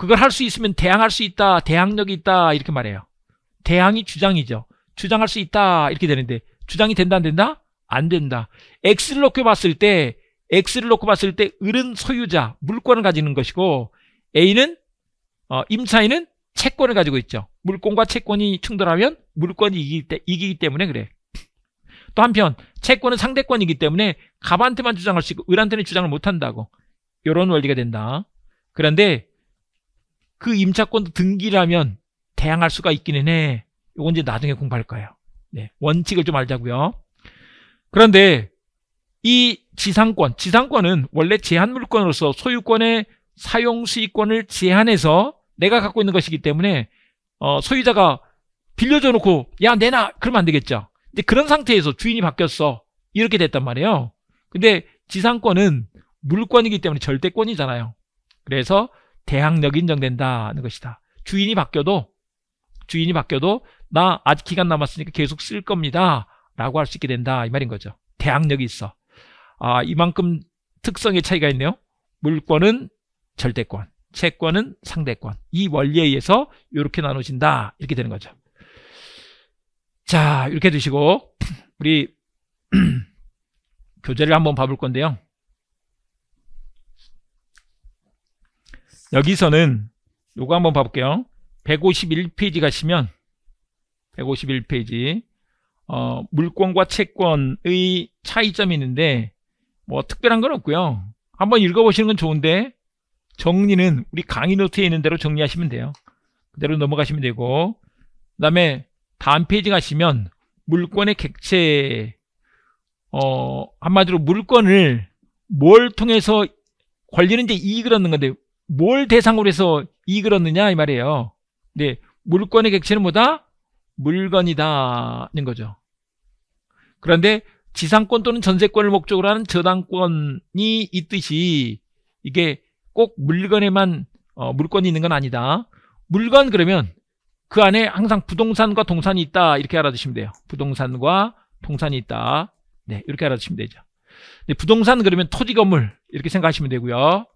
그걸 할 수 있으면 대항할 수 있다, 대항력이 있다 이렇게 말해요. 대항이 주장이죠. 주장할 수 있다 이렇게 되는데 주장이 된다 안 된다? 안 된다. X를 놓고 봤을 때 X를 놓고 봤을 때 을은 소유자, 물권을 가지는 것이고 A는 어, 임차인은 채권을 가지고 있죠. 물권과 채권이 충돌하면 물권이 이기기, 때, 이기기 때문에 그래. 또 한편 채권은 상대권이기 때문에 갑한테만 주장할 수 있고 을한테는 주장을 못한다고. 이런 원리가 된다. 그런데 그 임차권도 등기라면 대항할 수가 있기는 해. 이건 이제 나중에 공부할 거예요. 네, 원칙을 좀 알자고요. 그런데 이 지상권, 지상권은 원래 제한물권으로서 소유권의 사용 수익권을 제한해서 내가 갖고 있는 것이기 때문에 어, 소유자가 빌려줘 놓고 야 내놔 그러면 안 되겠죠. 근데 그런 상태에서 주인이 바뀌었어 이렇게 됐단 말이에요. 근데 지상권은 물권이기 때문에 절대권이잖아요. 그래서 대항력 인정된다는 것이다. 주인이 바뀌어도 주인이 바뀌어도 나 아직 기간 남았으니까 계속 쓸 겁니다. 라고 할 수 있게 된다. 이 말인 거죠. 대항력이 있어. 아, 이만큼 특성의 차이가 있네요. 물권은 절대권, 채권은 상대권. 이 원리에 의해서 이렇게 나누신다. 이렇게 되는 거죠. 자, 이렇게 두시고 우리 교재를 한번 봐볼 건데요. 여기서는 요거 한번 봐볼게요. 151페이지 가시면 151페이지 어, 물권과 채권의 차이점이 있는데 뭐 특별한 건 없고요. 한번 읽어보시는 건 좋은데 정리는 우리 강의 노트에 있는 대로 정리하시면 돼요. 그대로 넘어가시면 되고 그 다음에 다음 페이지 가시면 물권의 객체 어, 한마디로 물권을 뭘 통해서 권리는 이제 이익을 얻는 건데 뭘 대상으로 해서 이익을 얻느냐 이 말이에요. 네, 물권의 객체는 뭐다? 물건이다는 거죠. 그런데 지상권 또는 전세권을 목적으로 하는 저당권이 있듯이 이게 꼭 물건에만 어, 물건이 있는 건 아니다. 물건 그러면 그 안에 항상 부동산과 동산이 있다 이렇게 알아두시면 돼요. 부동산과 동산이 있다. 네, 이렇게 알아두시면 되죠. 네, 부동산 그러면 토지 건물 이렇게 생각하시면 되고요.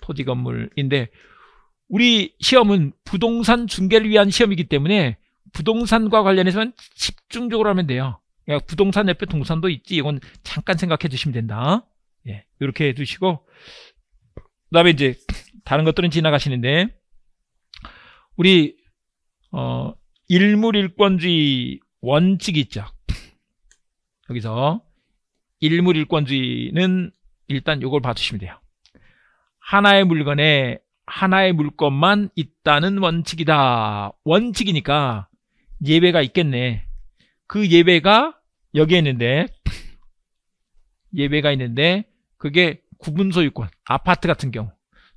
토지 건물인데 우리 시험은 부동산 중개를 위한 시험이기 때문에 부동산과 관련해서는 집중적으로 하면 돼요. 그러니까 부동산 옆에 동산도 있지 이건 잠깐 생각해 주시면 된다. 예, 이렇게 해주시고 그 다음에 이제 다른 것들은 지나가시는데 우리 어, 일물일권주의 원칙이 있죠. 여기서 일물일권주의는 일단 이걸 봐주시면 돼요. 하나의 물건에 하나의 물건만 있다는 원칙이다. 원칙이니까 예배가 있겠네. 그예배가 여기에 있는데 예배가 있는데 그게 구분소유권, 아파트 같은 경우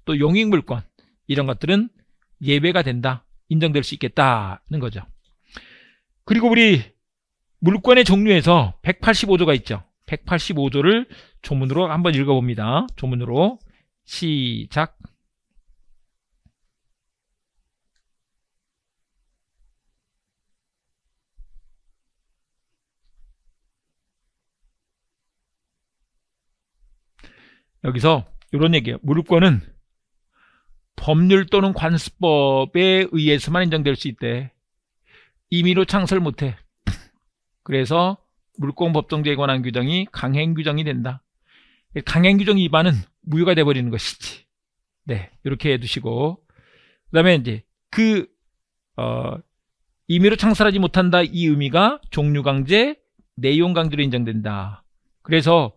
또 용익물권 이런 것들은 예배가 된다. 인정될 수 있겠다는 거죠. 그리고 우리 물권의 종류에서 185조가 있죠. 185조를 조문으로 한번 읽어봅니다. 조문으로 시작. 여기서 이런 얘기예요. 무릎권은 법률 또는 관습법에 의해서만 인정될 수 있대. 임의로 창설 못해. 그래서 물권법정제에 관한 규정이 강행 규정이 된다. 강행 규정 위반은 무효가 돼버리는 것이지. 네, 이렇게 해두시고 그다음에 이제 그 어, 임의로 창설하지 못한다 이 의미가 종류 강제, 내용 강제로 인정된다. 그래서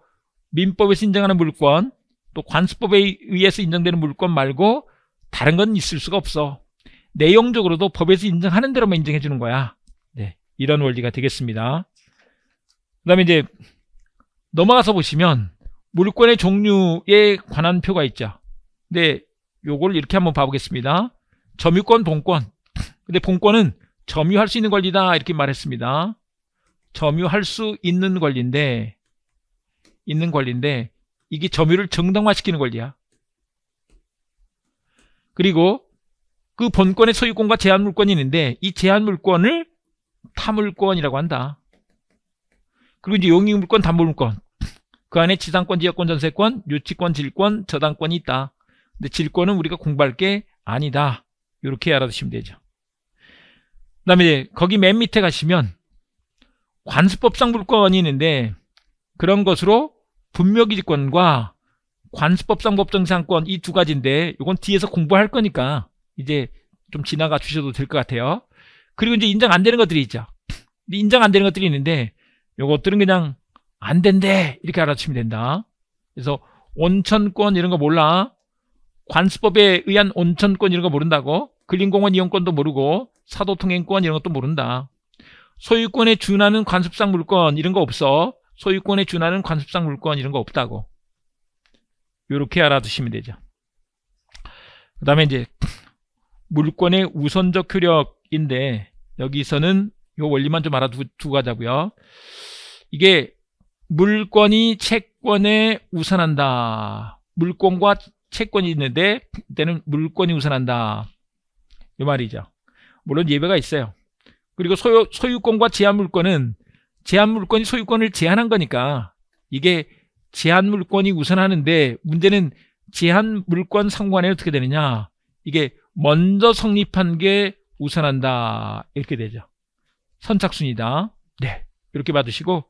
민법에서 인정하는 물권, 또 관습법에 의해서 인정되는 물권 말고 다른 건 있을 수가 없어. 내용적으로도 법에서 인정하는 대로만 인정해 주는 거야. 네, 이런 원리가 되겠습니다. 그 다음에 이제 넘어가서 보시면 물권의 종류에 관한 표가 있죠. 근데 요걸 이렇게 한번 봐보겠습니다. 점유권, 본권. 근데 본권은 점유할 수 있는 권리다 이렇게 말했습니다. 점유할 수 있는 권리인데 있는 권리인데 이게 점유를 정당화시키는 권리야. 그리고 그 본권의 소유권과 제한물권이 있는데 이 제한물권을 타물권이라고 한다. 그리고 이제 용익물권, 담보물권 그 안에 지상권, 지역권, 전세권, 유치권, 질권, 저당권이 있다. 근데 질권은 우리가 공부할 게 아니다. 이렇게 알아두시면 되죠. 그 다음에 거기 맨 밑에 가시면 관습법상 물권이 있는데 그런 것으로 분묘기지권과 관습법상 법정상권 이 두 가지인데 이건 뒤에서 공부할 거니까 이제 좀 지나가 주셔도 될 것 같아요. 그리고 이제 인정 안 되는 것들이 있죠. 인정 안 되는 것들이 있는데 이것들은 그냥 안 된대 이렇게 알아치면 된다. 그래서 온천권 이런 거 몰라. 관습법에 의한 온천권 이런 거 모른다고. 근린공원 이용권도 모르고 사도통행권 이런 것도 모른다. 소유권에 준하는 관습상 물권 이런 거 없어. 소유권에 준하는 관습상 물권 이런 거 없다고. 이렇게 알아두시면 되죠. 그 다음에 이제 물권의 우선적 효력인데 여기서는 이 원리만 좀 알아두고 가자고요. 이게 물권이 채권에 우선한다. 물권과 채권이 있는데 때는 물권이 우선한다. 이 말이죠. 물론 예외가 있어요. 그리고 소유, 소유권과 제한물권은 제한물권이 소유권을 제한한 거니까 이게 제한물권이 우선하는데 문제는 제한물권 상관에 어떻게 되느냐 이게 먼저 성립한 게 우선한다 이렇게 되죠 선착순이다 네 이렇게 봐주시고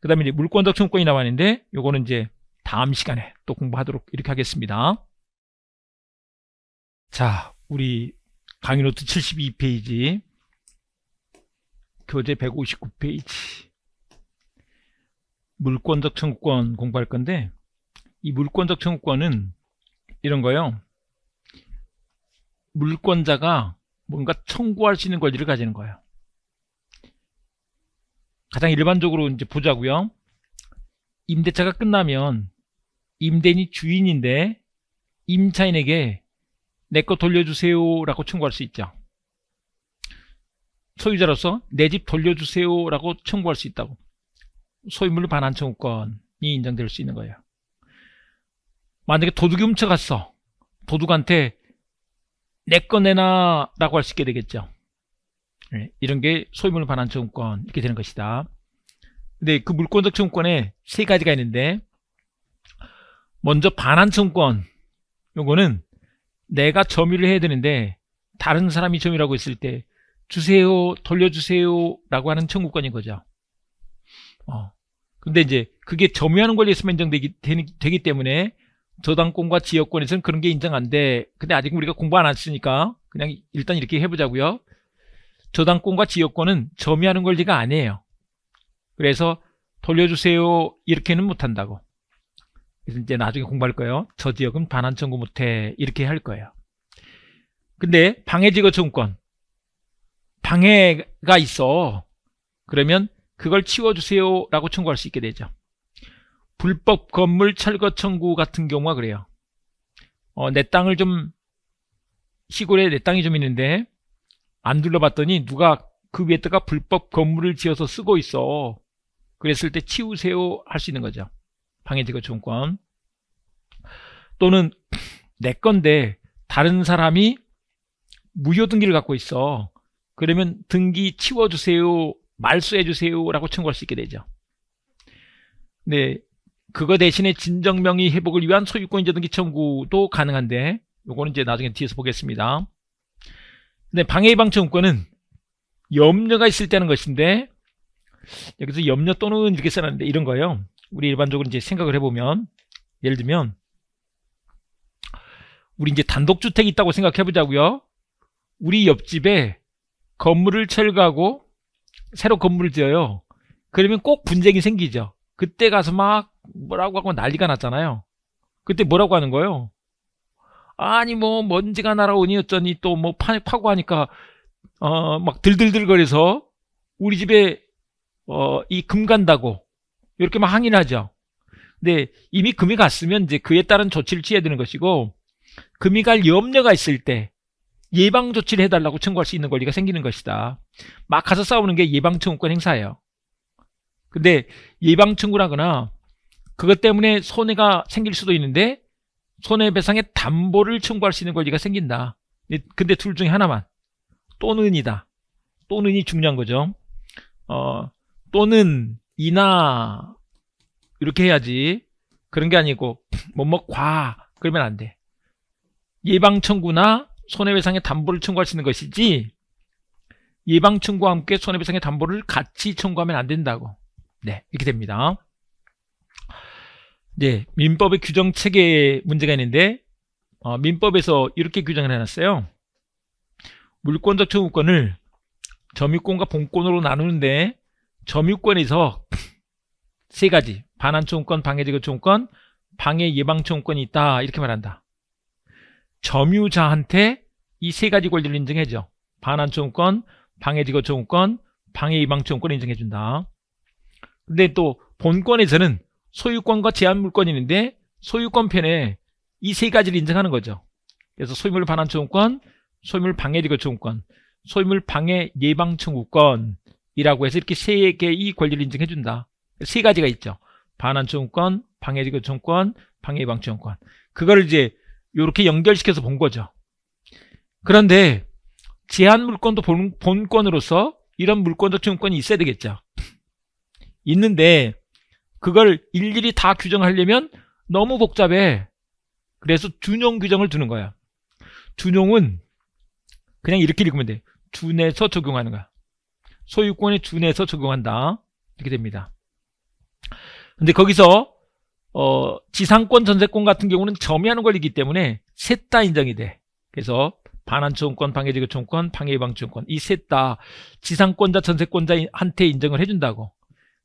그 다음에 이제 물권적 청구권이 나왔는데 요거는 이제 다음 시간에 또 공부하도록 이렇게 하겠습니다. 자, 우리 강의노트 72페이지 교재 159페이지 물권적 청구권 공부할 건데 이 물권적 청구권은 이런 거요. 물권자가 뭔가 청구할 수 있는 권리를 가지는 거예요. 가장 일반적으로 이제 보자고요. 임대차가 끝나면 임대인이 주인인데 임차인에게 내 거 돌려주세요라고 청구할 수 있죠. 소유자로서 내 집 돌려주세요라고 청구할 수 있다고. 소유물 반환 청구권이 인정될 수 있는 거예요. 만약에 도둑이 훔쳐갔어. 도둑한테 내꺼 내놔라고 할 수 있게 되겠죠. 예, 이런 게 소유물 반환 증권 이렇게 되는 것이다. 근데 그 물권적 증권에 세 가지가 있는데 먼저 반환 증권 요거는 내가 점유를 해야 되는데 다른 사람이 점유라고 했을 때 주세요 돌려주세요 라고 하는 청구권인 거죠 어. 근데 이제 그게 점유하는 권리에서만 인정되기 되기 때문에 저당권과 지역권에서는 그런 게 인정 안돼 근데 아직 우리가 공부 안 했으니까 그냥 일단 이렇게 해보자고요 저당권과 지역권은 점유하는 권리가 아니에요. 그래서 돌려주세요 이렇게는 못한다고. 그래서 이제 나중에 공부할 거예요. 저 지역은 반환 청구 못해 이렇게 할 거예요. 근데 방해지거 정권 방해가 있어 그러면 그걸 치워주세요 라고 청구할 수 있게 되죠. 불법 건물 철거 청구 같은 경우가 그래요. 어, 내 땅을 좀 시골에 내 땅이 좀 있는데 안 둘러봤더니 누가 그 위에다가 불법 건물을 지어서 쓰고 있어. 그랬을 때 치우세요 할 수 있는 거죠. 방해제거 조건 또는 내 건데 다른 사람이 무효 등기를 갖고 있어. 그러면 등기 치워주세요, 말소해주세요 라고 청구할 수 있게 되죠. 네, 그거 대신에 진정명의 회복을 위한 소유권이제 등기 청구도 가능한데 요거는 이제 나중에 뒤에서 보겠습니다. 근데 방해 방청권은 염려가 있을 때는 것인데 여기서 염려 또는 이렇게 써놨는데 이런 거예요. 우리 일반적으로 이제 생각을 해보면 예를 들면 우리 이제 단독주택이 있다고 생각해보자고요. 우리 옆집에 건물을 철거하고 새로 건물을 지어요. 그러면 꼭 분쟁이 생기죠. 그때 가서 막 뭐라고 하고 난리가 났잖아요. 그때 뭐라고 하는 거예요? 아니 뭐 먼지가 날아오니 어쩌니 또 뭐 파고 하니까 어 막 들들들거려서 우리 집에 어 이 금 간다고 이렇게 막 항의를 하죠. 근데 이미 금이 갔으면 이제 그에 따른 조치를 취해야 되는 것이고 금이 갈 염려가 있을 때 예방 조치를 해달라고 청구할 수 있는 권리가 생기는 것이다. 막 가서 싸우는 게 예방 청구권 행사예요. 근데 예방 청구라거나 그것 때문에 손해가 생길 수도 있는데 손해배상의 담보를 청구할 수 있는 권리가 생긴다. 근데 둘 중에 하나만 또는이다. 또는이 중요한 거죠. 어, 또는 이나 이렇게 해야지 그런 게 아니고 뭐 뭐 과 그러면 안 돼. 예방 청구나 손해배상의 담보를 청구할 수 있는 것이지 예방 청구와 함께 손해배상의 담보를 같이 청구하면 안 된다고. 네, 이렇게 됩니다. 네, 민법의 규정 체계에 문제가 있는데 어, 민법에서 이렇게 규정을 해놨어요. 물권적 청구권을 점유권과 본권으로 나누는데 점유권에서 세 가지 반환 청구권 방해 제거 청구권 방해 예방 청구권이 있다 이렇게 말한다. 점유자한테 이 세 가지 권리를 인정해줘. 반환 청구권 방해 제거 청구권 방해 예방 청구권을 인정해준다. 근데 또 본권에서는 소유권과 제한물권이 있는데 소유권 편에 이 세 가지를 인정하는 거죠. 그래서 소유물 반환 청구권, 소유물 방해 리거 청구권, 소유물 방해 예방 청구권이라고 해서 이렇게 세 개의 권리를 인정해 준다. 세 가지가 있죠. 반환 청구권, 방해 리거 청구권, 방해 예방 청구권. 그거를 이제 이렇게 연결시켜서 본 거죠. 그런데 제한 물권도 본, 본권으로서 이런 물권적 청구권이 있어야 되겠죠. 있는데 그걸 일일이 다 규정하려면 너무 복잡해. 그래서 준용 규정을 두는 거야. 준용은 그냥 이렇게 읽으면 돼. 준에서 적용하는 거야. 소유권이 준에서 적용한다. 이렇게 됩니다. 근데 거기서 어, 지상권, 전세권 같은 경우는 점유하는 권리이기 때문에 셋 다 인정이 돼. 그래서 반환청권, 방해제거청권, 방해예방청권 이 셋 다 지상권자, 전세권자한테 인정을 해준다고.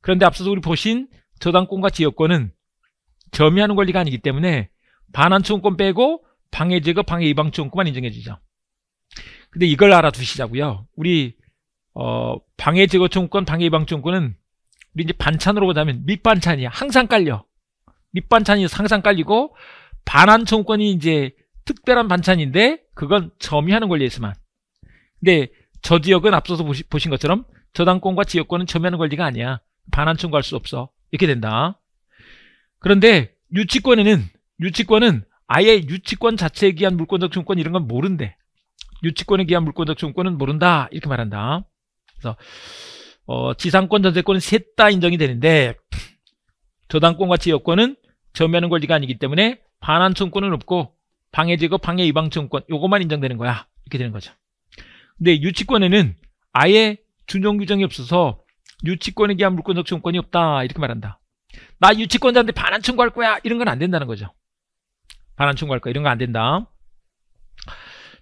그런데 앞서서 우리 보신 저당권과 지역권은 점유하는 권리가 아니기 때문에 반환청권 구 빼고 방해제거, 방해예방청권만 구 인정해주죠. 근데 이걸 알아두시자고요. 우리 어, 방해제거청권, 구 방해예방청권은 구 우리 이제 반찬으로 보자면 밑반찬이야. 항상 깔려. 밑반찬이 항상 깔리고 반환청권이 구 이제 특별한 반찬인데 그건 점유하는 권리에서만. 근데 저 지역은 앞서서 보시, 보신 것처럼 저당권과 지역권은 점유하는 권리가 아니야. 반환청구할 수 없어. 이렇게 된다. 그런데 유치권에는 유치권은 아예 유치권 자체에 기한 물권적 증권 이런 건 모른대. 유치권에 기한 물권적 증권은 모른다 이렇게 말한다. 그래서 어, 지상권 전세권은 셋 다 인정이 되는데 저당권과 지역권은 점유하는 권리가 아니기 때문에 반환 청권은 없고 방해 제거 방해 이방 증권 요것만 인정되는 거야 이렇게 되는 거죠. 근데 유치권에는 아예 준용 규정이 없어서 유치권에 기한 물권 적용권이 없다 이렇게 말한다. 나 유치권자한테 반환 청구할 거야 이런 건 안 된다는 거죠. 반환 청구할 거야 이런 거 안 된다.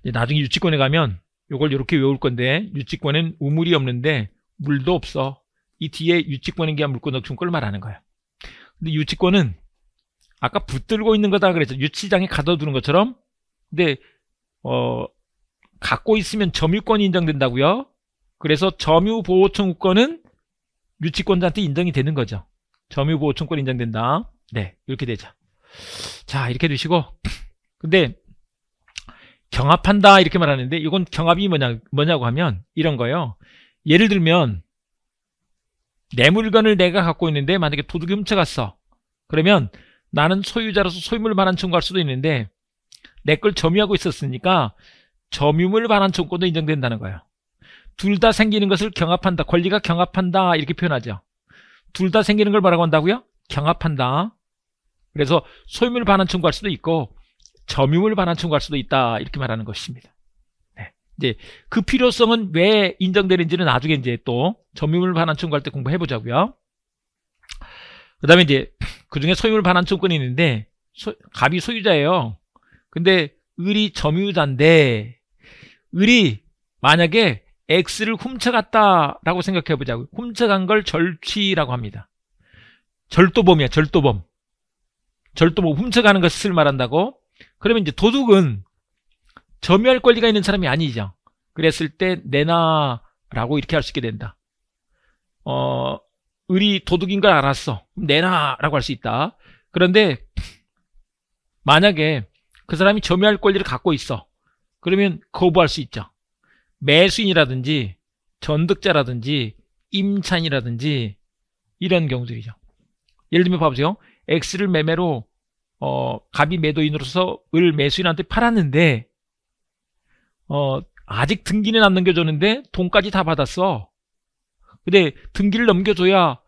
나중에 유치권에 가면 이걸 이렇게 외울 건데 유치권은 우물이 없는데 물도 없어. 이 뒤에 유치권에 기한 물권 적용권을 말하는 거야. 근데 유치권은 아까 붙들고 있는 거다 그랬죠. 유치장에 가둬두는 것처럼. 근데 어 갖고 있으면 점유권이 인정된다고요. 그래서 점유보호청구권은 유치권자한테 인정이 되는 거죠. 점유보호청권 인정된다. 네, 이렇게 되죠. 자, 이렇게 두시고 근데 경합한다 이렇게 말하는데 이건 경합이 뭐냐, 뭐냐고 하면 이런 거예요. 예를 들면 내 물건을 내가 갖고 있는데 만약에 도둑이 훔쳐갔어. 그러면 나는 소유자로서 소유물 반환 청구할 수도 있는데 내 걸 점유하고 있었으니까 점유물 반환 청구도 인정된다는 거예요. 둘다 생기는 것을 경합한다. 권리가 경합한다. 이렇게 표현하죠. 둘 다 생기는 걸 뭐라고 한다고요? 경합한다. 그래서 소유물 반환 청구할 수도 있고 점유물 반환 청구할 수도 있다. 이렇게 말하는 것입니다. 네. 이제 그 필요성은 왜 인정되는지는 나중에 이제 또 점유물 반환 청구할 때 공부해 보자고요. 그다음에 이제 그중에 소유물 반환 청구권이 있는데 소, 갑이 소유자예요. 근데 을이 점유자인데 을이 만약에 X를 훔쳐갔다라고 생각해 보자고요. 훔쳐간 걸 절취라고 합니다. 절도범이야, 절도범. 절도범 훔쳐가는 것을 말한다고. 그러면 이제 도둑은 점유할 권리가 있는 사람이 아니죠. 그랬을 때 내놔라고 이렇게 할 수 있게 된다. 어, 을이 도둑인 걸 알았어. 내놔라고 할 수 있다. 그런데 만약에 그 사람이 점유할 권리를 갖고 있어. 그러면 거부할 수 있죠. 매수인이라든지 전득자라든지 임찬이라든지 이런 경우들이죠. 예를 들면 봐보세요. X를 매매로 어, 갑이 매도인으로서 을 매수인한테 팔았는데 어, 아직 등기는 안 넘겨줬는데 돈까지 다 받았어. 근데 등기를 넘겨줘야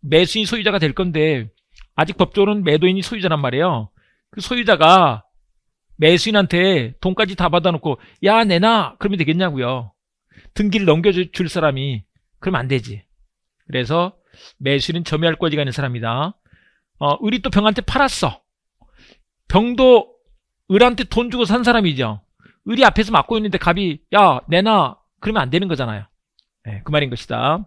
매수인 소유자가 될 건데 아직 법적으로는 매도인이 소유자란 말이에요. 그 소유자가 매수인한테 돈까지 다 받아놓고 야 내놔 그러면 되겠냐고요. 등기를 넘겨줄 사람이 그러면안 되지. 그래서 매수인은 점유할 권리가 있는 사람이다. 어, 을이 또 병한테 팔았어. 병도 을한테 돈 주고 산 사람이죠. 을이 앞에서 막고 있는데 갑이 야 내놔 그러면 안 되는 거잖아요. 네, 그 말인 것이다.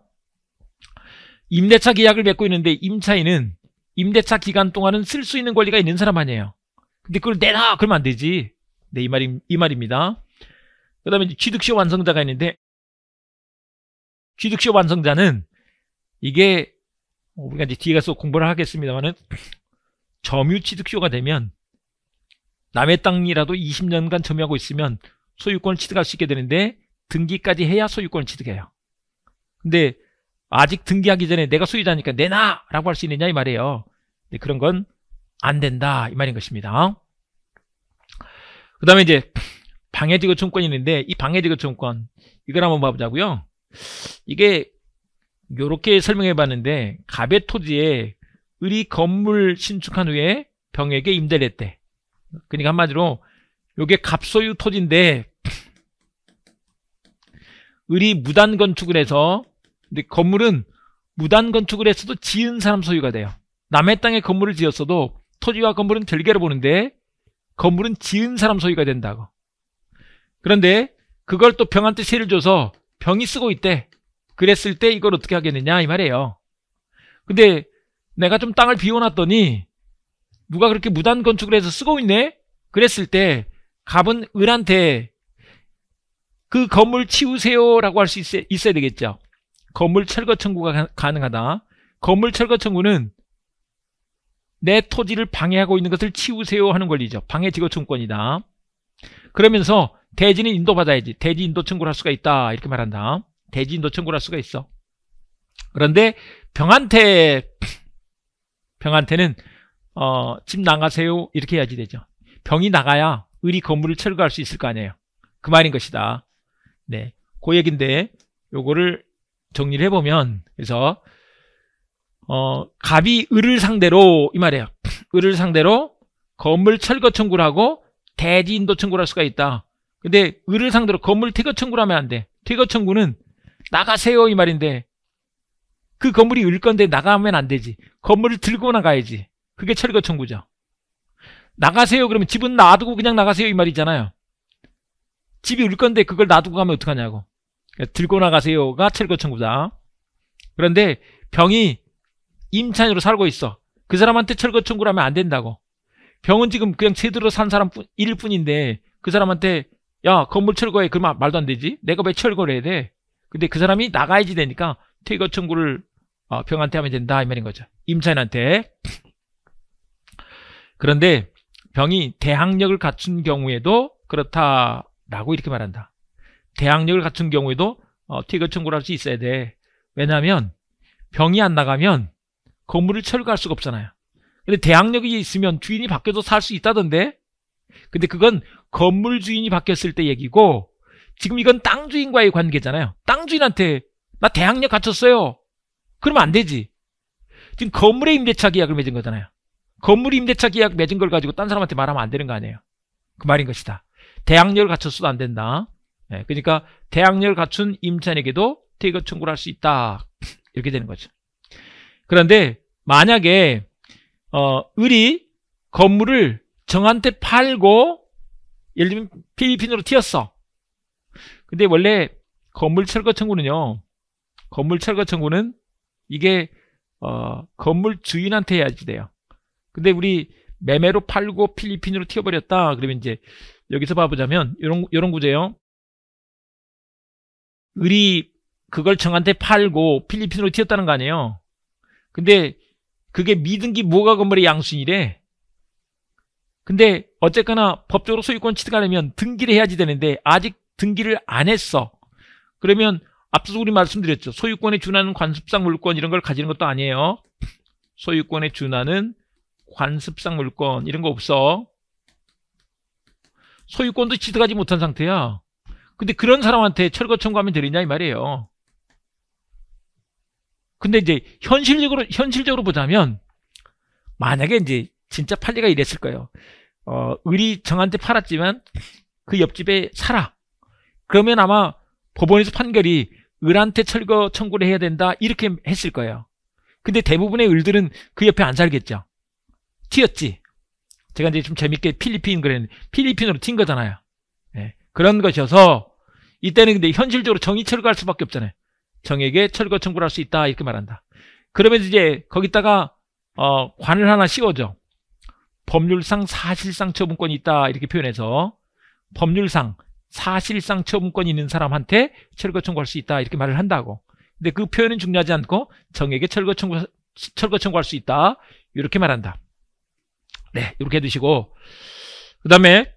임대차 계약을 맺고 있는데 임차인은 임대차 기간 동안은 쓸 수 있는 권리가 있는 사람 아니에요. 근데 그걸 내놔! 그러면 안 되지. 네, 이 말이, 이 말입니다. 그 다음에 취득시효 완성자가 있는데, 취득시효 완성자는 이게, 우리가 이제 뒤에 가서 공부를 하겠습니다만은, 점유 취득시효가 되면, 남의 땅이라도 20년간 점유하고 있으면 소유권을 취득할 수 있게 되는데, 등기까지 해야 소유권을 취득해요. 근데 아직 등기하기 전에 내가 소유자니까 내놔! 라고 할 수 있느냐 이 말이에요. 네, 그런 건안 된다 이 말인 것입니다. 그 다음에 이제 방해지급증권이 있는데 이 방해지급증권 이걸 한번 봐보자고요. 이게 이렇게 설명해 봤는데 갑의 토지에 을이 건물 신축한 후에 병에게 임대를 했대. 그러니까 한마디로 이게 갑소유 토지인데 을이 무단 건축을 해서 근데 건물은 무단 건축을 했어도 지은 사람 소유가 돼요. 남의 땅에 건물을 지었어도 토지와 건물은 별개로 보는데 건물은 지은 사람 소유가 된다고. 그런데 그걸 또 병한테 세를 줘서 병이 쓰고 있대. 그랬을 때 이걸 어떻게 하겠느냐 이 말이에요. 근데 내가 좀 땅을 비워놨더니 누가 그렇게 무단 건축을 해서 쓰고 있네? 그랬을 때 갑은 을한테 그 건물 치우세요라고 할 수 있어야 되겠죠. 건물 철거 청구가 가능하다. 건물 철거 청구는 내 토지를 방해하고 있는 것을 치우세요 하는 권리죠. 방해 지거청권이다. 그러면서 대지는 인도받아야지. 대지 인도 청구를 할 수가 있다. 이렇게 말한다. 대지 인도 청구를 할 수가 있어. 그런데 병한테 병한테는 어, 집 나가세요 이렇게 해야지 되죠. 병이 나가야 의리 건물을 철거할 수 있을 거 아니에요. 그 말인 것이다. 네, 그 얘긴데 요거를 정리를 해보면 그래서 어, 갑이 을을 상대로 이 말이에요. 을을 상대로 건물 철거 청구를 하고 대지인도 청구를 할 수가 있다. 근데 을을 상대로 건물 퇴거 청구를 하면 안 돼. 퇴거 청구는 나가세요 이 말인데 그 건물이 을 건데 나가면 안 되지. 건물을 들고 나가야지. 그게 철거 청구죠. 나가세요 그러면 집은 놔두고 그냥 나가세요 이 말이잖아요. 집이 을 건데 그걸 놔두고 가면 어떡하냐고. 그러니까 들고 나가세요가 철거 청구다. 그런데 병이 임산으로 살고 있어. 그 사람한테 철거 청구를 하면 안 된다고. 병은 지금 그냥 제대로 산 사람 일 뿐인데 그 사람한테 야 건물 철거해 그러면 아, 말도 안 되지. 내가 왜 철거를 해야 돼? 근데 그 사람이 나가야지 되니까 퇴거 청구를 어, 병한테 하면 된다 이 말인 거죠. 임차인한테. 그런데 병이 대항력을 갖춘 경우에도 그렇다라고 이렇게 말한다. 대항력을 갖춘 경우에도 어, 퇴거 청구를 할 수 있어야 돼. 왜냐하면 병이 안 나가면 건물을 철거할 수가 없잖아요. 근데 대항력이 있으면 주인이 바뀌어도 살 수 있다던데? 근데 그건 건물 주인이 바뀌었을 때 얘기고 지금 이건 땅 주인과의 관계잖아요. 땅 주인한테 나 대항력 갖췄어요. 그러면 안 되지. 지금 건물의 임대차 계약을 맺은 거잖아요. 건물 임대차 계약 맺은 걸 가지고 딴 사람한테 말하면 안 되는 거 아니에요. 그 말인 것이다. 대항력을 갖췄어도 안 된다. 네, 그러니까 대항력을 갖춘 임차인에게도 퇴거 청구를 할 수 있다. 이렇게 되는 거죠. 그런데 만약에 어, 을이 건물을 정한테 팔고 예를 들면 필리핀으로 튀었어. 근데 원래 건물 철거 청구는요. 건물 철거 청구는 이게 어, 건물 주인한테 해야지 돼요. 근데 우리 매매로 팔고 필리핀으로 튀어버렸다. 그러면 이제 여기서 봐보자면 이런 이런 구제요. 을이 그걸 정한테 팔고 필리핀으로 튀었다는 거 아니에요. 근데 그게 믿은 게뭐가 건물의 그 양수이래. 근데 어쨌거나 법적으로 소유권 취득하려면 등기를 해야지 되는데 아직 등기를 안 했어. 그러면 앞서서 우리 말씀드렸죠. 소유권에 준하는 관습상 물권 이런 걸 가지는 것도 아니에요. 소유권에 준하는 관습상 물권 이런 거 없어. 소유권도 취득하지 못한 상태야. 근데 그런 사람한테 철거 청구하면 되느냐 이 말이에요. 근데 이제 현실적으로 현실적으로 보자면 만약에 이제 진짜 판례가 이랬을 거예요. 어, 을이 정한테 팔았지만 그 옆집에 살아. 그러면 아마 법원에서 판결이 을한테 철거 청구를 해야 된다 이렇게 했을 거예요. 근데 대부분의 을들은 그 옆에 안 살겠죠. 튀었지. 제가 이제 좀 재밌게 필리핀 그랬는데 필리핀으로 튄 거잖아요. 네. 그런 것이어서 이때는 근데 현실적으로 정의 철거할 수밖에 없잖아요. 정에게 철거 청구를 할 수 있다 이렇게 말한다. 그러면 이제 거기다가 어, 관을 하나 씌워줘. 법률상 사실상 처분권이 있다 이렇게 표현해서 법률상 사실상 처분권이 있는 사람한테 철거 청구할 수 있다 이렇게 말을 한다고. 근데 그 표현은 중요하지 않고 정에게 철거 청구 철거 청구할 수 있다 이렇게 말한다. 네, 이렇게 해두시고 그 다음에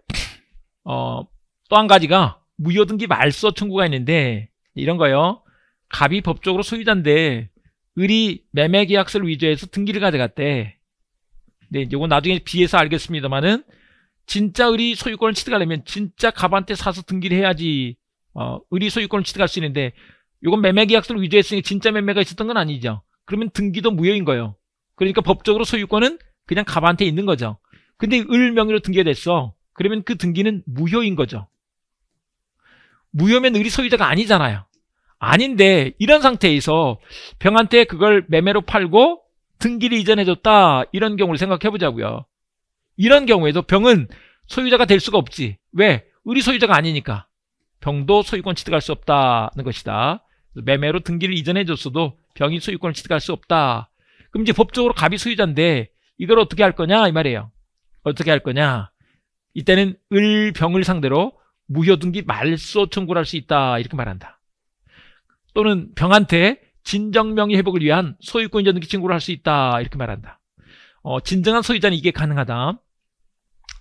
어, 또 한 가지가 무효등기 말소 청구가 있는데 이런 거요. 갑이 법적으로 소유자인데 을이 매매 계약서를 위조해서 등기를 가져갔대. 네, 이건 나중에 비해서 알겠습니다만은 진짜 을이 소유권을 취득하려면 진짜 갑한테 사서 등기를 해야지 어, 을이 소유권을 취득할 수 있는데 이건 매매 계약서를 위조했으니 진짜 매매가 있었던 건 아니죠. 그러면 등기도 무효인 거예요. 그러니까 법적으로 소유권은 그냥 갑한테 있는 거죠. 근데 을 명의로 등기가 됐어. 그러면 그 등기는 무효인 거죠. 무효면 을이 소유자가 아니잖아요. 아닌데 이런 상태에서 병한테 그걸 매매로 팔고 등기를 이전해줬다 이런 경우를 생각해보자고요. 이런 경우에도 병은 소유자가 될 수가 없지. 왜? 우리 소유자가 아니니까. 병도 소유권 취득할 수 없다는 것이다. 매매로 등기를 이전해줬어도 병이 소유권을 취득할 수 없다. 그럼 이제 법적으로 갑이 소유자인데 이걸 어떻게 할 거냐 이 말이에요. 어떻게 할 거냐. 이때는 을병을 상대로 무효등기 말소 청구를 할 수 있다 이렇게 말한다. 또는 병한테 진정명의 회복을 위한 소유권 이전 등기 청구를 할 수 있다 이렇게 말한다. 어, 진정한 소유자는 이게 가능하다.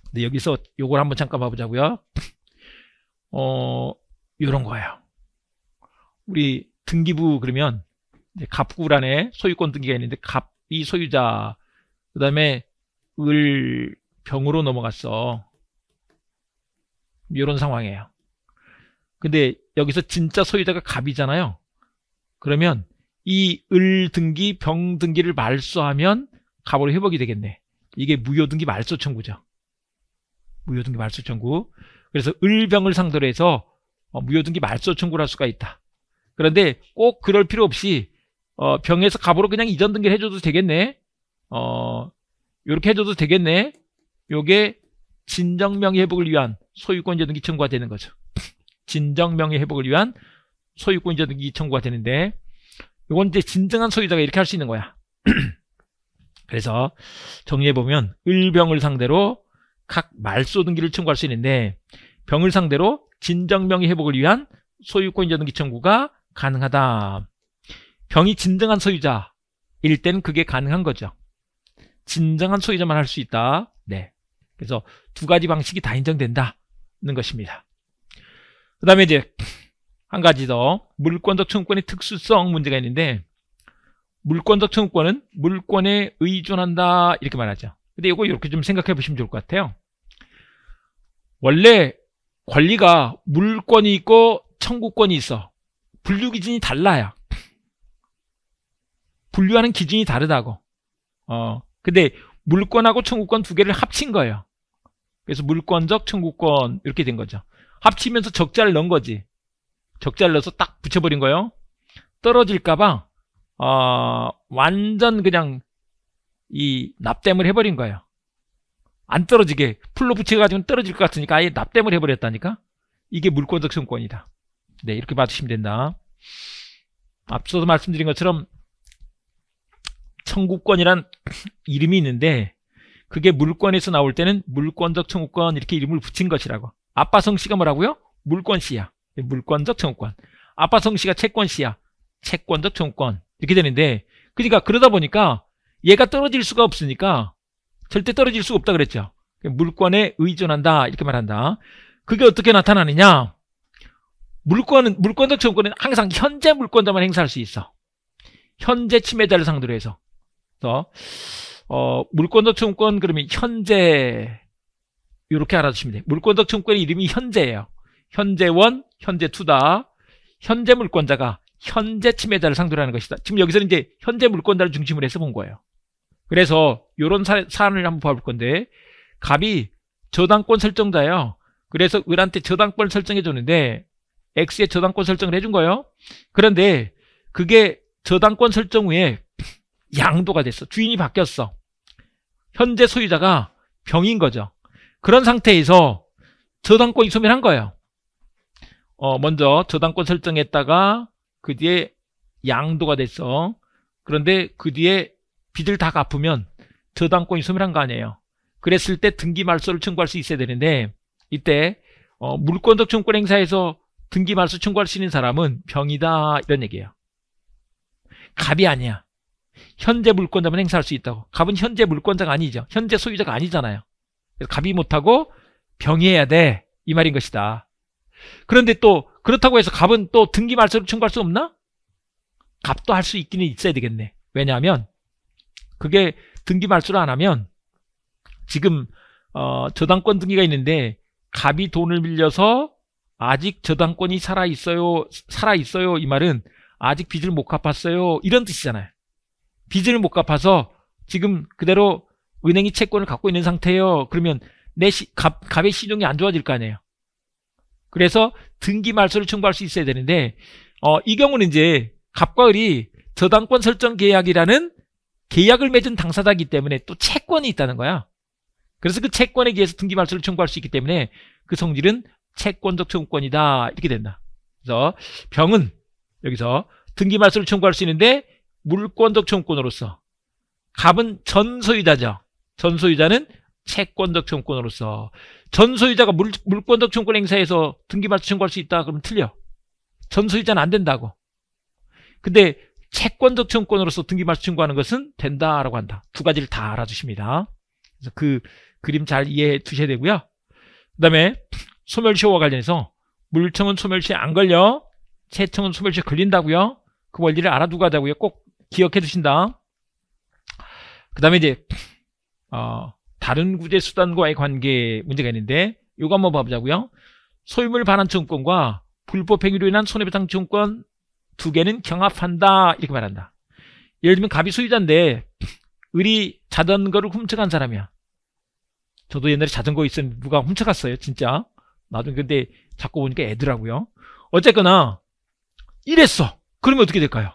근데 여기서 요걸 한번 잠깐 봐보자고요. 어, 요런 거예요. 우리 등기부 그러면 갑구란에 소유권 등기가 있는데 갑이 소유자 그 다음에 을 병으로 넘어갔어. 요런 상황이에요. 근데 여기서 진짜 소유자가 갑이잖아요. 그러면 이 을 등기, 병 등기를 말소하면 갑으로 회복이 되겠네. 이게 무효 등기 말소 청구죠. 무효 등기 말소 청구. 그래서 을, 병을 상대로 해서 어, 무효 등기 말소 청구를 할 수가 있다. 그런데 꼭 그럴 필요 없이 어, 병에서 갑으로 그냥 이전 등기를 해줘도 되겠네. 어, 요렇게 해줘도 되겠네. 요게 진정명의 회복을 위한 소유권 이전 등기 청구가 되는 거죠. 진정명의 회복을 위한 소유권 이전등기 청구가 되는데 이건 이제 진정한 소유자가 이렇게 할 수 있는 거야. 그래서 정리해보면 을병을 상대로 각 말소 등기를 청구할 수 있는데 병을 상대로 진정명의 회복을 위한 소유권 이전 등기 청구가 가능하다. 병이 진정한 소유자일 땐 그게 가능한 거죠. 진정한 소유자만 할 수 있다. 네. 그래서 두 가지 방식이 다 인정된다는 것입니다. 그 다음에 이제 한 가지 더 물권적 청구권의 특수성 문제가 있는데 물권적 청구권은 물권에 의존한다 이렇게 말하죠. 근데 이거 이렇게 좀 생각해 보시면 좋을 것 같아요. 원래 권리가 물권이 있고 청구권이 있어. 분류 기준이 달라요. 분류하는 기준이 다르다고. 어. 근데 물권하고 청구권 두 개를 합친 거예요. 그래서 물권적 청구권 이렇게 된 거죠. 합치면서 적자를 넣은 거지. 적자를 어서딱 붙여버린 거예요. 떨어질까봐 어, 완전 그냥 이 납땜을 해버린 거예요. 안 떨어지게 풀로 붙여가지고 떨어질 것 같으니까 아예 납땜을 해버렸다니까. 이게 물권적 증권이다. 네 이렇게 봐주시면 된다. 앞서도 말씀드린 것처럼 청구권이란 이름이 있는데 그게 물권에서 나올 때는 물권적 청구권 이렇게 이름을 붙인 것이라고 아빠 성씨가 뭐라고요? 물권씨야 물권적 청구권 아빠 성씨가 채권씨야. 채권적 청구권 이렇게 되는데 그러니까 그러다 보니까 얘가 떨어질 수가 없으니까 절대 떨어질 수가 없다 그랬죠. 물권에 의존한다 이렇게 말한다. 그게 어떻게 나타나느냐? 물권은 물권적 청구권은 항상 현재 물권자만 행사할 수 있어. 현재 침해자를 상대로 해서. 그래서 어, 물권적 청구권 그러면 현재 이렇게 알아주시면 돼요. 물권적 청구권의 이름이 현재예요. 현재원 현재 투다, 현재 물권자가 현재 침해자를 상대로 하는 것이다. 지금 여기서는 이제 현재 물권자를 중심으로 해서 본 거예요. 그래서 이런 사안을 한번 봐볼 건데 갑이 저당권 설정자예요. 그래서 을한테 저당권을 설정해 줬는데 X의 저당권 설정을 해준 거예요. 그런데 그게 저당권 설정 후에 양도가 됐어. 주인이 바뀌었어. 현재 소유자가 병인 거죠. 그런 상태에서 저당권이 소멸한 거예요. 어, 먼저 저당권 설정했다가 그 뒤에 양도가 됐어. 그런데 그 뒤에 빚을 다 갚으면 저당권이 소멸한 거 아니에요. 그랬을 때 등기 말소를 청구할 수 있어야 되는데 이때 어, 물권적 청구권 행사에서 등기 말소 청구할 수 있는 사람은 병이다 이런 얘기예요. 갑이 아니야. 현재 물권자만 행사할 수 있다고. 갑은 현재 물권자가 아니죠. 현재 소유자가 아니잖아요. 그래서 갑이 못하고 병이 해야 돼. 이 말인 것이다. 그런데 또 그렇다고 해서 갑은 또 등기 말소를 청구할 수 없나? 갑도 할 수 있기는 있어야 되겠네. 왜냐하면 그게 등기 말소를 안 하면 지금 어, 저당권 등기가 있는데 갑이 돈을 빌려서 아직 저당권이 살아 있어요. 살아 있어요. 이 말은 아직 빚을 못 갚았어요. 이런 뜻이잖아요. 빚을 못 갚아서 지금 그대로 은행이 채권을 갖고 있는 상태예요. 그러면 내 시, 갑, 갑의 시용이안 좋아질 거 아니에요. 그래서 등기 말소를 청구할 수 있어야 되는데 어, 이 경우는 이제 갑과 을이 저당권 설정 계약이라는 계약을 맺은 당사자이기 때문에 또 채권이 있다는 거야. 그래서 그 채권에 의해서 등기 말소를 청구할 수 있기 때문에 그 성질은 채권적 청구권이다 이렇게 된다. 그래서 병은 여기서 등기 말소를 청구할 수 있는데 물권적 청구권으로서 갑은 전소유자죠. 전소유자는 채권적 증권으로서 전소유자가 물, 물권적 증권 행사에서 등기말소 청구할 수 있다 그러면 틀려 전소유자는 안 된다고 근데 채권적 증권으로서 등기말소 청구하는 것은 된다라고 한다 두 가지를 다 알아주십니다 그래서 그 그림 잘 이해해 두셔야 되고요 그 다음에 소멸시효와 관련해서 물청은 소멸시효 안 걸려 채청은 소멸시효 걸린다고요 그 원리를 알아두고 하자고요 꼭 기억해 두신다 그 다음에 이제 어, 다른 구제 수단과의 관계 문제가 있는데 이거 한번 봐보자고요. 소유물 반환 증권과 불법 행위로 인한 손해배상 증권두 개는 경합한다 이렇게 말한다. 예를 들면 갑이 소유자인데 을이 자전거를 훔쳐간 사람이야. 저도 옛날에 자전거 있었는데 누가 훔쳐갔어요 진짜. 나중에 근데 자꾸 보니까 애더라고요. 어쨌거나 이랬어. 그러면 어떻게 될까요?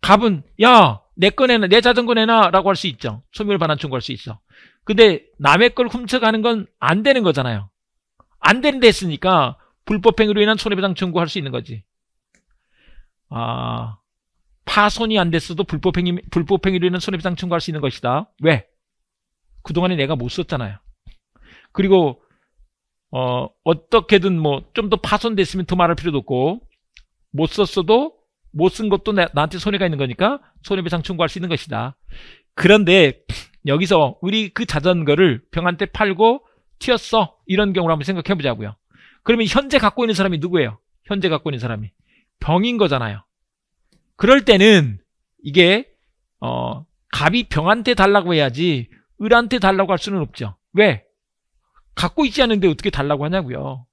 갑은 야 내거내놔내 자전거 내놔라고 할 수 있죠. 소멸 반환 청구할 수 있어. 근데 남의 걸 훔쳐가는 건 안 되는 거잖아요. 안 되는데 했으니까 불법행위로 인한 손해배상 청구할 수 있는 거지. 아, 파손이 안 됐어도 불법행위, 불법행위로 인한 손해배상 청구할 수 있는 것이다. 왜? 그동안에 내가 못 썼잖아요. 그리고, 어, 어떻게든 뭐, 좀 더 파손됐으면 더 말할 필요도 없고, 못 썼어도 못쓴 것도 나, 나한테 손해가 있는 거니까 손해배상 청구할 수 있는 것이다. 그런데 여기서 우리 그 자전거를 병한테 팔고 튀었어 이런 경우를 한번 생각해 보자고요. 그러면 현재 갖고 있는 사람이 누구예요? 현재 갖고 있는 사람이 병인 거잖아요. 그럴 때는 이게 어 갑이 병한테 달라고 해야지 을한테 달라고 할 수는 없죠. 왜? 갖고 있지 않은데 어떻게 달라고 하냐고요.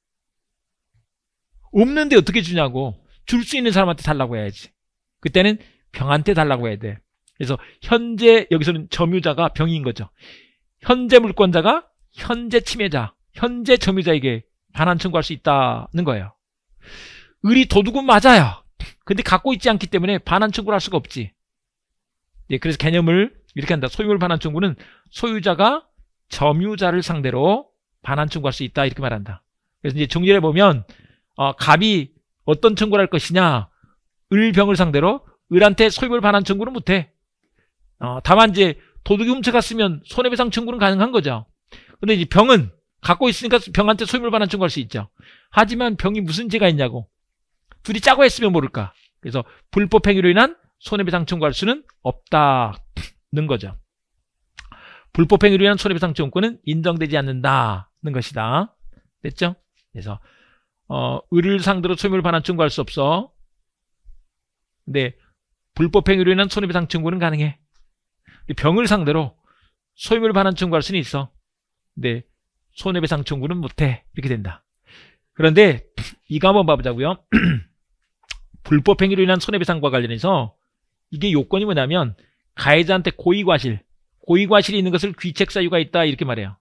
없는데 어떻게 주냐고. 줄수 있는 사람한테 달라고 해야지. 그때는 병한테 달라고 해야 돼. 그래서 현재 여기서는 점유자가 병인 거죠. 현재 물권자가 현재 침해자, 현재 점유자에게 반환 청구할 수 있다는 거예요. 을이 도둑은 맞아요. 근데 갖고 있지 않기 때문에 반환 청구를 할 수가 없지. 예, 그래서 개념을 이렇게 한다. 소유물 반환 청구는 소유자가 점유자를 상대로 반환 청구할 수 있다 이렇게 말한다. 그래서 이제 정리해 보면 어, 갑이 어떤 청구를 할 것이냐 을병을 상대로 을한테 소유물 반환 청구를 못해 어, 다만 이제 도둑이 훔쳐갔으면 손해배상 청구는 가능한 거죠 근데 이제 병은 갖고 있으니까 병한테 소유물 반환 청구할 수 있죠 하지만 병이 무슨 죄가 있냐고 둘이 짜고 했으면 모를까 그래서 불법 행위로 인한 손해배상 청구할 수는 없다는 거죠 불법 행위로 인한 손해배상 청구는 인정되지 않는다는 것이다 됐죠? 그래서 어, 의를 상대로 소멸 유 반환 청구할 수 없어. 근데 불법 행위로 인한 손해배상 청구는 가능해. 병을 상대로 소멸 유 반환 청구할 수는 있어. 근데 손해배상 청구는 못해. 이렇게 된다. 그런데 이거 한번 봐보자고요. 불법 행위로 인한 손해배상과 관련해서 이게 요건이 뭐냐면 가해자한테 고의과실, 고의과실이 있는 것을 귀책사유가 있다 이렇게 말해요.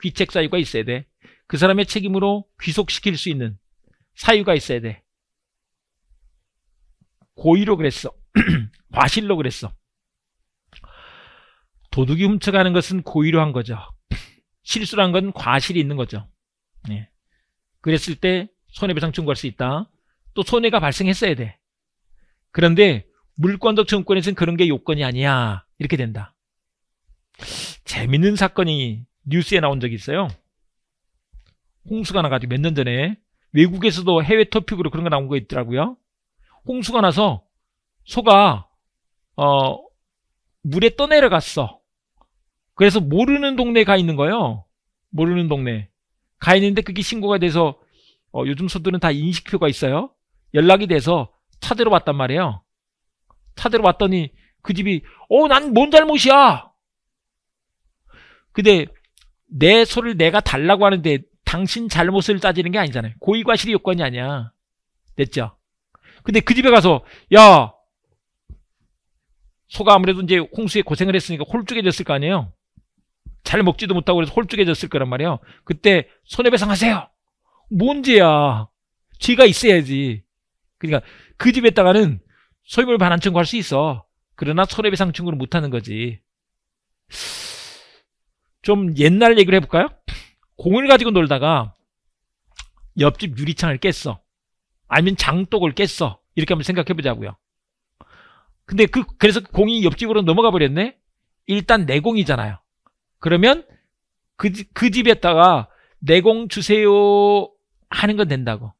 귀책사유가 있어야 돼. 그 사람의 책임으로 귀속시킬 수 있는 사유가 있어야 돼. 고의로 그랬어. 과실로 그랬어. 도둑이 훔쳐가는 것은 고의로 한 거죠. 실수란 건 과실이 있는 거죠. 네. 그랬을 때 손해배상 청구할 수 있다. 또 손해가 발생했어야 돼. 그런데 물권적 정권에서는 그런 게 요건이 아니야. 이렇게 된다. 재밌는 사건이 뉴스에 나온 적이 있어요. 홍수가 나가지고 몇 년 전에 외국에서도 해외 토픽으로 그런 거 나온 거 있더라고요. 홍수가 나서 소가 어 물에 떠내려갔어. 그래서 모르는 동네에 가 있는 거예요. 모르는 동네. 가 있는데 그게 신고가 돼서 어, 요즘 소들은 다 인식표가 있어요. 연락이 돼서 찾으러 왔단 말이에요. 찾으러 왔더니 그 집이 어 난 뭔 잘못이야. 근데 내 소를 내가 달라고 하는데 당신 잘못을 따지는 게 아니잖아요. 고의과실이 요건이 아니야. 됐죠? 근데 그 집에 가서 야 소가 아무래도 이제 홍수에 고생을 했으니까 홀쭉해졌을 거 아니에요. 잘 먹지도 못하고 그래서 홀쭉해졌을 거란 말이에요. 그때 손해배상하세요. 뭔지야. 죄가 있어야지. 그러니까 그 집에다가는 소유물 반환 청구할 수 있어. 그러나 손해배상 청구를 못하는 거지. 좀 옛날 얘기를 해볼까요? 공을 가지고 놀다가 옆집 유리창을 깼어. 아니면 장독을 깼어. 이렇게 한번 생각해 보자고요. 근데 그 그래서 공이 옆집으로 넘어가 버렸네. 일단 내 공이잖아요. 그러면 그, 그 집에다가 내공 주세요 하는 건 된다고.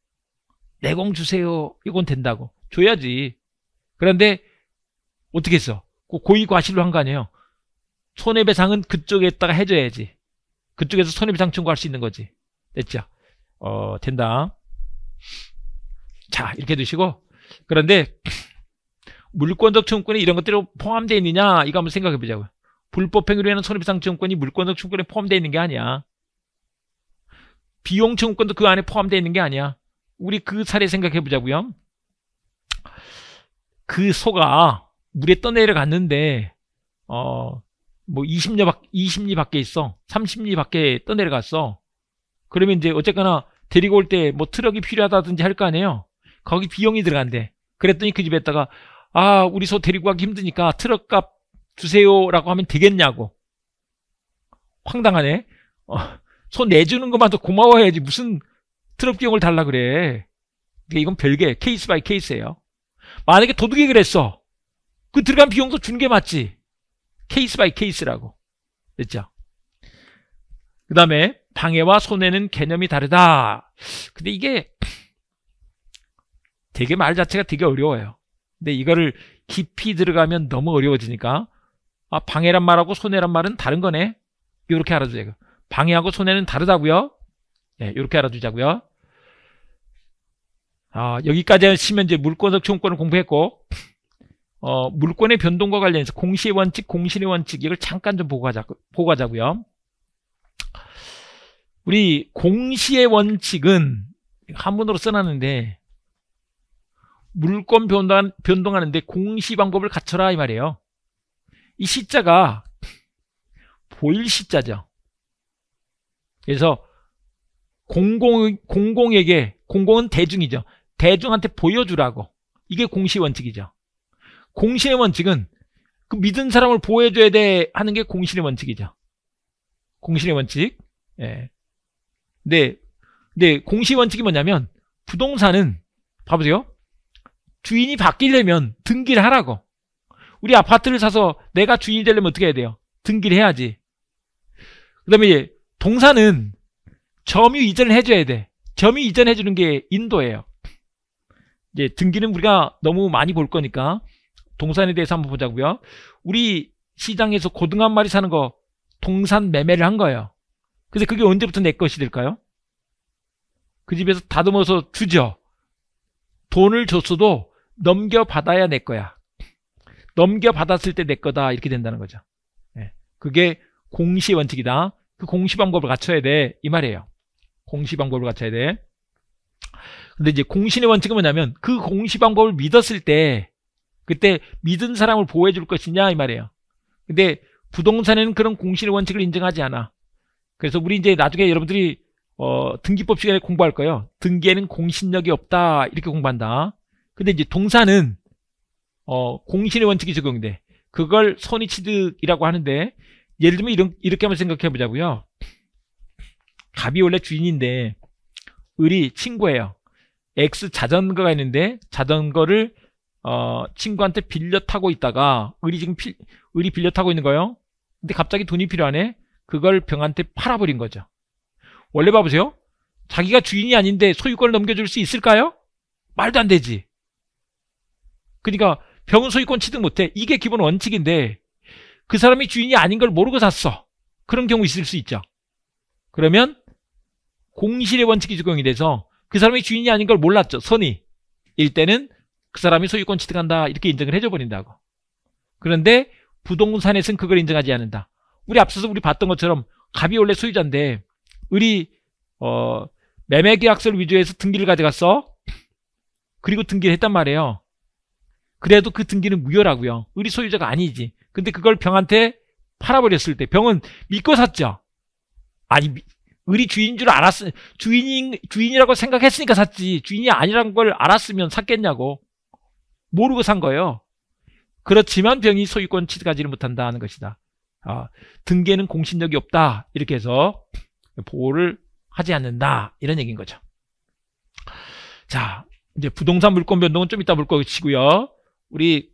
내공 주세요 이건 된다고. 줘야지. 그런데 어떻게 했어? 고의 과실로 한 거 아니에요. 손해배상은 그쪽에다가 해줘야지. 그쪽에서 손해배상 청구할 수 있는 거지. 됐죠? 어, 된다. 자, 이렇게 두시고. 그런데, 물권적 청구권이 이런 것들로 포함되어 있느냐? 이거 한번 생각해 보자고요. 불법행위로 인한 손해배상 청구권이 물권적 청구권에 포함되어 있는 게 아니야. 비용 청구권도 그 안에 포함되어 있는 게 아니야. 우리 그 사례 생각해 보자고요. 그 소가 물에 떠내려 갔는데 어뭐 20리 밖, 20리 밖에 있어. 30리 밖에 떠내려갔어. 그러면 이제 어쨌거나 데리고 올 때 뭐 트럭이 필요하다든지 할 거 아니에요. 거기 비용이 들어간대. 그랬더니 그 집에다가 아, 우리 소 데리고 가기 힘드니까 트럭 값 주세요라고 하면 되겠냐고. 황당하네. 어, 소 내주는 것만도 고마워해야지 무슨 트럭 비용을 달라 그래. 그러 이건 별개 케이스 바이 케이스예요. 만약에 도둑이 그랬어. 그 들어간 비용도 준 게 맞지. 케이스 바이 케이스라고 그랬죠. 그 다음에 방해와 손해는 개념이 다르다. 근데 이게 되게 말 자체가 되게 어려워요. 근데 이거를 깊이 들어가면 너무 어려워지니까 아, 방해란 말하고 손해란 말은 다른 거네. 이렇게 알아두세요 방해하고 손해는 다르다고요. 네, 예, 이렇게 알아두자고요 아, 여기까지 하시면 이제 물권적 채권을 공부했고 어, 물권의 변동과 관련해서 공시의 원칙, 공신의 원칙 이걸 잠깐 좀 보고 가자 보고 가자고요. 우리 공시의 원칙은 한문으로 써놨는데 물권 변동, 한 변동하는데 공시 방법을 갖춰라 이 말이에요. 이 시자가 보일 시자죠. 그래서 공공, 공공에게 공공은 대중이죠. 대중한테 보여주라고. 이게 공시 원칙이죠. 공신의 원칙은 그 믿은 사람을 보호해줘야 돼 하는 게 공신의 원칙이죠. 공신의 원칙. 예. 네. 네. 공시 원칙이 뭐냐면 부동산은 봐보세요. 주인이 바뀌려면 등기를 하라고. 우리 아파트를 사서 내가 주인이 되려면 어떻게 해야 돼요? 등기를 해야지. 그 다음에 이제, 동산은 점유 이전을 해줘야 돼. 점유 이전해주는 게 인도예요. 이제 등기는 우리가 너무 많이 볼 거니까 동산에 대해서 한번 보자고요. 우리 시장에서 고등한 마리 사는 거 동산 매매를 한 거예요. 근데 그게 언제부터 내 것이 될까요? 그 집에서 다듬어서 주죠. 돈을 줬어도 넘겨받아야 내 거야. 넘겨받았을 때 내 거다 이렇게 된다는 거죠. 예. 그게 공시 원칙이다. 그 공시 방법을 갖춰야 돼 이 말이에요. 공시 방법을 갖춰야 돼. 근데 이제 공신의 원칙은 뭐냐면 그 공시 방법을 믿었을 때 그때 믿은 사람을 보호해 줄 것이냐 이 말이에요. 근데 부동산에는 그런 공신의 원칙을 인정하지 않아. 그래서 우리 이제 나중에 여러분들이 어, 등기법 시간에 공부할 거예요. 등기에는 공신력이 없다 이렇게 공부한다. 근데 이제 동산은 어, 공신의 원칙이 적용돼. 그걸 선의취득이라고 하는데 예를 들면 이런, 이렇게 한번 생각해 보자고요. 갑이 원래 주인인데 을이 친구예요. X 자전거가 있는데 자전거를 어, 친구한테 빌려 타고 있다가 을이 지금 피, 을이 빌려 타고 있는 거예요. 근데 갑자기 돈이 필요하네. 그걸 병한테 팔아버린 거죠. 원래 봐보세요. 자기가 주인이 아닌데 소유권을 넘겨줄 수 있을까요? 말도 안 되지. 그러니까 병은 소유권 취득 못해. 이게 기본 원칙인데 그 사람이 주인이 아닌 걸 모르고 샀어. 그런 경우 있을 수 있죠. 그러면 공실의 원칙이 적용이 돼서 그 사람이 주인이 아닌 걸 몰랐죠. 선의일 때는 그 사람이 소유권 취득한다 이렇게 인정을 해줘 버린다고 그런데 부동산에서는 그걸 인정하지 않는다 우리 앞서서 우리 봤던 것처럼 갑이 원래 소유자인데 을이 어, 매매계약서를 위조해서 등기를 가져갔어 그리고 등기를 했단 말이에요 그래도 그 등기는 무효라고요 을이 소유자가 아니지 근데 그걸 병한테 팔아버렸을 때 병은 믿고 샀죠 아니 을이 주인인 줄 알았, 주인인, 주인이라고 생각했으니까 샀지. 주인이 아니란 걸 알았으면 샀겠냐고. 모르고 산 거예요. 그렇지만 병이 소유권 취득하지는 못한다 는 것이다. 아, 등계는 공신력이 없다. 이렇게 해서 보호를 하지 않는다. 이런 얘기인 거죠. 자, 이제 부동산 물권 변동은 좀 이따 볼 것이고요. 우리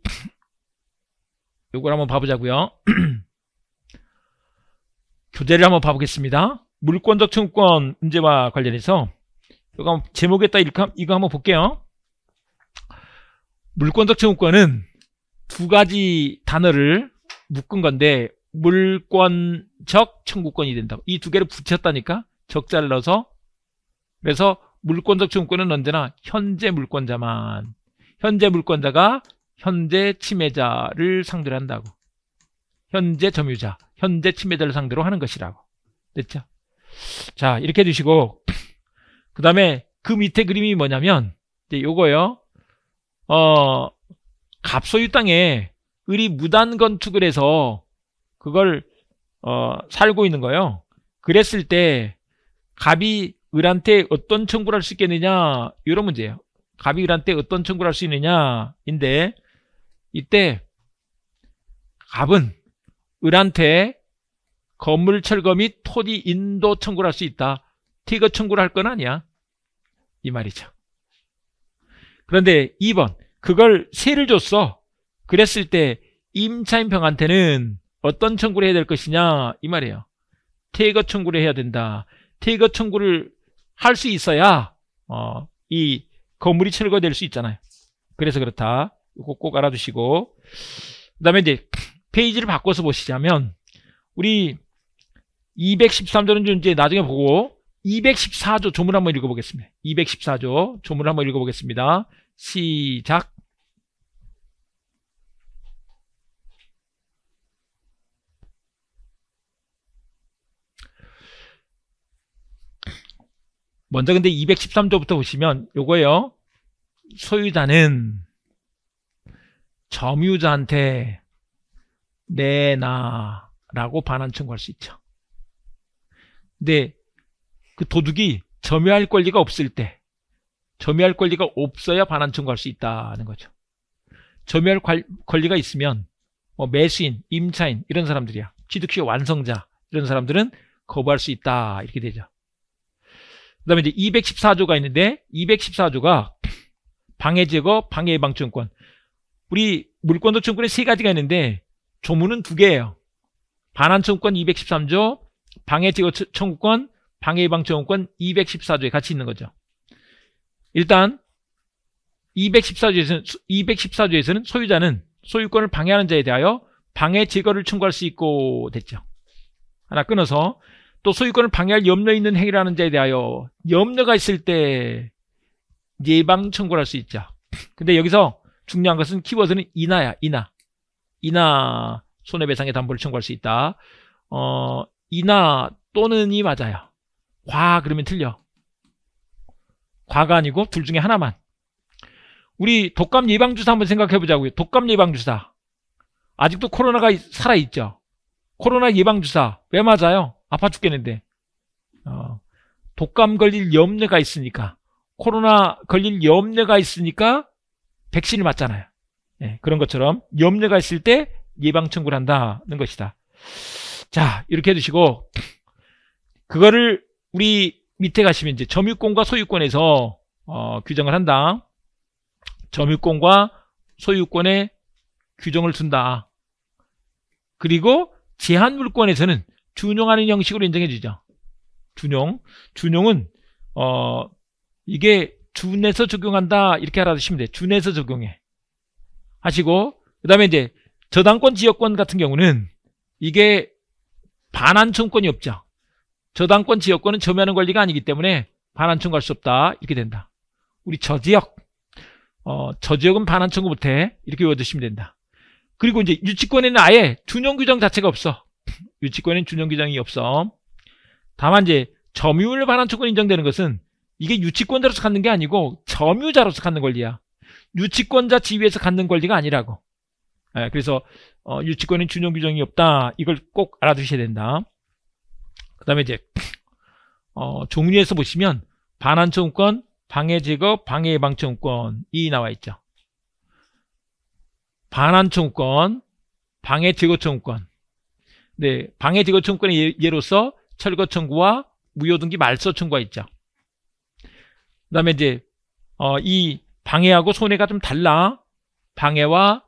요걸 한번 봐보자고요. 교재를 한번 봐보겠습니다. 물권적 청구권 문제와 관련해서 요거 제목에 따라 이거 한번 볼게요. 물권적 채무권은 두 가지 단어를 묶은 건데 물권적 청구권이 된다. 이두 개를 붙였다니까 적자를 넣어서 그래서 물권적 청구권은 언제나 현재 물권자만 현재 물권자가 현재 침해자를 상대로 한다고 현재 점유자 현재 침해자를 상대로 하는 것이라고 됐죠? 자 이렇게 해주시고 그 다음에 그 밑에 그림이 뭐냐면 이제 요거요 어, 갑소유 땅에 을이 무단 건축을 해서 그걸 어, 살고 있는 거예요. 그랬을 때 갑이 을한테 어떤 청구를 할 수 있겠느냐 이런 문제예요. 갑이 을한테 어떤 청구를 할 수 있느냐인데 이때 갑은 을한테 건물 철거 및 토지 인도 청구를 할 수 있다. 티거 청구를 할 건 아니야. 이 말이죠. 그런데 2번 그걸 세를 줬어. 그랬을 때임차인병한테는 어떤 청구를 해야 될 것이냐 이 말이에요. 퇴거 청구를 해야 된다. 퇴거 청구를 할 수 있어야 어, 이 건물이 철거될 수 있잖아요. 그래서 그렇다. 이거 꼭 알아두시고 그 다음에 이제 페이지를 바꿔서 보시자면 우리 213조는 이제 나중에 보고 214조 조문 한번 읽어보겠습니다. 214조 조문 한번 읽어보겠습니다. 시작. 먼저 근데 213조부터 보시면 요거예요. 소유자는 점유자한테 내놔라고 반환 청구할 수 있죠. 근데 그 도둑이 점유할 권리가 없을 때 점유할 권리가 없어야 반환 청구할 수 있다는 거죠. 점유할 권리가 있으면 뭐 매수인, 임차인 이런 사람들이야. 취득시 완성자 이런 사람들은 거부할 수 있다 이렇게 되죠. 그 다음에 이제 214조가 있는데 214조가 방해 제거, 방해 예방 증권 우리 물권도 증권에 세 가지가 있는데 조문은 두 개예요. 반환 청구권 213조, 방해 제거 청구권, 방해 예방 청구권 214조에 같이 있는 거죠. 일단 214조에서는 214조에서는 소유자는 소유권을 방해하는 자에 대하여 방해 제거를 청구할 수 있고 됐죠. 하나 끊어서 또 소유권을 방해할 염려 있는 행위를하는 자에 대하여 염려가 있을 때 예방 청구를 할 수 있죠. 근데 여기서 중요한 것은 키워드는 인하야 인하 인하 손해배상의 담보를 청구할 수 있다. 어, 인하 또는이 맞아요. 과 그러면 틀려. 과가 아니고 둘 중에 하나만. 우리 독감 예방주사 한번 생각해 보자고요. 독감 예방주사. 아직도 코로나가 살아있죠. 코로나 예방주사. 왜 맞아요? 아파 죽겠는데. 어, 독감 걸릴 염려가 있으니까. 코로나 걸릴 염려가 있으니까 백신을 맞잖아요. 네, 그런 것처럼 염려가 있을 때 예방 청구를 한다는 것이다. 자, 이렇게 해주시고, 그거를 우리 밑에 가시면 이제 점유권과 소유권에서 어, 규정을 한다. 점유권과 소유권에 규정을 둔다. 그리고 제한물권에서는 준용하는 형식으로 인정해주죠. 준용. 준용은 어, 이게 준에서 적용한다 이렇게 알아두시면 돼. 요 준에서 적용해. 하시고 그 다음에 이제 저당권 지역권 같은 경우는 이게 반환청권이 없죠. 저당권 지역권은 점유하는 권리가 아니기 때문에 반환청 구할 수 없다 이렇게 된다 우리 저지역 어, 저지역은 반환청구 못해 이렇게 외워두시면 된다 그리고 이제 유치권에는 아예 준용 규정 자체가 없어 유치권에는 준용 규정이 없어 다만 이제 점유율 반환청구 인정되는 것은 이게 유치권자로서 갖는 게 아니고 점유자로서 갖는 권리야 유치권자 지위에서 갖는 권리가 아니라고 예, 그래서 어, 유치권은 준용 규정이 없다 이걸 꼭 알아두셔야 된다 그 다음에 이제 어, 종류에서 보시면 반환청구권, 방해제거, 방해예방청구권이 나와 있죠. 반환청구권, 방해제거청구권 네, 방해제거청구권의 예, 예로서 철거청구와 무효등기 말소청구가 있죠. 그 다음에 이제 어, 이 방해하고 손해가 좀 달라. 방해와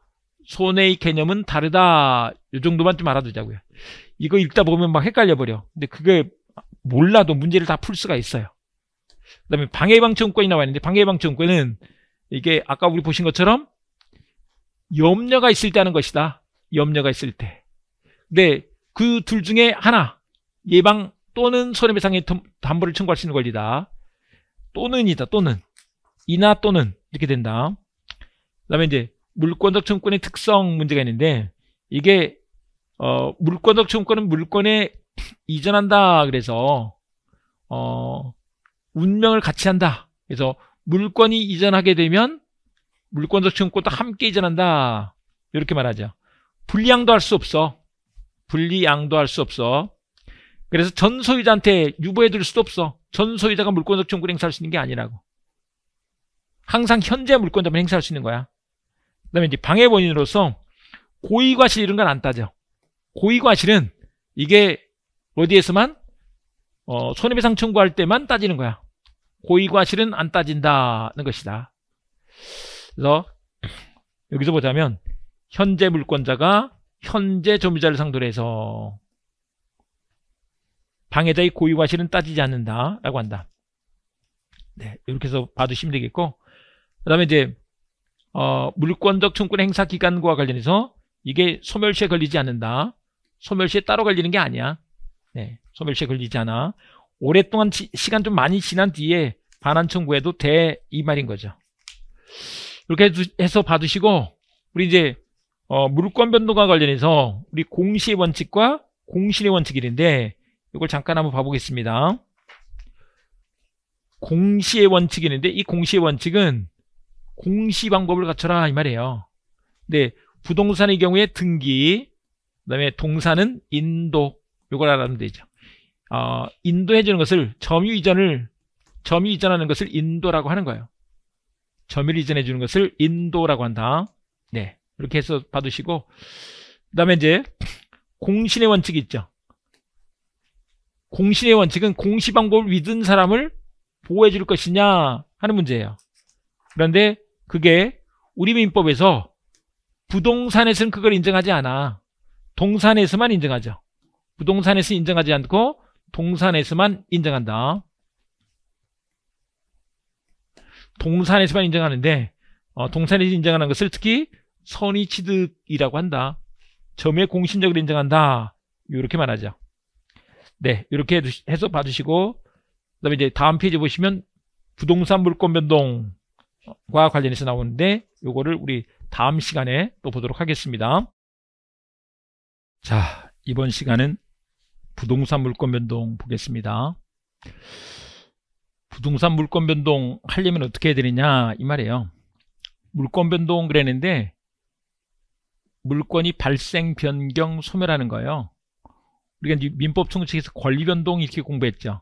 손해의 개념은 다르다. 이 정도만 좀 알아두자고요. 이거 읽다 보면 막 헷갈려 버려. 근데 그게 몰라도 문제를 다 풀 수가 있어요. 그다음에 방해방청권이 나와 있는데 방해방청권은 이게 아까 우리 보신 것처럼 염려가 있을 때 하는 것이다. 염려가 있을 때. 근데 그 둘 중에 하나 예방 또는 손해배상의 담보를 청구할 수 있는 권리다. 또는이다. 또는 이나 또는 이렇게 된다. 그다음에 이제 물권적 청구권의 특성 문제가 있는데 이게 어, 물권적 청구권은 물권에 이전한다 그래서 어, 운명을 같이 한다. 그래서 물권이 이전하게 되면 물권적 청구권도 함께 이전한다. 이렇게 말하죠. 불양도할수 없어. 분리양도 할 수 없어. 그래서 전 소유자한테 유보해 줄 수도 없어. 전 소유자가 물권적 청구를 행사할 수 있는 게 아니라고. 항상 현재 물권자만 행사할 수 있는 거야. 그다음에 이제 방해본인으로서 고의과실 이런 건 안 따져. 고의과실은 이게 어디에서만 어, 손해배상 청구할 때만 따지는 거야. 고의과실은 안 따진다는 것이다. 그래서 여기서 보자면 현재 물권자가 현재 점유자를 상대로 해서 방해자의 고의과실은 따지지 않는다라고 한다. 네, 이렇게 해서 봐주시면 되겠고 그 다음에 이제 어, 물권적 청권 행사 기간과 관련해서 이게 소멸시에 걸리지 않는다. 소멸시에 따로 걸리는 게 아니야. 네, 소멸시에 걸리지 않아. 오랫동안 지, 시간 좀 많이 지난 뒤에 반환 청구해도 돼이 말인 거죠. 이렇게 해서 봐두시고 우리 이제 어, 물권 변동과 관련해서 우리 공시의 원칙과 공신의 원칙이 있는데 이걸 잠깐 한번 봐보겠습니다. 공시의 원칙이 있는데 이 공시의 원칙은 공시 방법을 갖춰라 이 말이에요. 근데 부동산의 경우에 등기, 그다음에 동산은 인도 요걸 알아두면 되죠. 어, 인도해 주는 것을 점유 이전을 점유 이전하는 것을 인도라고 하는 거예요. 점유 이전해 주는 것을 인도라고 한다. 네. 이렇게 해서 봐으시고 그다음에 이제 공신의 원칙이 있죠. 공신의 원칙은 공시 방법을 믿은 사람을 보호해 줄 것이냐 하는 문제예요. 그런데 그게 우리 민법에서 부동산에서는 그걸 인정하지 않아. 동산에서만 인정하죠. 부동산에서 인정하지 않고 동산에서만 인정한다. 동산에서만 인정하는데 어, 동산에서 인정하는 것을 특히 선의취득이라고 한다. 점에 공신적으로 인정한다. 이렇게 말하죠. 네, 이렇게 해서 봐주시고 그 다음에 이제 다음 페이지 보시면 부동산 물권 변동 과 관련해서 나오는데 요거를 우리 다음 시간에 또 보도록 하겠습니다. 자, 이번 시간은 부동산 물권 변동 보겠습니다. 부동산 물권 변동 하려면 어떻게 해야 되느냐 이 말이에요. 물권 변동 그랬는데 물권이 발생, 변경, 소멸하는 거예요. 우리가 민법 총칙에서 권리 변동 이렇게 공부했죠.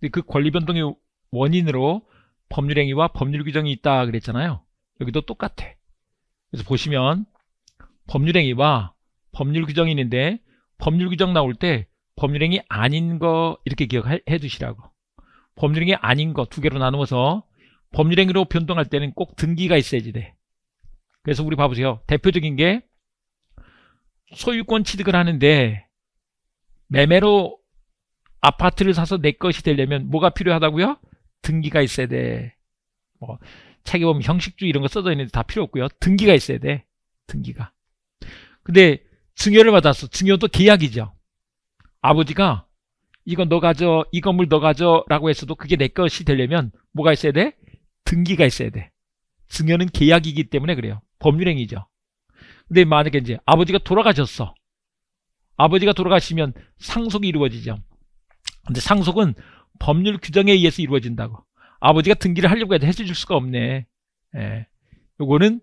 근데 그 권리 변동의 원인으로 법률행위와 법률 규정이 있다 그랬잖아요. 여기도 똑같아. 그래서 보시면 법률행위와 법률 규정이 있는데 법률 규정 나올 때 법률행위 아닌 거 이렇게 기억해 두시라고. 법률행위 아닌 거 두 개로 나누어서 법률행위로 변동할 때는 꼭 등기가 있어야지 돼. 그래서 우리 봐보세요. 대표적인 게 소유권 취득을 하는데 매매로 아파트를 사서 내 것이 되려면 뭐가 필요하다고요? 등기가 있어야 돼. 뭐 책에 보면 형식주 이런 거 써져 있는데 다 필요 없고요. 등기가 있어야 돼. 등기가. 근데 증여를 받았어. 증여도 계약이죠. 아버지가 이거너 가져, 이 건물 너 가져라고 했어도 그게 내 것이 되려면 뭐가 있어야 돼? 등기가 있어야 돼. 증여는 계약이기 때문에 그래요. 법률행위죠. 근데 만약에 이제 아버지가 돌아가셨어. 아버지가 돌아가시면 상속이 이루어지죠. 근데 상속은 법률 규정에 의해서 이루어진다고. 아버지가 등기를 하려고 해도 해줄 수가 없네. 예. 요거는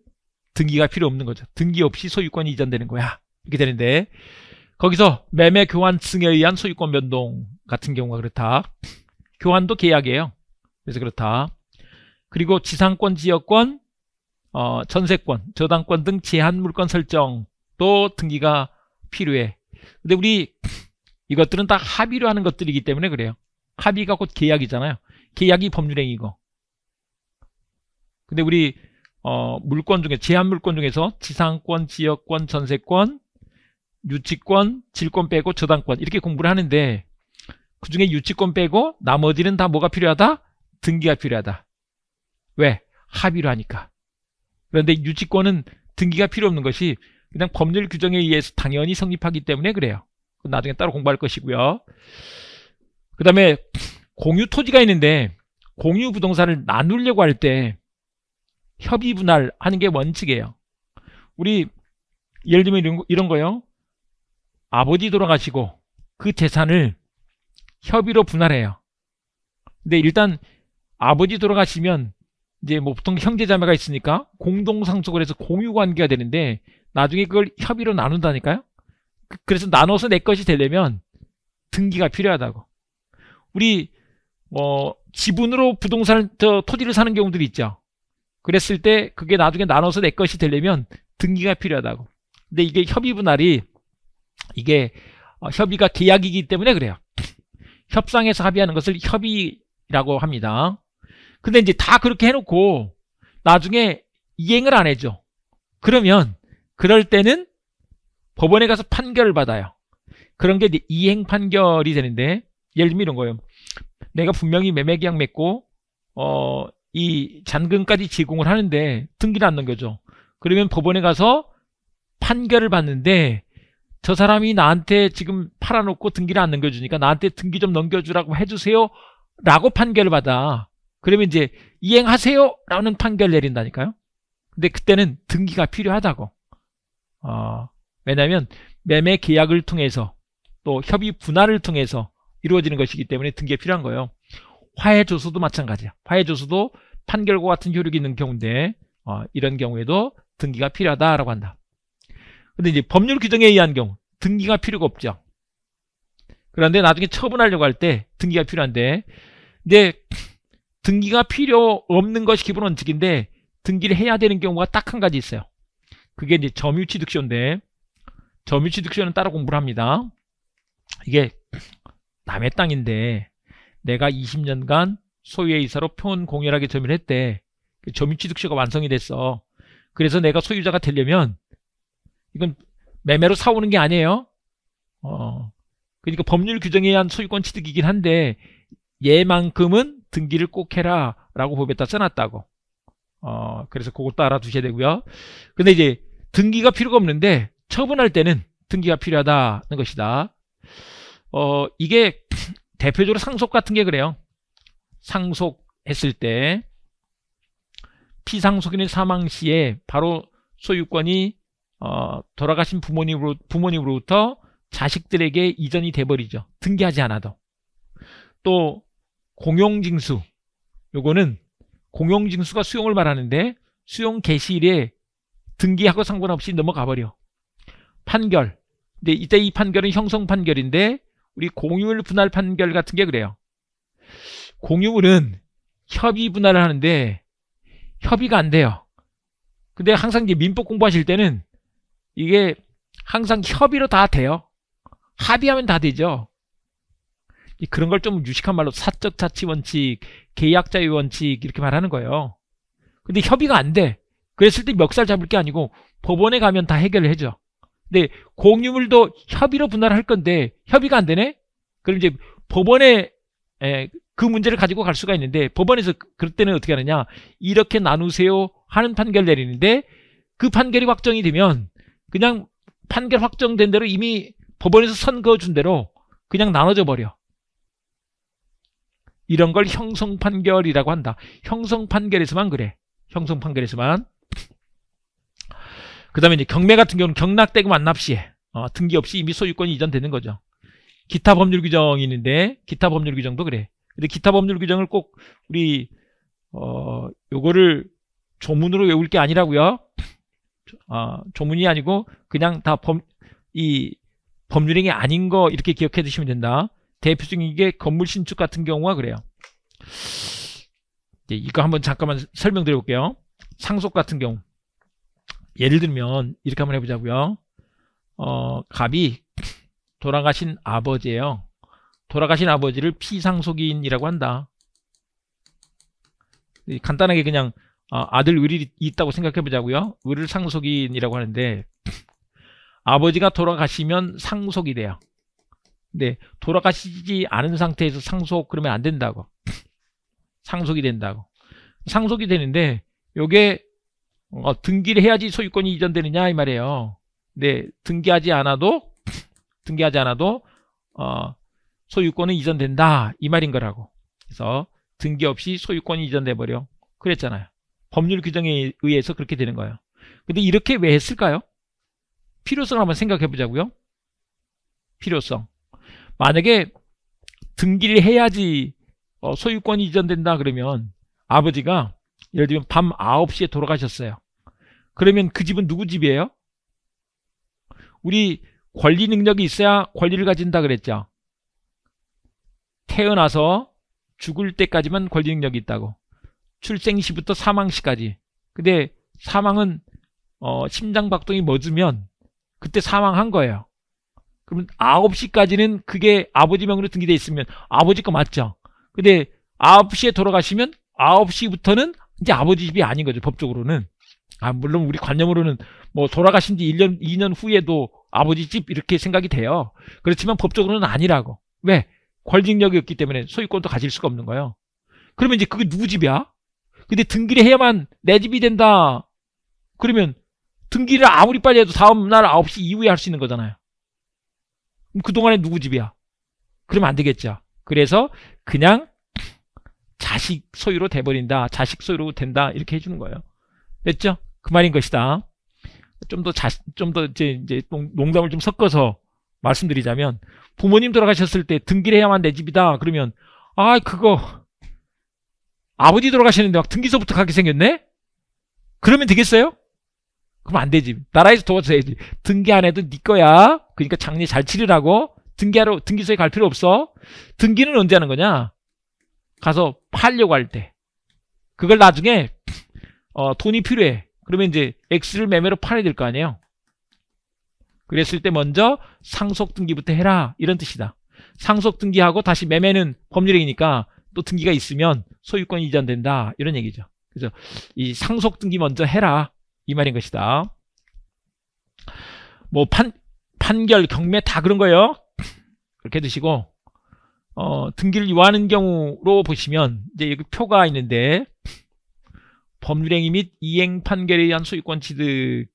등기가 필요 없는 거죠. 등기 없이 소유권이 이전되는 거야. 이렇게 되는데 거기서 매매 교환 증에 의한 소유권 변동 같은 경우가 그렇다. 교환도 계약이에요. 그래서 그렇다. 그리고 지상권, 지역권, 어, 전세권, 저당권 등 제한 물건 설정도 등기가 필요해. 근데 우리 이것들은 다 합의로 하는 것들이기 때문에 그래요. 합의가 곧 계약이잖아요. 계약이 법률행위고. 근데 우리 어, 물권 중에 제한 물권 중에서 지상권, 지역권, 전세권, 유치권, 질권 빼고 저당권 이렇게 공부를 하는데 그 중에 유치권 빼고 나머지는 다 뭐가 필요하다? 등기가 필요하다. 왜? 합의로 하니까. 그런데 유치권은 등기가 필요 없는 것이 그냥 법률 규정에 의해서 당연히 성립하기 때문에 그래요. 나중에 따로 공부할 것이고요. 그 다음에 공유 토지가 있는데 공유 부동산을 나누려고 할 때 협의 분할하는 게 원칙이에요. 우리 예를 들면 이런, 거, 이런 거요. 아버지 돌아가시고 그 재산을 협의로 분할해요. 근데 일단 아버지 돌아가시면 이제 뭐 보통 형제자매가 있으니까 공동상속을 해서 공유관계가 되는데 나중에 그걸 협의로 나눈다니까요. 그, 그래서 나눠서 내 것이 되려면 등기가 필요하다고. 우리 어, 지분으로 부동산을 토지를 사는 경우들이 있죠. 그랬을 때 그게 나중에 나눠서 내 것이 되려면 등기가 필요하다고. 근데 이게 협의 분할이 이게 어, 협의가 계약이기 때문에 그래요. 협상에서 합의하는 것을 협의라고 합니다. 근데 이제 다 그렇게 해놓고 나중에 이행을 안 해줘. 그러면 그럴 때는 법원에 가서 판결을 받아요. 그런 게 이제 이행 판결이 되는데 예를 들면 이런 거예요. 내가 분명히 매매 계약 맺고 어, 이 잔금까지 제공을 하는데 등기를 안 넘겨줘. 그러면 법원에 가서 판결을 받는데 저 사람이 나한테 지금 팔아놓고 등기를 안 넘겨주니까 나한테 등기 좀 넘겨주라고 해주세요. 라고 판결을 받아. 그러면 이제 이행하세요. 라는 판결 을 내린다니까요. 근데 그때는 등기가 필요하다고. 어, 왜냐면 하 매매 계약을 통해서 또 협의 분할을 통해서 이루어지는 것이기 때문에 등기가 필요한 거예요. 화해 조서도 마찬가지야. 화해 조서도 판결과 같은 효력이 있는 경우인데 어, 이런 경우에도 등기가 필요하다라고 한다. 근데 이제 법률 규정에 의한 경우 등기가 필요가 없죠. 그런데 나중에 처분하려고 할 때 등기가 필요한데 근데 등기가 필요 없는 것이 기본 원칙인데 등기를 해야 되는 경우가 딱 한 가지 있어요. 그게 이제 점유취득시인데점유취득시는 따로 공부를 합니다. 이게 남의 땅인데 내가 20년간 소유의 이사로 표현 공연하게 점유를 했대. 그 점유취득시가 완성이 됐어. 그래서 내가 소유자가 되려면 이건 매매로 사오는 게 아니에요. 어. 그러니까 법률 규정에 의한 소유권 취득이긴 한데 얘만큼은 등기를 꼭 해라 라고 법에다 써놨다고. 어, 그래서 그것도 알아두셔야 되고요. 근데 이제 등기가 필요가 없는데 처분할 때는 등기가 필요하다는 것이다. 어, 이게 대표적으로 상속 같은 게 그래요. 상속했을 때 피상속인의 사망 시에 바로 소유권이 어, 돌아가신 부모님으로, 부모님으로부터 자식들에게 이전이 돼버리죠. 등기하지 않아도. 또 공용징수 요거는 공용징수가 수용을 말하는데 수용 개시일에 등기하고 상관없이 넘어가 버려. 판결. 근데 이때 이 판결은 형성 판결인데 우리 공유물 분할 판결 같은 게 그래요. 공유물은 협의 분할을 하는데 협의가 안 돼요. 근데 항상 이제 민법 공부하실 때는 이게 항상 협의로 다 돼요. 합의하면 다 되죠. 그런 걸 좀 유식한 말로 사적 자치 원칙, 계약자의 원칙 이렇게 말하는 거예요. 근데 협의가 안 돼. 그랬을 때 멱살 잡을 게 아니고 법원에 가면 다 해결을 해줘. 근데 네, 공유물도 협의로 분할할 건데 협의가 안 되네? 그럼 이제 법원에 에, 그 문제를 가지고 갈 수가 있는데 법원에서 그, 그럴 때는 어떻게 하느냐 이렇게 나누세요 하는 판결 내리는데 그 판결이 확정이 되면 그냥 판결 확정된 대로 이미 법원에서 선거 준 대로 그냥 나눠져 버려 이런 걸 형성 판결이라고 한다 형성 판결에서만 그래 형성 판결에서만 그 다음에 이제 경매 같은 경우는 경락되고만납 시에 어, 등기 없이 이미 소유권이 이전되는 거죠. 기타 법률 규정이 있는데 기타 법률 규정도 그래. 근데 기타 법률 규정을 꼭 우리 어 요거를 조문으로 외울 게 아니라고요. 어, 조문이 아니고 그냥 다범이 법률행위 아닌 거 이렇게 기억해 주시면 된다. 대표적인 게 건물 신축 같은 경우가 그래요. 이제 이거 한번 잠깐만 설명드려 볼게요. 상속 같은 경우 예를 들면 이렇게 한번 해보자고요. 어, 갑이 돌아가신 아버지예요. 돌아가신 아버지를 피상속인이라고 한다. 간단하게 그냥 아, 들 을이 있다고 생각해 보자고요. 을를 상속인이라고 하는데 아버지가 돌아가시면 상속이 돼요. 근데 돌아가시지 않은 상태에서 상속 그러면 안 된다고. 상속이 된다고. 상속이 되는데 요게 어, 등기를 해야지 소유권이 이전되느냐 이 말이에요. 네, 등기하지 않아도 등기하지 않아도 어, 소유권은 이전된다 이 말인 거라고. 그래서 등기 없이 소유권이 이전돼 버려. 그랬잖아요. 법률 규정에 의해서 그렇게 되는 거예요. 근데 이렇게 왜 했을까요? 필요성을 한번 생각해 보자고요. 필요성. 만약에 등기를 해야지 어, 소유권이 이전된다 그러면 아버지가 예를 들면 밤 9시에 돌아가셨어요. 그러면 그 집은 누구 집이에요? 우리 권리 능력이 있어야 권리를 가진다 그랬죠. 태어나서 죽을 때까지만 권리 능력이 있다고. 출생시부터 사망시까지. 근데 사망은 어, 심장박동이 멎으면 그때 사망한 거예요. 그러면 9시까지는 그게 아버지 명으로 등기돼 있으면 아버지 거 맞죠? 근데 9시에 돌아가시면 9시부터는 이제 아버지 집이 아닌 거죠 법적으로는 아 물론 우리 관념으로는 뭐 돌아가신 지 1년 2년 후에도 아버지 집 이렇게 생각이 돼요 그렇지만 법적으로는 아니라고 왜 권력력이 없기 때문에 소유권도 가질 수가 없는 거예요 그러면 이제 그게 누구 집이야 근데 등기를 해야만 내 집이 된다 그러면 등기를 아무리 빨리 해도 다음날 9시 이후에 할 수 있는 거잖아요 그동안에 누구 집이야 그러면 안 되겠죠 그래서 그냥 자식 소유로 돼버린다. 자식 소유로 된다. 이렇게 해주는 거예요. 됐죠? 그 말인 것이다. 좀 더 자, 좀더 이제, 이제 농담을 좀 섞어서 말씀드리자면 부모님 돌아가셨을 때 등기를 해야만 내 집이다. 그러면 아 그거 아버지 돌아가시는데 막 등기서부터 가게 생겼네? 그러면 되겠어요? 그럼 안 되지. 나라에서 도와줘야지. 등기 안 해도 네 거야. 그러니까 장례 잘 치르라고. 등기하러 등기소에 갈 필요 없어. 등기는 언제 하는 거냐? 가서 팔려고 할 때 그걸 나중에 어, 돈이 필요해. 그러면 이제 X를 매매로 팔아야 될 거 아니에요. 그랬을 때 먼저 상속 등기부터 해라 이런 뜻이다. 상속 등기하고 다시 매매는 법률행위니까 또 등기가 있으면 소유권이 이전된다 이런 얘기죠. 그래서 이 상속 등기 먼저 해라 이 말인 것이다. 뭐 판, 판결, 경매 다 그런 거예요. 그렇게 드시고 어, 등기를 요하는 경우로 보시면 이제 여기 표가 있는데 법률행위 및 이행 판결에 의한 소유권 취득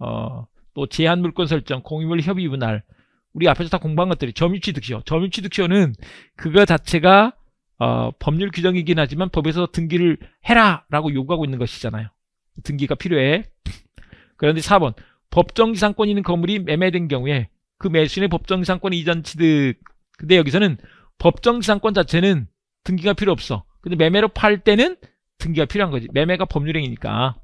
어, 또 제한 물권 설정, 공유물 협의 분할 우리 앞에서 다 공부한 것들이 점유취득시효 점유취득시효는 그거 자체가 어, 법률 규정이긴 하지만 법에서 등기를 해라 라고 요구하고 있는 것이잖아요 등기가 필요해 그런데 4번 법정지상권이 있는 건물이 매매된 경우에 그 매수인의 법정지상권 이전 취득 근데 여기서는 법정지상권 자체는 등기가 필요 없어. 근데 매매로 팔 때는 등기가 필요한 거지. 매매가 법률행위니까.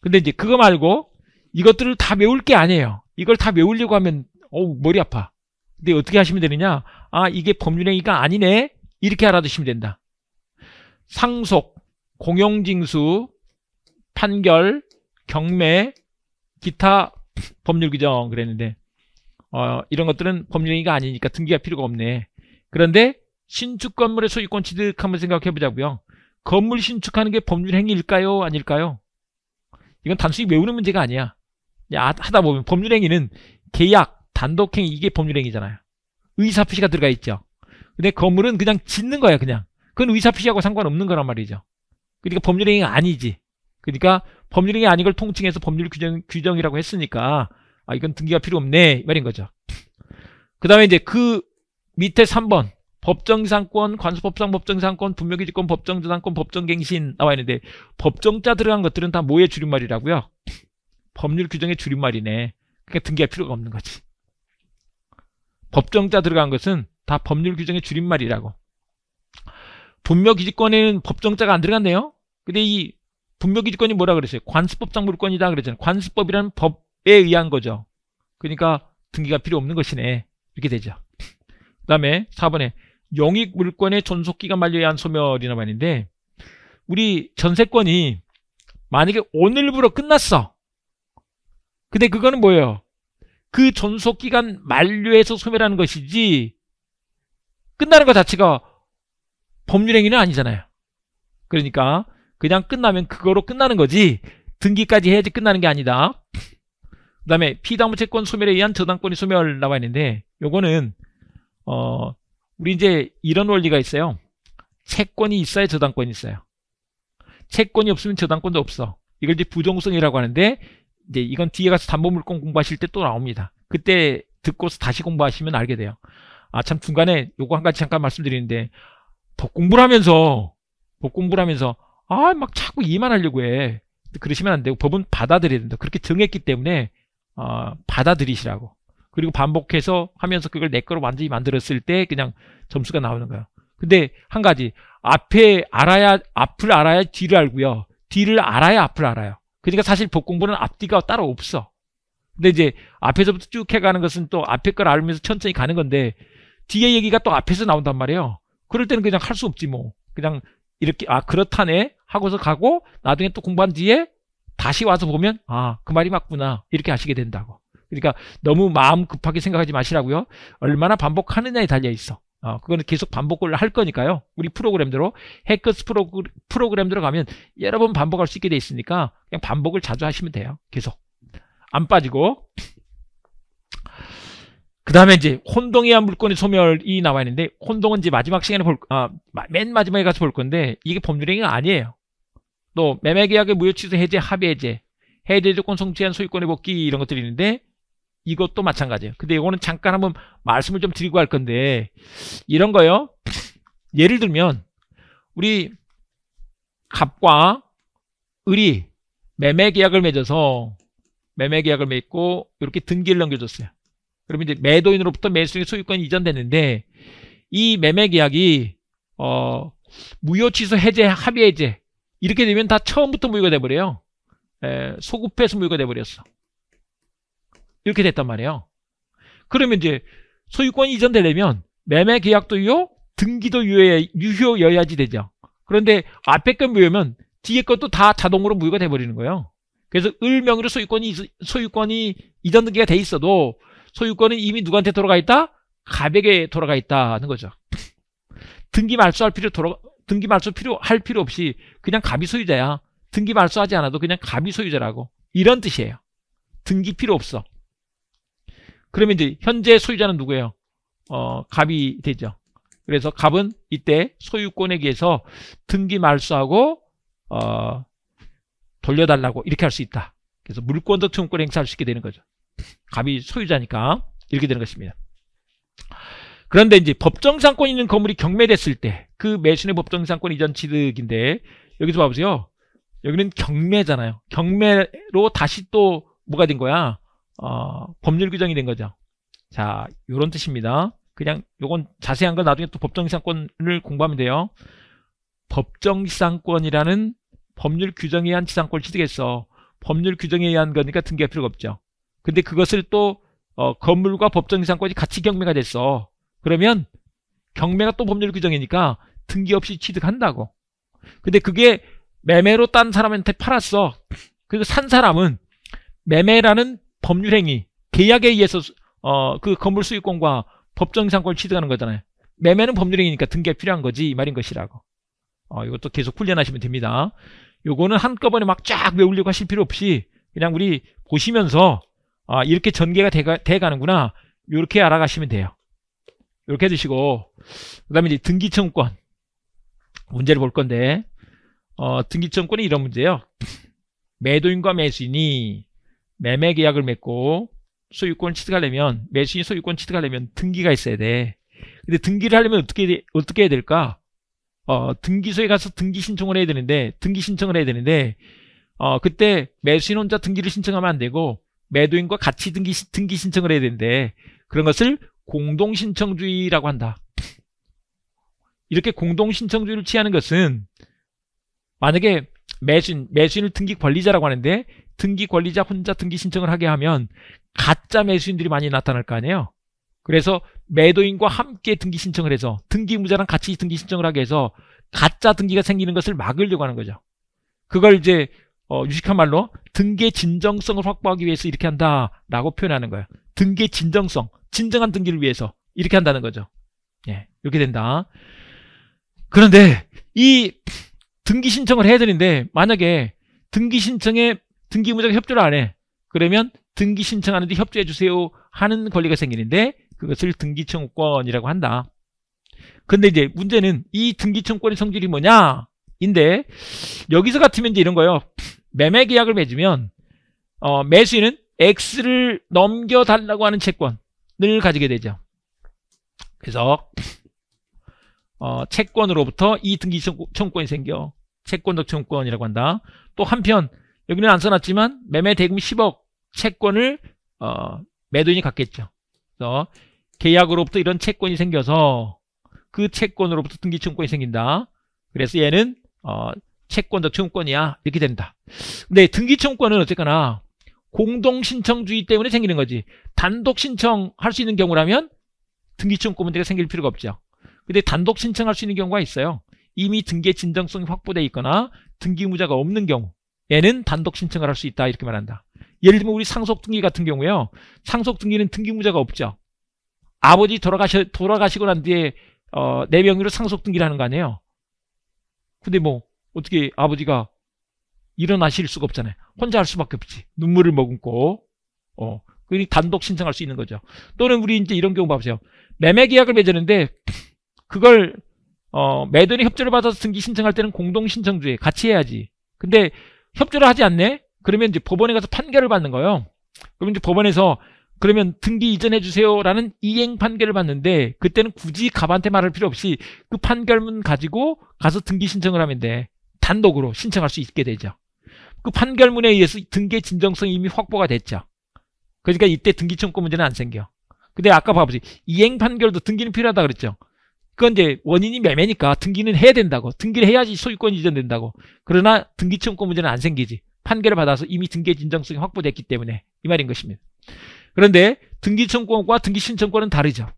근데 이제 그거 말고 이것들을 다 외울 게 아니에요. 이걸 다 외우려고 하면 어우 머리 아파. 근데 어떻게 하시면 되느냐? 아 이게 법률행위가 아니네. 이렇게 알아두시면 된다. 상속, 공용징수, 판결, 경매, 기타 법률 규정 그랬는데 어, 이런 것들은 법률행위가 아니니까 등기가 필요가 없네. 그런데 신축 건물의 소유권 취득 한번 생각해 보자고요. 건물 신축하는 게 법률 행위일까요? 아닐까요? 이건 단순히 외우는 문제가 아니야. 하다 보면 법률 행위는 계약, 단독 행위 이게 법률 행위잖아요. 의사 표시가 들어가 있죠. 근데 건물은 그냥 짓는 거야 그냥. 그건 의사 표시하고 상관없는 거란 말이죠. 그러니까 법률 행위가 아니지. 그러니까 법률 행위 아닌 걸 통칭해서 법률 규정, 규정이라고 했으니까 아 이건 등기가 필요 없네 말인 거죠. 그 다음에 이제 그 밑에 3번 법정상권, 관수법상 법정상권, 분묘기지권, 법정재산권, 법정갱신 나와 있는데 법정자 들어간 것들은 다 뭐의 줄임말이라고요? 법률 규정의 줄임말이네. 그러니까 등기할 필요가 없는 거지. 법정자 들어간 것은 다 법률 규정의 줄임말이라고. 분묘기지권에는 법정자가 안 들어갔네요. 근데 이 분묘기지권이 뭐라 그랬어요? 관수법상 물권이다 그랬잖아요. 관수법이라는 법에 의한 거죠. 그러니까 등기가 필요 없는 것이네. 이렇게 되죠. 다음에 4번에 영익 물권의 존속기간 만료에 한 소멸이라고 하는데 우리 전세권이 만약에 오늘부로 끝났어. 근데 그거는 뭐예요? 그 존속기간 만료에서 소멸하는 것이지 끝나는 것 자체가 법률행위는 아니잖아요. 그러니까 그냥 끝나면 그거로 끝나는 거지 등기까지 해야지 끝나는 게 아니다. 그 다음에 피담무 채권 소멸에 의한 저당권이 소멸 나와 있는데 요거는 어, 우리 이제 이런 원리가 있어요. 채권이 있어야 저당권이 있어요. 채권이 없으면 저당권도 없어. 이걸 이제 부정성이라고 하는데 이제 이건 뒤에 가서 담보물권 공부하실 때 또 나옵니다. 그때 듣고서 다시 공부하시면 알게 돼요. 아 참 중간에 요거 한 가지 잠깐 말씀드리는데 더 공부를 하면서 더 공부를 하면서 아 막 자꾸 이해만 하려고 해. 그러시면 안 되고 법은 받아들여야 된다. 그렇게 정했기 때문에 어, 받아들이시라고. 그리고 반복해서 하면서 그걸 내 거로 완전히 만들었을 때 그냥 점수가 나오는 거예요. 근데 한 가지 앞에 알아야 앞을 알아야 뒤를 알고요. 뒤를 알아야 앞을 알아요. 그러니까 사실 복공부는 앞뒤가 따로 없어. 근데 이제 앞에서부터 쭉 해가는 것은 또 앞에 걸 알면서 천천히 가는 건데 뒤에 얘기가 또 앞에서 나온단 말이에요. 그럴 때는 그냥 할 수 없지 뭐. 그냥 이렇게 아 그렇다네 하고서 가고 나중에 또 공부한 뒤에 다시 와서 보면 아 그 말이 맞구나 이렇게 아시게 된다고. 그러니까 너무 마음 급하게 생각하지 마시라고요. 얼마나 반복하느냐에 달려 있어. 어, 그거는 계속 반복을 할 거니까요. 우리 프로그램대로 해커스 프로그, 램대로 가면 여러 번 반복할 수 있게 돼 있으니까 그냥 반복을 자주 하시면 돼요. 계속 안 빠지고 그 다음에 이제 혼동에 의한 물건의 소멸이 나와 있는데 혼동은 이제 마지막 시간에 볼, 아, 맨 마지막에 가서 볼 건데 이게 법률행위가 아니에요. 또 매매계약의 무효취소 해제, 합의 해제, 해제 조건 성취한 소유권의 복귀 이런 것들이 있는데 이것도 마찬가지예요. 근데 이거는 잠깐 한번 말씀을 좀 드리고 할 건데 이런 거요. 예를 들면 우리 갑과 을이 매매 계약을 맺어서 매매 계약을 맺고 이렇게 등기를 넘겨줬어요. 그러면 이제 매도인으로부터 매수인의 소유권이 이전됐는데 이 매매 계약이 어, 무효 취소 해제 합의 해제 이렇게 되면 다 처음부터 무효가 돼버려요. 에, 소급해서 무효가 돼버렸어. 이렇게 됐단 말이에요. 그러면 이제 소유권이 이전되려면 매매 계약도요, 유 등기도 유효여야지 되죠. 그런데 앞에 건 무효면 뒤에 것도 다 자동으로 무효가 돼버리는 거예요. 그래서 을명의로 소유권이 소유권이 이전 등기가 돼 있어도 소유권은 이미 누구한테 돌아가 있다? 가 갑에게 돌아가 있다는 거죠. 등기 말소할 필요 돌아 등기 말소 필요 할 필요 없이 그냥 갑이 소유자야. 등기 말소하지 않아도 그냥 갑이 소유자라고 이런 뜻이에요. 등기 필요 없어. 그러면 이제 현재 소유자는 누구예요? 어, 갑이 되죠. 그래서 갑은 이때 소유권에의해서 등기 말소하고 어, 돌려달라고 이렇게 할 수 있다. 그래서 물권도 투용권 행사할 수 있게 되는 거죠. 갑이 소유자니까 이렇게 되는 것입니다. 그런데 이제 법정상권 있는 건물이 경매됐을 때 그 매수인의 법정상권 이전 취득인데 여기서 봐보세요. 여기는 경매잖아요. 경매로 다시 또 뭐가 된 거야? 어, 법률 규정이 된 거죠. 자, 요런 뜻입니다. 그냥 요건 자세한 건 나중에 또 법정지상권을 공부하면 돼요. 법정지상권이라는 법률 규정에 의한 지상권을 취득했어. 법률 규정에 의한 거니까 등기할 필요가 없죠. 근데 그것을 또 어, 건물과 법정지상권이 같이 경매가 됐어. 그러면 경매가 또 법률 규정이니까 등기 없이 취득한다고. 근데 그게 매매로 딴 사람한테 팔았어. 그리고 산 사람은 매매라는 법률행위, 계약에 의해서 어, 그 건물 수익권과 법정상권을 취득하는 거잖아요. 매매는 법률행위니까 등기가 필요한 거지 이 말인 것이라고. 어, 이것도 계속 훈련하시면 됩니다. 요거는 한꺼번에 막 쫙 외우려고 하실 필요 없이 그냥 우리 보시면서 아, 이렇게 전개가 돼가, 돼가는구나 이렇게 알아가시면 돼요. 이렇게 해주시고 그 다음에 이제 등기청구권 문제를 볼 건데 어, 등기청구권이 이런 문제예요. 매도인과 매수인이 매매 계약을 맺고 소유권 을 취득하려면 매수인 소유권 취득하려면 등기가 있어야 돼. 근데 등기를 하려면 어떻게 어떻게 해야 될까? 어, 등기소에 가서 등기 신청을 해야 되는데 등기 신청을 해야 되는데 어, 그때 매수인 혼자 등기를 신청하면 안 되고 매도인과 같이 등기 등기 신청을 해야 되는데 그런 것을 공동 신청주의라고 한다. 이렇게 공동 신청주의를 취하는 것은 만약에 매수인 매수인을 등기 권리자라고 하는데 등기 관리자 혼자 등기 신청을 하게 하면 가짜 매수인들이 많이 나타날 거 아니에요. 그래서 매도인과 함께 등기 신청을 해서 등기무자랑 같이 등기 신청을 하게 해서 가짜 등기가 생기는 것을 막으려고 하는 거죠. 그걸 이제 어, 유식한 말로 등기의 진정성을 확보하기 위해서 이렇게 한다라고 표현하는 거예요. 등기의 진정성, 진정한 등기를 위해서 이렇게 한다는 거죠. 예, 이렇게 된다. 그런데 이 등기 신청을 해야 되는데 만약에 등기 신청에 등기 문제 협조를 안 해. 그러면 등기 신청하는데 협조해 주세요 하는 권리가 생기는데 그것을 등기청구권이라고 한다. 근데 이제 문제는 이 등기청구권의 성질이 뭐냐? 인데 여기서 같으면 이제 이런 거예요. 매매 계약을 맺으면 어, 매수인은 X를 넘겨달라고 하는 채권을 가지게 되죠. 그래서 어, 채권으로부터 이 등기청구권이 생겨. 채권적 청구권이라고 한다. 또 한편 여기는 안 써놨지만 매매 대금 10억 채권을 어, 매도인이 갖겠죠. 그래서 계약으로부터 이런 채권이 생겨서 그 채권으로부터 등기청구권이 생긴다. 그래서 얘는 어, 채권자 채권이야 이렇게 된다. 근데 등기청권은 구 어쨌거나 공동신청주의 때문에 생기는 거지. 단독 신청할 수 있는 경우라면 등기청구 권 문제가 생길 필요가 없죠. 근데 단독 신청할 수 있는 경우가 있어요. 이미 등기의 진정성이 확보되어 있거나 등기무자가 없는 경우. 얘는 단독 신청을 할 수 있다 이렇게 말한다. 예를 들면 우리 상속 등기 같은 경우에요. 상속 등기는 등기 문제가 없죠. 아버지 돌아가셔, 돌아가시고 난 뒤에 어, 내 네 명의로 상속 등기를 하는 거 아니에요. 근데 뭐 어떻게 아버지가 일어나실 수가 없잖아요. 혼자 할 수밖에 없지. 눈물을 머금고 어, 그니 단독 신청할 수 있는 거죠. 또는 우리 이제 이런 경우 봐보세요. 매매 계약을 맺었는데 그걸 어, 매도인의 협조를 받아서 등기 신청할 때는 공동 신청주의 같이 해야지. 근데 협조를 하지 않네? 그러면 이제 법원에 가서 판결을 받는 거예요. 그럼 이제 법원에서 그러면 등기 이전해 주세요라는 이행 판결을 받는데 그때는 굳이 갑한테 말할 필요 없이 그 판결문 가지고 가서 등기 신청을 하면 돼. 단독으로 신청할 수 있게 되죠. 그 판결문에 의해서 등기의 진정성이 이미 확보가 됐죠. 그러니까 이때 등기청구 문제는 안 생겨. 근데 아까 봐보지. 이행 판결도 등기는 필요하다 그랬죠. 그건 이제 원인이 매매니까 등기는 해야 된다고. 등기를 해야지 소유권이 이전된다고. 그러나 등기청구 권 문제는 안 생기지. 판결을 받아서 이미 등기의 진정성이 확보됐기 때문에 이 말인 것입니다. 그런데 등기청구권과 등기신청권은 다르죠.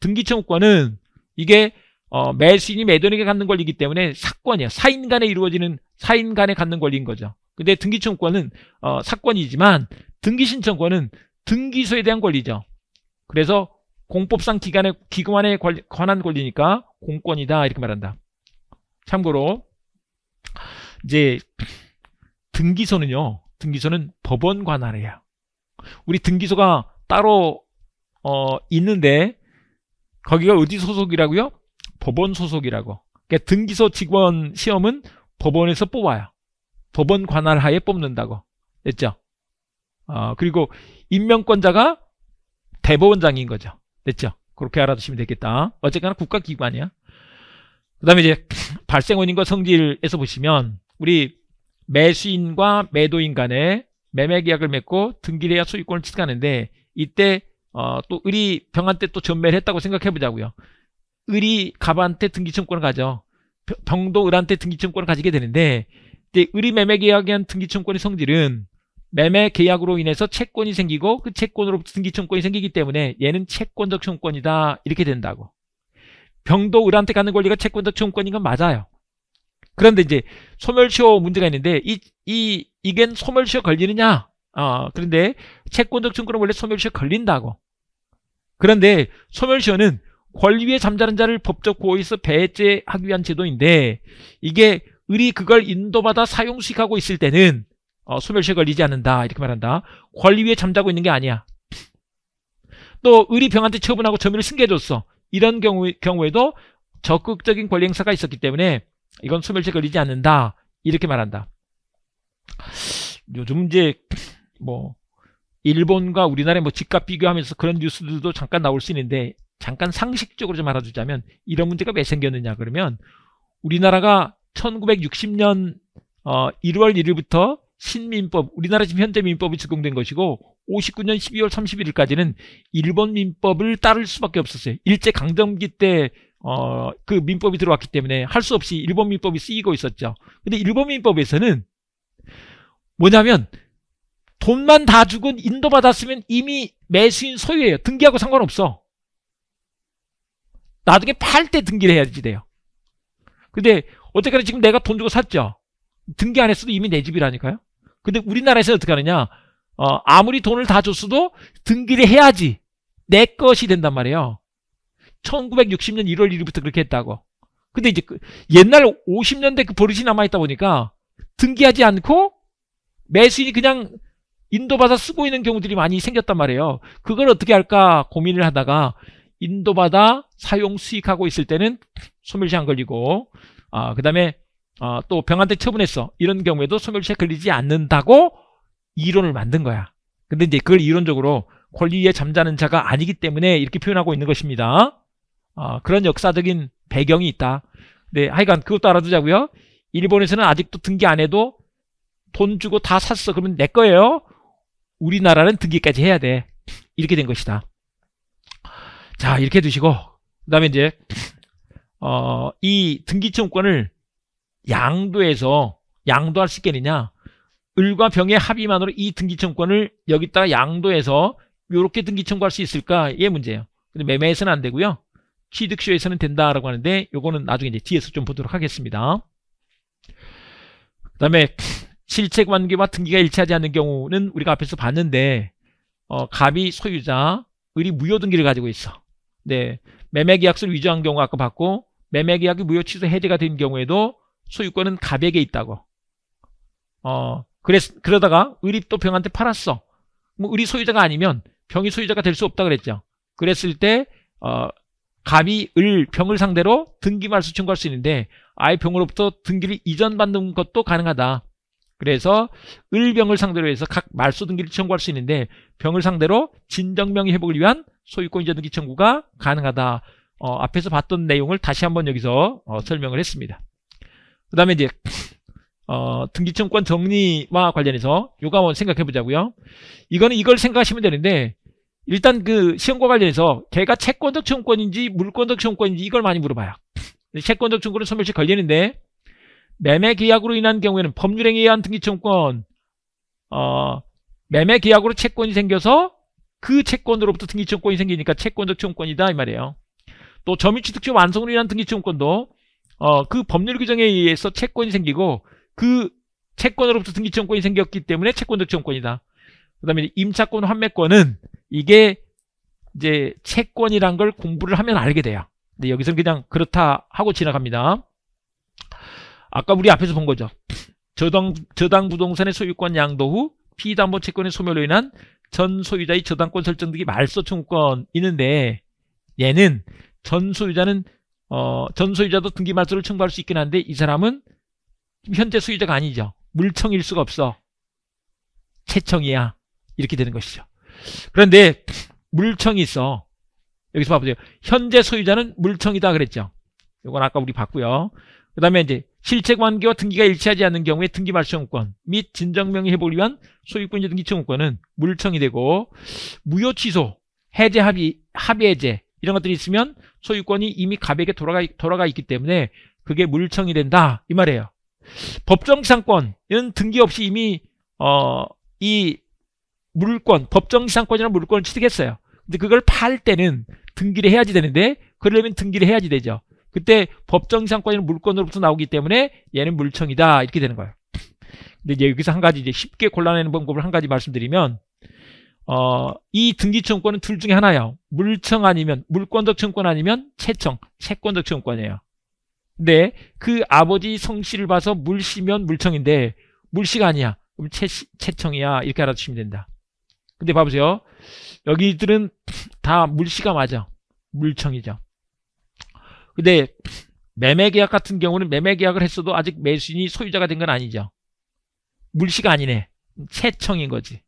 등기청구권은 이게 어, 매수인이 매도인에게 갖는 권리이기 때문에 사건이요 사인 간에 이루어지는 사인 간에 갖는 권리인 거죠. 근데 등기청구권은 어, 사건이지만 등기신청권은 등기소에 대한 권리죠. 그래서 공법상 기관에, 기관에 관리, 관한 권리니까 공권이다 이렇게 말한다. 참고로 이제 등기소는요. 등기소는 법원 관할이에요 우리 등기소가 따로 어, 있는데 거기가 어디 소속이라고요? 법원 소속이라고. 그러니까 등기소 직원 시험은 법원에서 뽑아요. 법원 관할 하에 뽑는다고. 됐죠? 어, 그리고 임명권자가 대법원장인 거죠. 됐죠? 그렇게 알아두시면 되겠다. 어쨌거나 국가기관이야. 그 다음에 이제 발생원인과 성질에서 보시면 우리 매수인과 매도인 간에 매매계약을 맺고 등기해야 소유권을 취득하는데 이때 어, 또 을이 병한테 또 전매를 했다고 생각해보자고요. 을이 갑한테 등기청구권을 가져. 병도 을한테 등기청구권을 가지게 되는데 이때 을이 매매계약에 한 등기청구권의 성질은 매매 계약으로 인해서 채권이 생기고 그채권으로등기청권이 생기기 때문에 얘는 채권적 청권이다 구 이렇게 된다고 병도 을한테 가는 권리가 채권적 청권인 구건 맞아요 그런데 이제 소멸시효 문제가 있는데 이, 이, 이겐 소멸시효 걸리느냐 어, 그런데 채권적 청권은 원래 소멸시효 걸린다고 그런데 소멸시효는 권리위에 잠자는 자를 법적 보호에서 배제하기 위한 제도인데 이게 을이 그걸 인도받아 사용식하고 있을 때는 어, 소멸시효 걸리지 않는다 이렇게 말한다. 권리 위에 잠자고 있는 게 아니야. 또 의리 병한테 처분하고 점유를 승계해줬어. 이런 경우, 경우에도 적극적인 권리 행사가 있었기 때문에 이건 소멸시효 걸리지 않는다 이렇게 말한다. 요즘 이제 뭐 일본과 우리나라의 뭐 집값 비교하면서 그런 뉴스들도 잠깐 나올 수 있는데 잠깐 상식적으로 좀알아주자면 이런 문제가 왜 생겼느냐 그러면 우리나라가 1960년 어, 1월 1일부터 신민법, 우리나라 지금 현대 민법이 적용된 것이고 59년 12월 31일까지는 일본 민법을 따를 수밖에 없었어요. 일제 강점기 때 어, 그 민법이 들어왔기 때문에 할 수 없이 일본 민법이 쓰이고 있었죠. 근데 일본 민법에서는 뭐냐면 돈만 다 주고 인도받았으면 이미 매수인 소유예요. 등기하고 상관없어. 나중에 팔 때 등기를 해야지 돼요. 근데 어쨌거나 지금 내가 돈 주고 샀죠. 등기 안 했어도 이미 내 집이라니까요. 근데 우리나라에서 어떻게 하느냐? 어, 아무리 돈을 다 줬어도 등기를 해야지 내 것이 된단 말이에요. 1960년 1월 1일부터 그렇게 했다고. 근데 이제 그 옛날 50년대 그 버릇이 남아있다 보니까 등기하지 않고 매수인이 그냥 인도받아 쓰고 있는 경우들이 많이 생겼단 말이에요. 그걸 어떻게 할까 고민을 하다가 인도받아 사용 수익하고 있을 때는 소멸시 안 걸리고 아, 그 다음에 어, 또 병한테 처분했어. 이런 경우에도 소멸시효 걸리지 않는다고 이론을 만든 거야. 근데 이제 그걸 이론적으로 권리에 잠자는 자가 아니기 때문에 이렇게 표현하고 있는 것입니다. 어, 그런 역사적인 배경이 있다. 네, 하여간 그것도 알아두자고요. 일본에서는 아직도 등기 안 해도 돈 주고 다 샀어. 그러면 내 거예요. 우리나라는 등기까지 해야 돼. 이렇게 된 것이다. 자, 이렇게 두시고 그 다음에 이제 어, 이 등기청구권을 양도해서 양도할 수 있겠느냐? 을과 병의 합의만으로 이 등기청구권을 여기다가 양도해서 이렇게 등기청구할 수 있을까? 이게 문제예요. 근데 매매에서는 안 되고요. 취득쇼에서는 된다라고 하는데 요거는 나중에 이제 뒤에서 좀 보도록 하겠습니다. 그 다음에 실체관계와 등기가 일치하지 않는 경우는 우리가 앞에서 봤는데 어, 갑이 소유자, 을이 무효등기를 가지고 있어. 네, 매매계약서를 위조한 경우 아까 봤고 매매계약이 무효 취소 해제가 된 경우에도 소유권은 갑에게 있다고. 어, 그래 그러다가 의리 또 병한테 팔았어. 뭐 의리 소유자가 아니면 병이 소유자가 될 수 없다 그랬죠. 그랬을 때 어, 갑이 을 병을 상대로 등기말소 청구할 수 있는데 아예 병으로부터 등기를 이전받는 것도 가능하다. 그래서 을병을 상대로 해서 각 말소 등기를 청구할 수 있는데 병을 상대로 진정명의 회복을 위한 소유권 이전 등기 청구가 가능하다. 어, 앞에서 봤던 내용을 다시 한번 여기서 어, 설명을 했습니다. 그 다음에 이제 어, 등기증권 정리와 관련해서 요거 한번 생각해 보자고요 이거는 이걸 생각하시면 되는데 일단 그 시험과 관련해서 걔가 채권적 증권인지 물권적 증권인지 이걸 많이 물어봐요 채권적 증권은 소멸시 걸리는데 매매 계약으로 인한 경우에는 법률행위에 의한 등기증권 어, 매매 계약으로 채권이 생겨서 그 채권으로부터 등기증권이 생기니까 채권적 증권이다 이 말이에요 또 점유취득세 완성으로 인한 등기증권도 어, 그 법률 규정에 의해서 채권이 생기고 그 채권으로부터 등기청구권이 생겼기 때문에 채권득청권이다. 그 다음에 임차권 환매권은 이게 이제 채권이란 걸 공부를 하면 알게 돼요. 근데 여기서 그냥 그렇다 하고 지나갑니다. 아까 우리 앞에서 본 거죠. 저당, 저당 부동산의 소유권 양도 후 피담보 채권의 소멸로 인한 전 소유자의 저당권 설정 등이 말소 청구권 있는데 얘는 전 소유자는 어, 전소유자도 등기말소를 청구할 수 있긴 한데 이 사람은 현재 소유자가 아니죠. 물청일 수가 없어. 채청이야. 이렇게 되는 것이죠. 그런데 물청이 있어. 여기서 봐보세요. 현재 소유자는 물청이다 그랬죠. 이건 아까 우리 봤고요. 그 다음에 이제 실체관계와 등기가 일치하지 않는 경우에 등기말소청구권 및 진정명의 회복을 위한 소유권자 등기청구권은 물청이 되고 무효취소, 해제 합의, 합의해제, 이런 것들이 있으면 소유권이 이미 갑에게 돌아가, 돌아가 있기 때문에 그게 물청이 된다 이 말이에요. 법정상권은 등기 없이 이미 어, 이 물권, 법정상권이라 물권을 취득했어요. 근데 그걸 팔 때는 등기를 해야지 되는데 그러려면 등기를 해야지 되죠. 그때 법정상권이라 물권으로부터 나오기 때문에 얘는 물청이다 이렇게 되는 거예요. 근데 이제 여기서 한 가지 이제 쉽게 골라내는 방법을 한 가지 말씀드리면 어, 이 등기청구권은 둘 중에 하나예요. 물청 아니면 물권적 청권 아니면 채청, 채권적 청권이에요. 근데 그 아버지 성씨를 봐서 물씨면 물청인데 물씨가 아니야. 그럼 채, 채청이야. 이렇게 알아주시면 된다. 근데 봐보세요. 여기들은 다 물씨가 맞아. 물청이죠. 근데 매매계약 같은 경우는 매매계약을 했어도 아직 매수인이 소유자가 된 건 아니죠. 물씨가 아니네. 채청인 거지.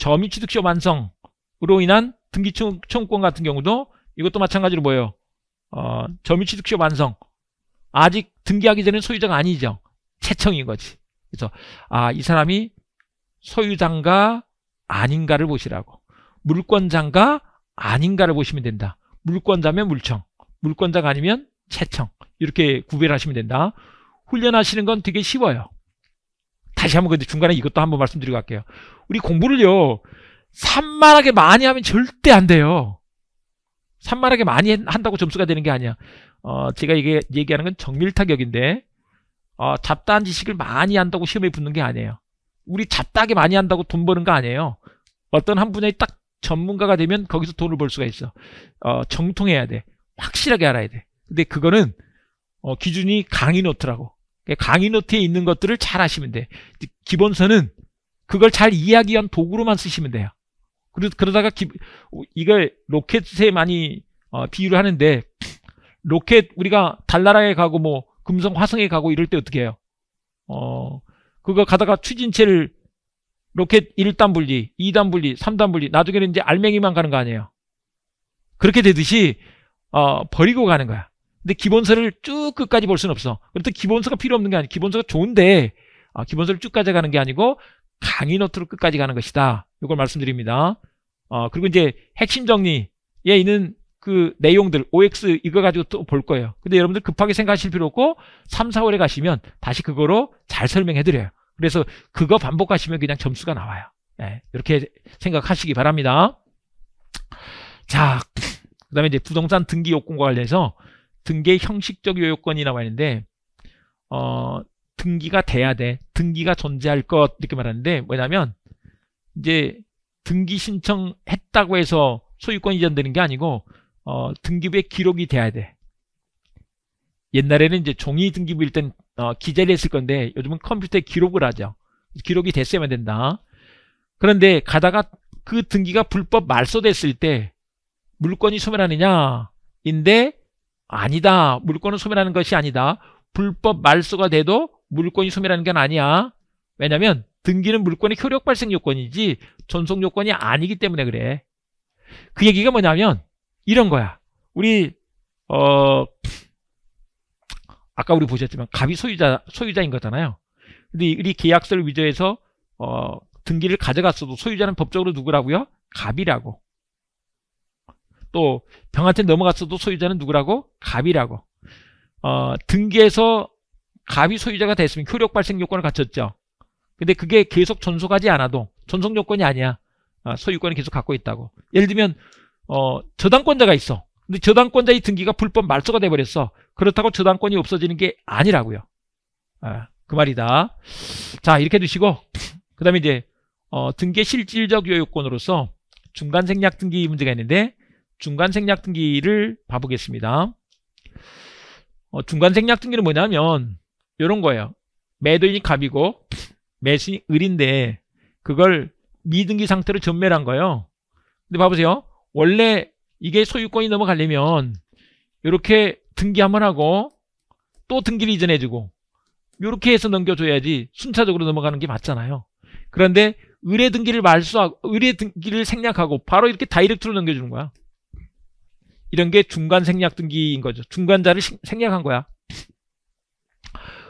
저미 취득시효 완성으로 인한 등기 청구권 같은 경우도 이것도 마찬가지로 뭐예요? 어, 점유 취득시효 완성. 아직 등기하기 전에 소유자가 아니죠. 채청인 거지. 그래서 아, 이 사람이 소유자가 아닌가를 보시라고. 물권자가 아닌가를 보시면 된다. 물권자면 물청, 물권자가 아니면 채청. 이렇게 구별하시면 된다. 훈련하시는 건 되게 쉬워요. 다시 한번 근데 중간에 이것도 한번 말씀드리고 갈게요. 우리 공부를요. 산만하게 많이 하면 절대 안 돼요. 산만하게 많이 한다고 점수가 되는 게 아니야. 어, 제가 이게 얘기하는 건 정밀타격인데 어, 잡다한 지식을 많이 한다고 시험에 붙는 게 아니에요. 우리 잡다하게 많이 한다고 돈 버는 거 아니에요. 어떤 한 분야에 딱 전문가가 되면 거기서 돈을 벌 수가 있어. 어, 정통해야 돼. 확실하게 알아야 돼. 근데 그거는 어, 기준이 강의 노트라고. 예, 강의 노트에 있는 것들을 잘 하시면 돼. 기본서는 그걸 잘 이해하기 위한 도구로만 쓰시면 돼요. 그러다가 기, 이걸 로켓에 많이 어, 비유를 하는데 로켓 우리가 달나라에 가고 뭐 금성 화성에 가고 이럴 때 어떻게 해요? 어 그거 가다가 추진체를 로켓 1단 분리, 2단 분리, 3단 분리 나중에는 이제 알맹이만 가는 거 아니에요. 그렇게 되듯이 어 버리고 가는 거야. 근데 기본서를 쭉 끝까지 볼 수는 없어. 그렇다 기본서가 필요 없는 게아니고 기본서가 좋은데 아, 기본서를 쭉 가져가는 게 아니고 강의 노트로 끝까지 가는 것이다. 이걸 말씀드립니다. 어, 그리고 이제 핵심 정리에 있는 그 내용들 OX 이거 가지고 또 볼 거예요. 근데 여러분들 급하게 생각하실 필요 없고 3, 4월에 가시면 다시 그거로 잘 설명해 드려요. 그래서 그거 반복하시면 그냥 점수가 나와요. 네, 이렇게 생각하시기 바랍니다. 자, 그 다음에 이제 부동산 등기 요건과 관련해서 등계 형식적 요건이라고 하는데 어, 등기가 돼야 돼. 등기가 존재할 것 이렇게 말하는데 왜냐면 이제 등기 신청했다고 해서 소유권 이전되는 게 아니고 어, 등기부에 기록이 돼야 돼. 옛날에는 이제 종이 등기부일 땐 어, 기재를 했을 건데 요즘은 컴퓨터에 기록을 하죠. 기록이 됐으면 된다. 그런데 가다가 그 등기가 불법 말소됐을 때 물건이 소멸하느냐 인데 아니다. 물건은 소멸하는 것이 아니다. 불법 말소가 돼도 물건이 소멸하는 건 아니야. 왜냐면 등기는 물건의 효력 발생 요건이지 전속 요건이 아니기 때문에 그래. 그 얘기가 뭐냐면 이런 거야. 우리 어 아까 우리 보셨지만 갑이 소유자 소유자인 거잖아요. 근데 이 계약서를 위조해서 어 등기를 가져갔어도 소유자는 법적으로 누구라고요? 갑이라고. 또 병한테 넘어갔어도 소유자는 누구라고? 갑이라고. 어, 등기에서 갑이 소유자가 됐으면 효력 발생 요건을 갖췄죠. 근데 그게 계속 전속하지 않아도 전속 요건이 아니야. 아, 소유권을 계속 갖고 있다고. 예를 들면 어, 저당권자가 있어. 근데 저당권자의 등기가 불법 말소가 돼버렸어. 그렇다고 저당권이 없어지는 게 아니라고요. 아, 그 말이다. 자 이렇게 두시고 그 다음에 이제 어, 등기의 실질적 요건으로서 중간 생략 등기 문제가 있는데 중간 생략 등기를 봐보겠습니다. 어, 중간 생략 등기는 뭐냐면 이런 거예요. 매도인이 갑이고 매수인이 을인데 그걸 미등기 상태로 전매한 를 거예요. 근데 봐보세요. 원래 이게 소유권이 넘어가려면 이렇게 등기 한번 하고 또 등기를 이전해주고 이렇게 해서 넘겨줘야지 순차적으로 넘어가는 게 맞잖아요. 그런데 의뢰 등기를 말수하고 의뢰 등기를 생략하고 바로 이렇게 다이렉트로 넘겨주는 거야. 이런 게 중간 생략 등기인 거죠. 중간자를 생략한 거야.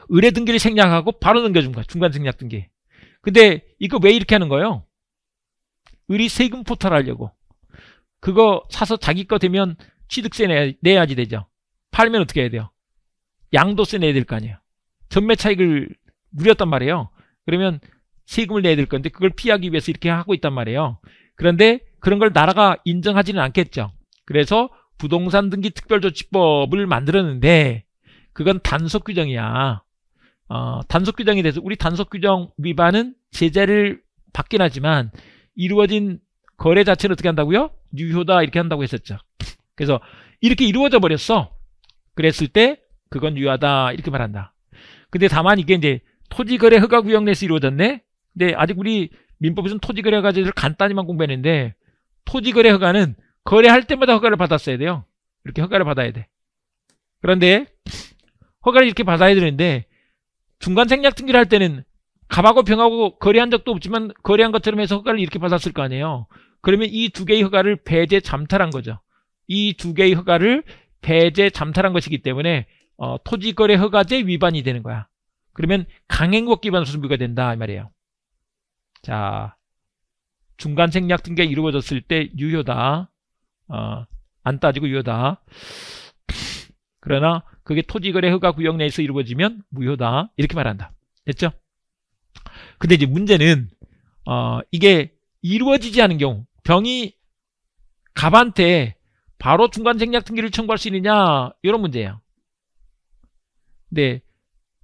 의뢰 등기를 생략하고 바로 넘겨준 거야. 중간 생략 등기. 근데 이거 왜 이렇게 하는 거예요? 의리 세금 포탈 하려고. 그거 사서 자기 거 되면 취득세 내야, 내야지 되죠. 팔면 어떻게 해야 돼요? 양도세 내야 될 거 아니에요. 전매 차익을 누렸단 말이에요. 그러면 세금을 내야 될 건데 그걸 피하기 위해서 이렇게 하고 있단 말이에요. 그런데 그런 걸 나라가 인정하지는 않겠죠. 그래서 부동산 등기 특별조치법을 만들었는데 그건 단속 규정이야. 어, 단속 규정에 대해서 우리 단속 규정 위반은 제재를 받긴 하지만 이루어진 거래 자체를 어떻게 한다고요? 유효다 이렇게 한다고 했었죠. 그래서 이렇게 이루어져 버렸어. 그랬을 때 그건 유효하다 이렇게 말한다. 근데 다만 이게 이제 토지거래 허가구역 내에서 이루어졌네. 근데 아직 우리 민법에서는 토지거래 허가제를 간단히만 공부했는데 토지거래 허가는 거래할 때마다 허가를 받았어야 돼요. 이렇게 허가를 받아야 돼. 그런데 허가를 이렇게 받아야 되는데 중간 생략 등기를 할 때는 갑하고 병하고 거래한 적도 없지만 거래한 것처럼 해서 허가를 이렇게 받았을 거 아니에요. 그러면 이 두 개의 허가를 배제 잠탈한 거죠. 이 두 개의 허가를 배제 잠탈한 것이기 때문에 어, 토지거래 허가제 위반이 되는 거야. 그러면 강행국 기반 소송비가 된다 이 말이에요. 자, 중간 생략 등기가 이루어졌을 때 유효다. 어, 안 따지고 유효다. 그러나 그게 토지거래 허가 구역 내에서 이루어지면 무효다. 이렇게 말한다. 됐죠? 근데 이제 문제는 어, 이게 이루어지지 않은 경우 병이 갑한테 바로 중간 생략 등기를 청구할 수 있느냐 이런 문제예요. 네,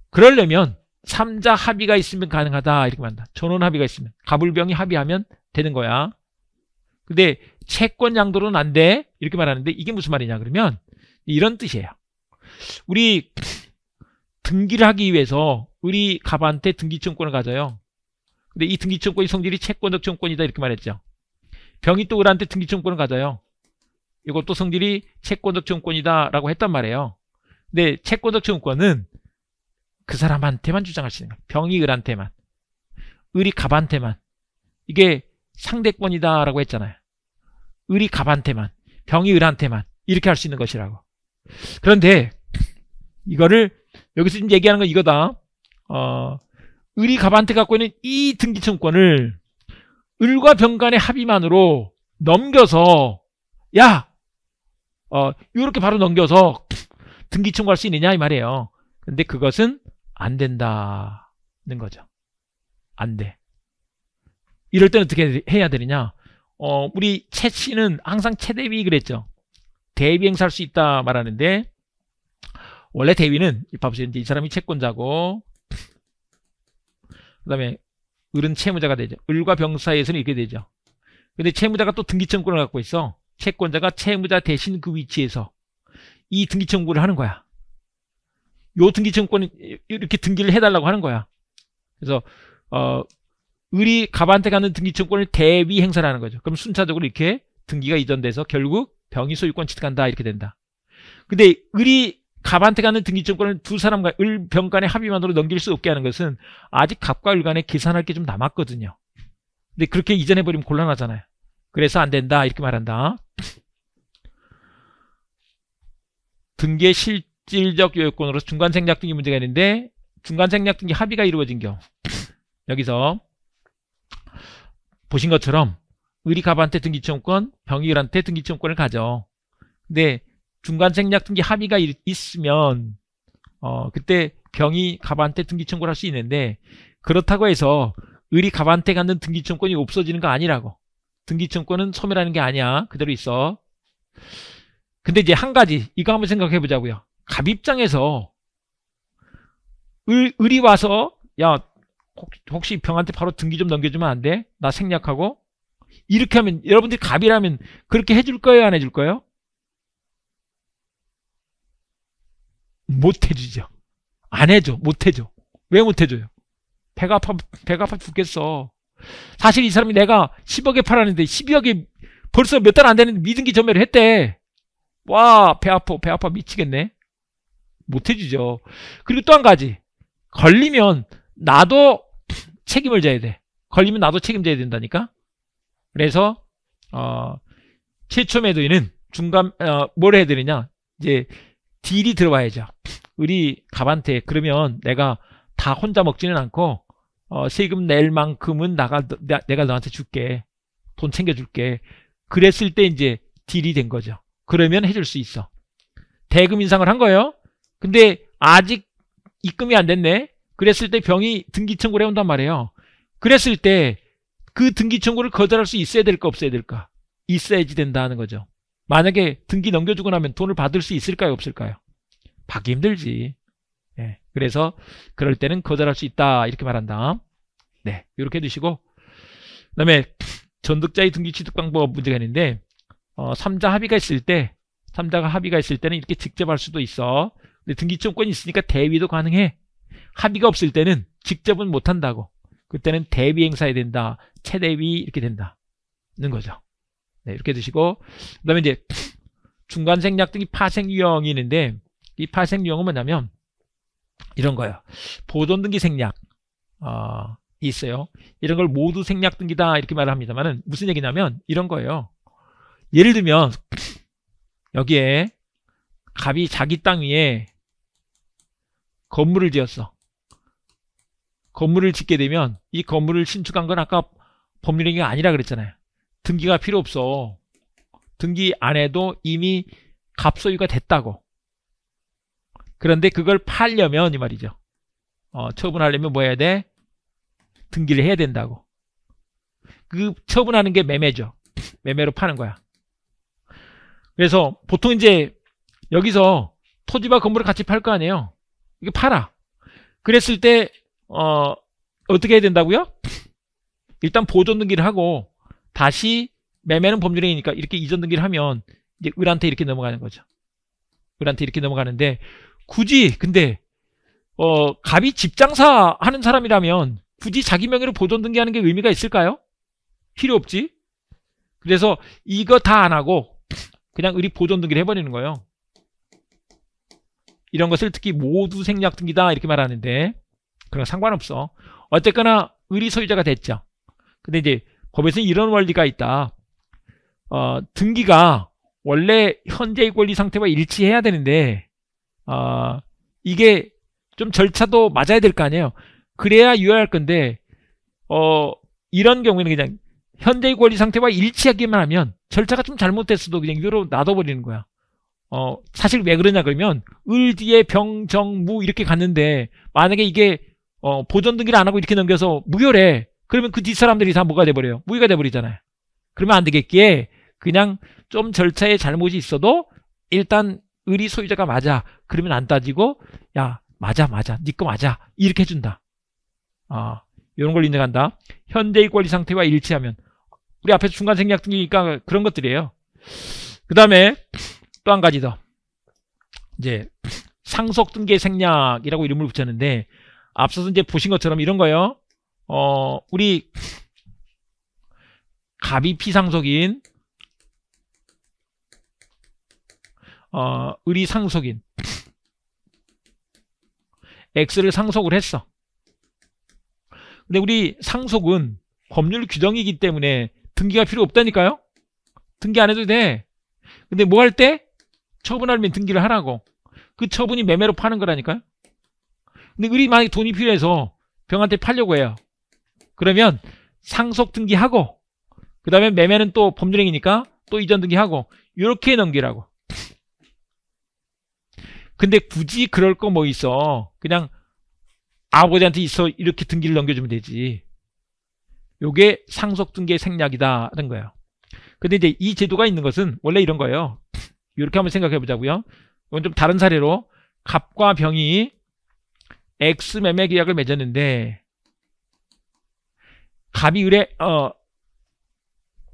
그러려면 3자 합의가 있으면 가능하다 이렇게 말한다. 전원 합의가 있으면 갑을 병이 합의하면 되는 거야. 근데 채권 양도는 안 돼. 이렇게 말하는데 이게 무슨 말이냐 그러면 이런 뜻이에요. 우리 등기를 하기 위해서 우리 갑한테 등기증권을 가져요. 근데 이 등기증권의 성질이 채권적 증권이다 이렇게 말했죠. 병이 또 을한테 등기증권을 가져요. 이것도 성질이 채권적 증권이다라고 했단 말이에요. 근데 채권적 증권은 그 사람한테만 주장할 수 있는 거예요. 병이 을한테만. 을이 갑한테만. 이게 상대권이다라고 했잖아요. 을이 갑한테만, 병이 을한테만 이렇게 할 수 있는 것이라고. 그런데 이거를 여기서 지금 얘기하는 건 이거다. 어, 을이 갑한테 갖고 있는 이 등기청권을 을과 병 간의 합의만으로 넘겨서 야 어, 이렇게 바로 넘겨서 등기 청구할 수 있느냐 이 말이에요. 근데 그것은 안 된다는 거죠. 안 돼. 이럴 때는 어떻게 해야 되느냐? 어, 우리 채 씨는 항상 채대위 그랬죠. 대위 행사할 수 있다 말하는데 원래 대위는 봐보세요. 제이 사람이 채권자고 그 다음에 을은 채무자가 되죠. 을과 병 사이에서는 이렇게 되죠. 근데 채무자가 또 등기청구를 갖고 있어. 채권자가 채무자 대신 그 위치에서 이 등기청구를 하는 거야. 요 등기청구는 이렇게 등기를 해달라고 하는 거야. 그래서 어, 을이 갑한테 가는 등기청구권을 대위 행사하는 거죠. 그럼 순차적으로 이렇게 등기가 이전돼서 결국 병이 소유권 취득한다 이렇게 된다. 근데 을이 갑한테 가는 등기청구권을 두 사람과 을, 병 간의 합의만으로 넘길 수 없게 하는 것은 아직 갑과 을 간에 계산할 게 좀 남았거든요. 근데 그렇게 이전해버리면 곤란하잖아요. 그래서 안 된다 이렇게 말한다. 등기의 실질적 요건으로 중간생략 등기 문제가 있는데 중간생략 등기 합의가 이루어진 경우 여기서 보신 것처럼 의리갑한테 등기청구권, 병일한테 등기청구권을 가져. 근데 중간 생략 등기 합의가 있, 으면 어, 그때 병이 갑한테 등기청구를 할 수 있는데 그렇다고 해서 의리갑한테 갖는 등기청구권이 없어지는 거 아니라고. 등기청구권은 소멸하는 게 아니야. 그대로 있어. 근데 이제 한 가지 이거 한번 생각해 보자고요. 갑 입장에서 을, 을이 와서 야 혹, 시 병한테 바로 등기 좀 넘겨주면 안 돼? 나 생략하고 이렇게 하면 여러분들이 갑이라면 그렇게 해줄 거예요? 안 해줄 거예요? 못 해주죠. 안 해줘. 못 해줘. 왜 못 해줘요? 배가 아파, 배가 아파 죽겠어. 사실 이 사람이 내가 10억에 팔았는데 12억에 벌써 몇 달 안 되는 데 미등기 전매를 했대. 와, 배 아파, 배 아파 미치겠네. 못 해주죠. 그리고 또 한 가지. 걸리면 나도 책임을 져야 돼. 걸리면 나도 책임져야 된다니까. 그래서 어, 최초 매도인은 중간 어, 뭘 해야 되느냐? 이제 딜이 들어와야죠. 우리 갑한테 그러면 내가 다 혼자 먹지는 않고 어, 세금 낼 만큼은 나가 나, 내가 너한테 줄게. 돈 챙겨줄게. 그랬을 때 이제 딜이 된 거죠. 그러면 해줄 수 있어. 대금 인상을 한 거예요. 근데 아직 입금이 안 됐네. 그랬을 때 병이 등기 청구를 해온단 말이에요. 그랬을 때 그 등기 청구를 거절할 수 있어야 될까 없어야 될까? 있어야지 된다는 거죠. 만약에 등기 넘겨주고 나면 돈을 받을 수 있을까요 없을까요? 받기 힘들지. 네, 그래서 그럴 때는 거절할 수 있다 이렇게 말한다. 네, 이렇게 해두시고 그 다음에 전득자의 등기 취득 방법 문제가 있는데 어, 3자 합의가 있을 때 3자가 합의가 있을 때는 이렇게 직접 할 수도 있어. 근데 등기청권이 구 있으니까 대위도 가능해. 합의가 없을 때는 직접은 못한다고. 그때는 대비 행사해야 된다. 최대비 이렇게 된다는 거죠. 네, 이렇게 드시고 그 다음에 이제 중간 생략 등이 파생 유형이 있는데 이 파생 유형은 뭐냐면 이런 거예요. 보존 등기 생략 어, 있어요. 이런 걸 모두 생략 등기다 이렇게 말을 합니다만은 무슨 얘기냐면 이런 거예요. 예를 들면 여기에 갑이 자기 땅 위에 건물을 지었어. 건물을 짓게 되면 이 건물을 신축한 건 아까 법률행위가 아니라 그랬잖아요. 등기가 필요 없어. 등기 안 해도 이미 값소유가 됐다고. 그런데 그걸 팔려면 이 말이죠. 어, 처분하려면 뭐 해야 돼? 등기를 해야 된다고. 그 처분하는 게 매매죠. 매매로 파는 거야. 그래서 보통 이제 여기서 토지와 건물을 같이 팔 거 아니에요. 이게 팔아. 그랬을 때 어, 어떻게 해야 된다고요? 일단 보존 등기를 하고 다시 매매는 법률행위니까 이렇게 이전 등기를 하면 이제 을한테 이렇게 넘어가는 거죠. 을한테 이렇게 넘어가는데 굳이 근데 어 갑이 집장사 하는 사람이라면 굳이 자기 명의로 보존 등기하는 게 의미가 있을까요? 필요 없지. 그래서 이거 다 안 하고 그냥 우리 보존 등기를 해버리는 거예요. 이런 것을 특히 모두 생략 등기다 이렇게 말하는데 그런 상관없어. 어쨌거나 의리 소유자가 됐죠. 근데 이제 법에서는 이런 원리가 있다. 어, 등기가 원래 현재의 권리 상태와 일치해야 되는데 어, 이게 좀 절차도 맞아야 될 거 아니에요. 그래야 유효할 건데 어, 이런 경우에는 그냥 현재의 권리 상태와 일치하기만 하면 절차가 좀 잘못됐어도 그냥 유로 놔둬버리는 거야. 어, 사실 왜 그러냐 그러면 을 뒤에 병, 정, 무 이렇게 갔는데 만약에 이게 어, 보존 등기를 안 하고 이렇게 넘겨서 무효래. 그러면 그 뒷사람들이 다 뭐가 돼버려요? 무기가 돼버리잖아요. 그러면 안 되겠기에 그냥 좀 절차에 잘못이 있어도 일단 의리 소유자가 맞아. 그러면 안 따지고 야 맞아 맞아 니거 네 맞아 이렇게 해준다. 아 이런 걸 인정한다. 현재의 권리 상태와 일치하면 우리 앞에서 중간 생략 등기니까 그런 것들이에요. 그 다음에 또 한 가지 더 이제 상속 등기 생략이라고 이름을 붙였는데 앞서서 이제 보신 것처럼 이런 거예요. 어, 우리 갑이 피상속인 어, 을이 상속인 X를 상속을 했어. 근데 우리 상속은 법률 규정이기 때문에 등기가 필요 없다니까요. 등기 안 해도 돼. 근데 뭐 할 때? 처분하면 등기를 하라고. 그 처분이 매매로 파는 거라니까요. 근데 우리 만약에 돈이 필요해서 병한테 팔려고 해요. 그러면 상속 등기하고 그 다음에 매매는 또 법률행위니까 또 이전 등기하고 이렇게 넘기라고. 근데 굳이 그럴 거 뭐 있어. 그냥 아버지한테 있어 이렇게 등기를 넘겨주면 되지. 요게 상속 등기의 생략이다라는 거예요. 근데 이제 이 제도가 있는 것은 원래 이런 거예요. 이렇게 한번 생각해 보자고요. 이건 좀 다른 사례로 갑과 병이 X 매매 계약을 맺었는데 갑이 의뢰 어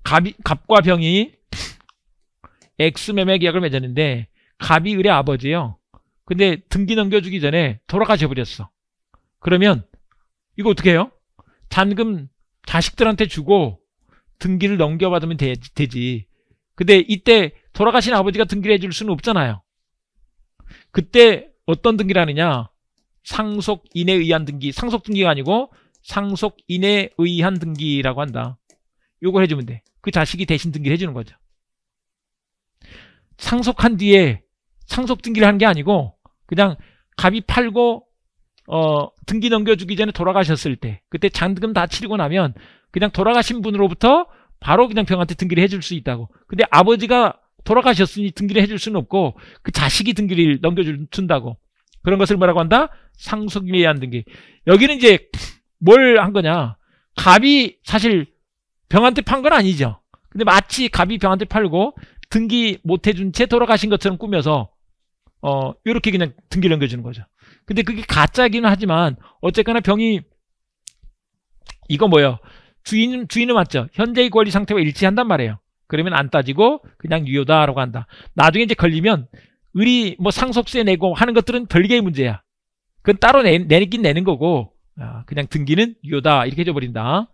갑이 갑과 병이 X 매매 계약을 맺었는데 갑이 의뢰 아버지요. 근데 등기 넘겨주기 전에 돌아가셔 버렸어. 그러면 이거 어떻게 해요? 잔금 자식들한테 주고 등기를 넘겨받으면 되, 지 근데 이때 돌아가신 아버지가 등기를 해줄 수는 없잖아요. 그때 어떤 등기를 하느냐? 상속인에 의한 등기, 상속 등기가 아니고 상속인에 의한 등기라고 한다. 요걸 해주면 돼. 그 자식이 대신 등기를 해주는 거죠. 상속한 뒤에 상속 등기를 하는 게 아니고 그냥 갑이 팔고 어, 등기 넘겨주기 전에 돌아가셨을 때 그때 잔금 다 치르고 나면 그냥 돌아가신 분으로부터 바로 그냥 병한테 등기를 해줄 수 있다고 근데 아버지가 돌아가셨으니 등기를 해줄 수는 없고 그 자식이 등기를 넘겨준다고 그런 것을 뭐라고 한다? 상속에 의한 등기. 여기는 이제 뭘 한 거냐? 갑이 사실 병한테 판 건 아니죠. 근데 마치 갑이 병한테 팔고 등기 못 해준 채 돌아가신 것처럼 꾸며서 어 이렇게 그냥 등기 넘겨주는 거죠. 근데 그게 가짜기는 하지만 어쨌거나 병이 이거 뭐예요? 주인 주인은 맞죠. 현재의 권리 상태와 일치한단 말이에요. 그러면 안 따지고 그냥 유효다라고 한다. 나중에 이제 걸리면 의리 뭐 상속세 내고 하는 것들은 별개의 문제야. 그건 따로 내, 내긴 내는 거고 아, 그냥 등기는 유효다 이렇게 해줘버린다.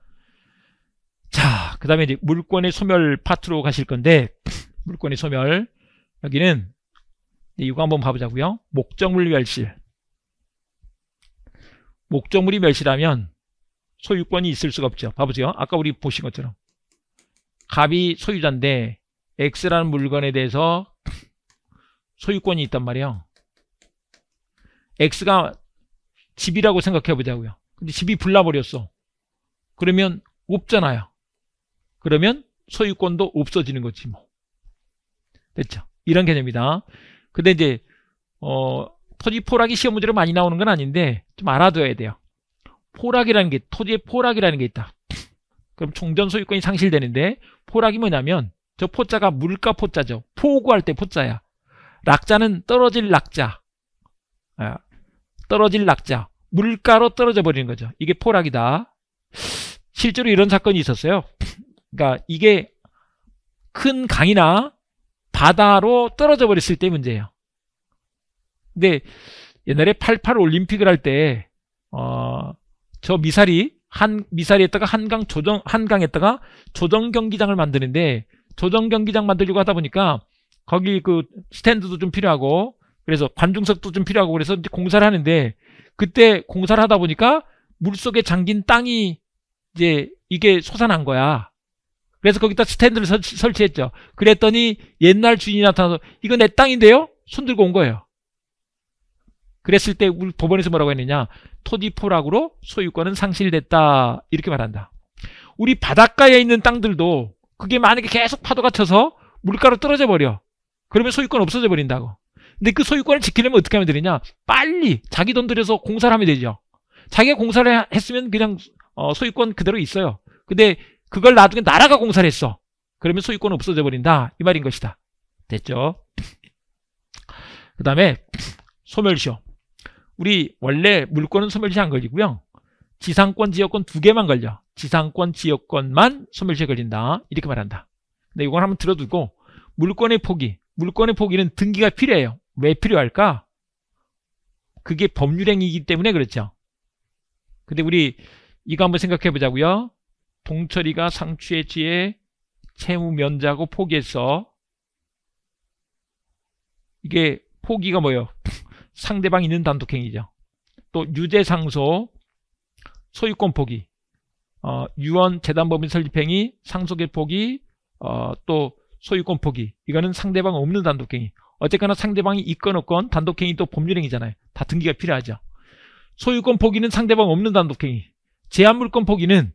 자, 그 다음에 이제 물권의 소멸 파트로 가실 건데 물권의 소멸 여기는 이거 한번 봐보자고요. 목적물 멸실 목적물이 멸실하면 소유권이 있을 수가 없죠. 봐보세요. 아까 우리 보신 것처럼 갑이 소유자인데 X라는 물건에 대해서 소유권이 있단 말이에요. X가 집이라고 생각해 보자고요. 근데 집이 불나버렸어. 그러면 없잖아요. 그러면 소유권도 없어지는 거지 뭐. 됐죠? 이런 개념이다. 근데 이제 어, 토지 포락이 시험 문제로 많이 나오는 건 아닌데 좀 알아둬야 돼요. 포락이라는 게 토지의 포락이라는 게 있다. 그럼 종전 소유권이 상실되는데 포락이 뭐냐면 저 포자가 물가 포자죠. 포구할 때 포자야. 락자는 떨어질 락자. 예. 떨어질 락자. 물가로 떨어져 버리는 거죠. 이게 포락이다. 실제로 이런 사건이 있었어요. 그러니까 이게 큰 강이나 바다로 떨어져 버렸을 때 문제예요. 근데 옛날에 88 올림픽을 할 때 어 저 미사리 한 미사리에다가 한강 조정 한강에다가 조정 경기장을 만드는데 조정 경기장 만들려고 하다 보니까 거기 그 스탠드도 좀 필요하고 그래서 관중석도 좀 필요하고 그래서 이제 공사를 하는데 그때 공사를 하다 보니까 물속에 잠긴 땅이 이제 이게 솟아난 거야. 그래서 거기다 스탠드를 설치, 했죠 그랬더니 옛날 주인이 나타나서 이거 내 땅인데요? 손 들고 온 거예요. 그랬을 때 우리 법원에서 뭐라고 했느냐? 토지 포락으로 소유권은 상실됐다. 이렇게 말한다. 우리 바닷가에 있는 땅들도 그게 만약에 계속 파도가 쳐서 물가로 떨어져 버려. 그러면 소유권 없어져 버린다고. 근데 그 소유권을 지키려면 어떻게 하면 되느냐? 빨리 자기 돈 들여서 공사를 하면 되죠. 자기가 공사를 했으면 그냥 어, 소유권 그대로 있어요. 근데 그걸 놔두면 나라가 공사를 했어. 그러면 소유권 없어져 버린다. 이 말인 것이다. 됐죠? 그 다음에 소멸시효. 우리 원래 물권은 소멸시효 안 걸리고요. 지상권, 지역권 두 개만 걸려. 지상권, 지역권만 소멸시효 걸린다. 이렇게 말한다. 근데 네, 이건 한번 들어두고 물권의 포기. 물권의 포기는 등기가 필요해요. 왜 필요할까? 그게 법률행위이기 때문에 그렇죠. 근데 우리 이거 한번 생각해 보자고요. 동철이가 상추에 취해 채무 면제하고 포기했어. 이게 포기가 뭐예요? 상대방 있는 단독행위죠. 또 유재상소, 소유권 포기, 어, 유언, 재단법인 설립행위, 상속의 포기, 어, 또 소유권 포기 이거는 상대방 없는 단독행위 어쨌거나 상대방이 있건 없건 단독행위 또 법률행위잖아요 다 등기가 필요하죠 소유권 포기는 상대방 없는 단독행위 제한물권 포기는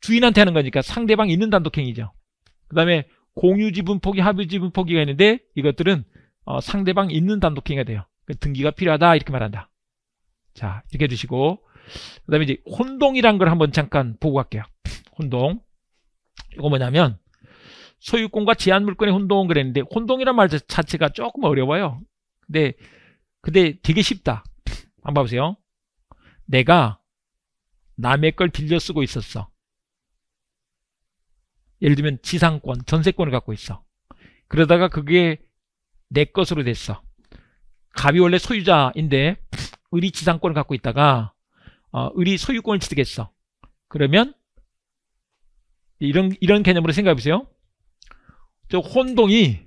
주인한테 하는 거니까 상대방 있는 단독행위죠 그 다음에 공유지분 포기 합유지분 포기가 있는데 이것들은 어, 상대방 있는 단독행위가 돼요 그 등기가 필요하다 이렇게 말한다 자 이렇게 해주시고 그 다음에 이제 혼동이란 걸 한번 잠깐 보고 갈게요 혼동 이거 뭐냐면 소유권과 제한물권의 혼동은 그랬는데 혼동이란 말 자체가 조금 어려워요. 근데 근데 되게 쉽다. 한번 봐보세요. 내가 남의 걸 빌려 쓰고 있었어. 예를 들면 지상권, 전세권을 갖고 있어. 그러다가 그게 내 것으로 됐어. 갑이 원래 소유자인데 을이 지상권을 갖고 있다가 어, 을이 소유권을 취득했어. 그러면 이런 이런 개념으로 생각해 보세요. 저 혼동이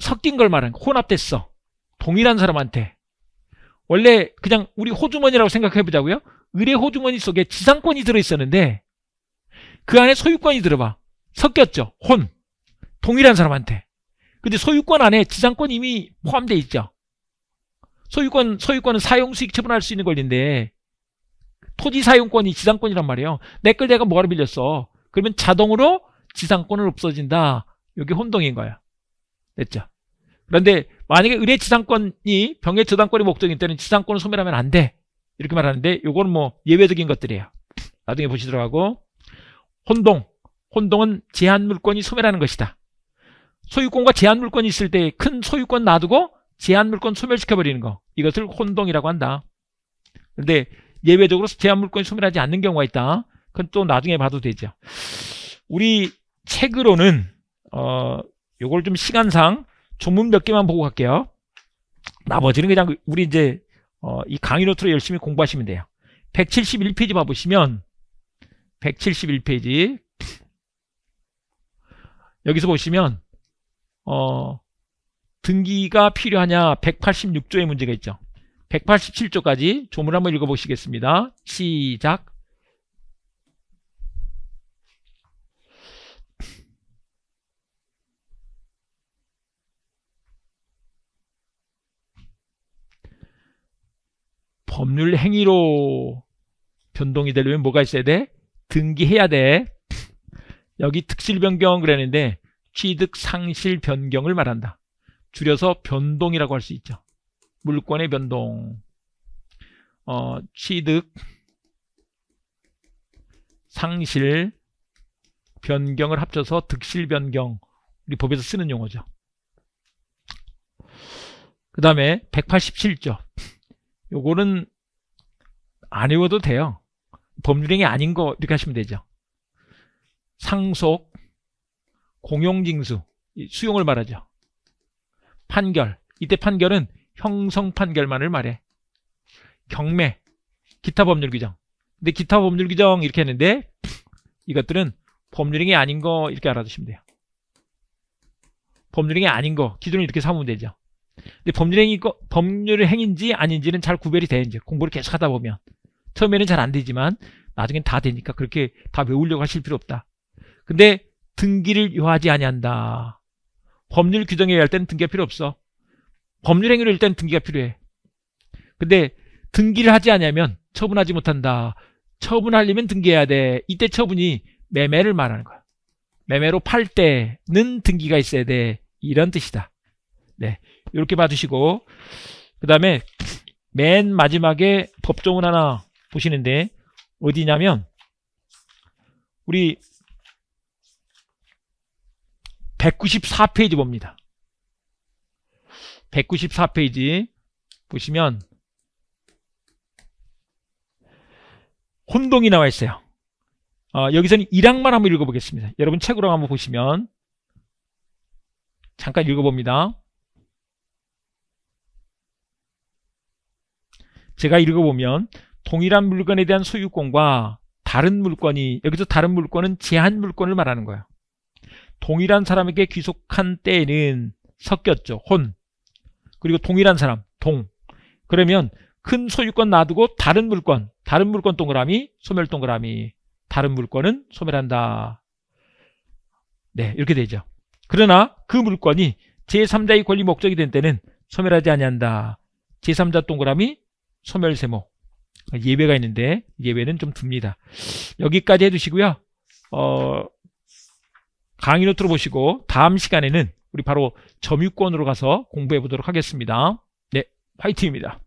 섞인 걸 말한 혼합됐어. 동일한 사람한테. 원래 그냥 우리 호주머니라고 생각해 보자고요. 의뢰 호주머니 속에 지상권이 들어 있었는데 그 안에 소유권이 들어봐. 섞였죠. 혼. 동일한 사람한테. 근데 소유권 안에 지상권 이미 포함되어 있죠. 소유권, 소유권은 사용 수익 처분할 수 있는 권리인데 토지 사용권이 지상권이란 말이에요. 내 걸 내가 뭐하러 빌렸어? 그러면 자동으로 지상권을 없어진다. 여기 혼동인 거야. 됐죠? 그런데 만약에 의뢰 지상권이 병의 저당권이 목적인 때는 지상권을 소멸하면 안 돼. 이렇게 말하는데 이거는뭐 예외적인 것들이에요. 나중에 보시도록 하고 혼동. 혼동은 제한 물권이 소멸하는 것이다. 소유권과 제한 물권이 있을 때 큰 소유권 놔두고 제한 물권 소멸시켜 버리는 거. 이것을 혼동이라고 한다. 그런데 예외적으로 제한 물권이 소멸하지 않는 경우가 있다. 그건 또 나중에 봐도 되죠. 우리 책으로는 어 요걸 좀 시간상 조문 몇 개만 보고 갈게요. 나머지는 그냥 그 우리 이제 어, 이 강의 노트로 열심히 공부하시면 돼요. 171페이지 봐보시면 171페이지 여기서 보시면 어, 등기가 필요하냐 186조의 문제가 있죠. 187조까지 조문 한번 읽어보시겠습니다. 시작 법률 행위로 변동이 되려면 뭐가 있어야 돼? 등기해야 돼. 여기 특실 변경 그랬는데 취득 상실 변경을 말한다. 줄여서 변동이라고 할 수 있죠. 물권의 변동. 어, 취득 상실 변경을 합쳐서 득실 변경. 우리 법에서 쓰는 용어죠. 그 다음에 187조. 요거는 안 외워도 돼요. 법률행위 아닌 거 이렇게 하시면 되죠. 상속, 공용징수, 수용을 말하죠. 판결, 이때 판결은 형성 판결만을 말해. 경매, 기타 법률 규정. 근데 기타 법률 규정 이렇게 했는데 이것들은 법률행위 아닌 거 이렇게 알아두시면 돼요. 법률행위 아닌 거 기준을 이렇게 삼으면 되죠. 근데 법률 행위 법률 행인지 위 아닌지는 잘 구별이 돼 이제 공부를 계속 하다 보면 처음에는 잘 안 되지만 나중엔 다 되니까 그렇게 다 외우려고 하실 필요 없다. 근데 등기를 요하지 아니한다. 법률 규정에 의할 때는 등기가 필요 없어. 법률 행위를 일단 등기가 필요해. 근데 등기를 하지 않으면 처분하지 못한다. 처분하려면 등기해야 돼. 이때 처분이 매매를 말하는 거야. 매매로 팔 때는 등기가 있어야 돼. 이런 뜻이다. 네. 이렇게 봐주시고 그 다음에 맨 마지막에 법조문 하나 보시는데 어디냐면 우리 194페이지 봅니다. 194페이지 보시면 혼동이 나와 있어요. 어, 여기서는 1항만 한번 읽어보겠습니다. 여러분 책으로 한번 보시면 잠깐 읽어봅니다. 제가 읽어보면 동일한 물건에 대한 소유권과 다른 물건이 여기서 다른 물건은 제한 물건을 말하는 거예요. 동일한 사람에게 귀속한 때에는 섞였죠. 혼. 그리고 동일한 사람, 동. 그러면 큰 소유권 놔두고 다른 물건, 다른 물건 동그라미, 소멸 동그라미, 다른 물건은 소멸한다. 네, 이렇게 되죠. 그러나 그 물건이 제3자의 권리 목적이 된 때는 소멸하지 아니한다. 제3자 동그라미, 소멸세모 예배가 있는데 예배는 좀 둡니다. 여기까지 해주시고요. 어, 강의 노트로 보시고 다음 시간에는 우리 바로 점유권으로 가서 공부해 보도록 하겠습니다. 네, 화이팅입니다.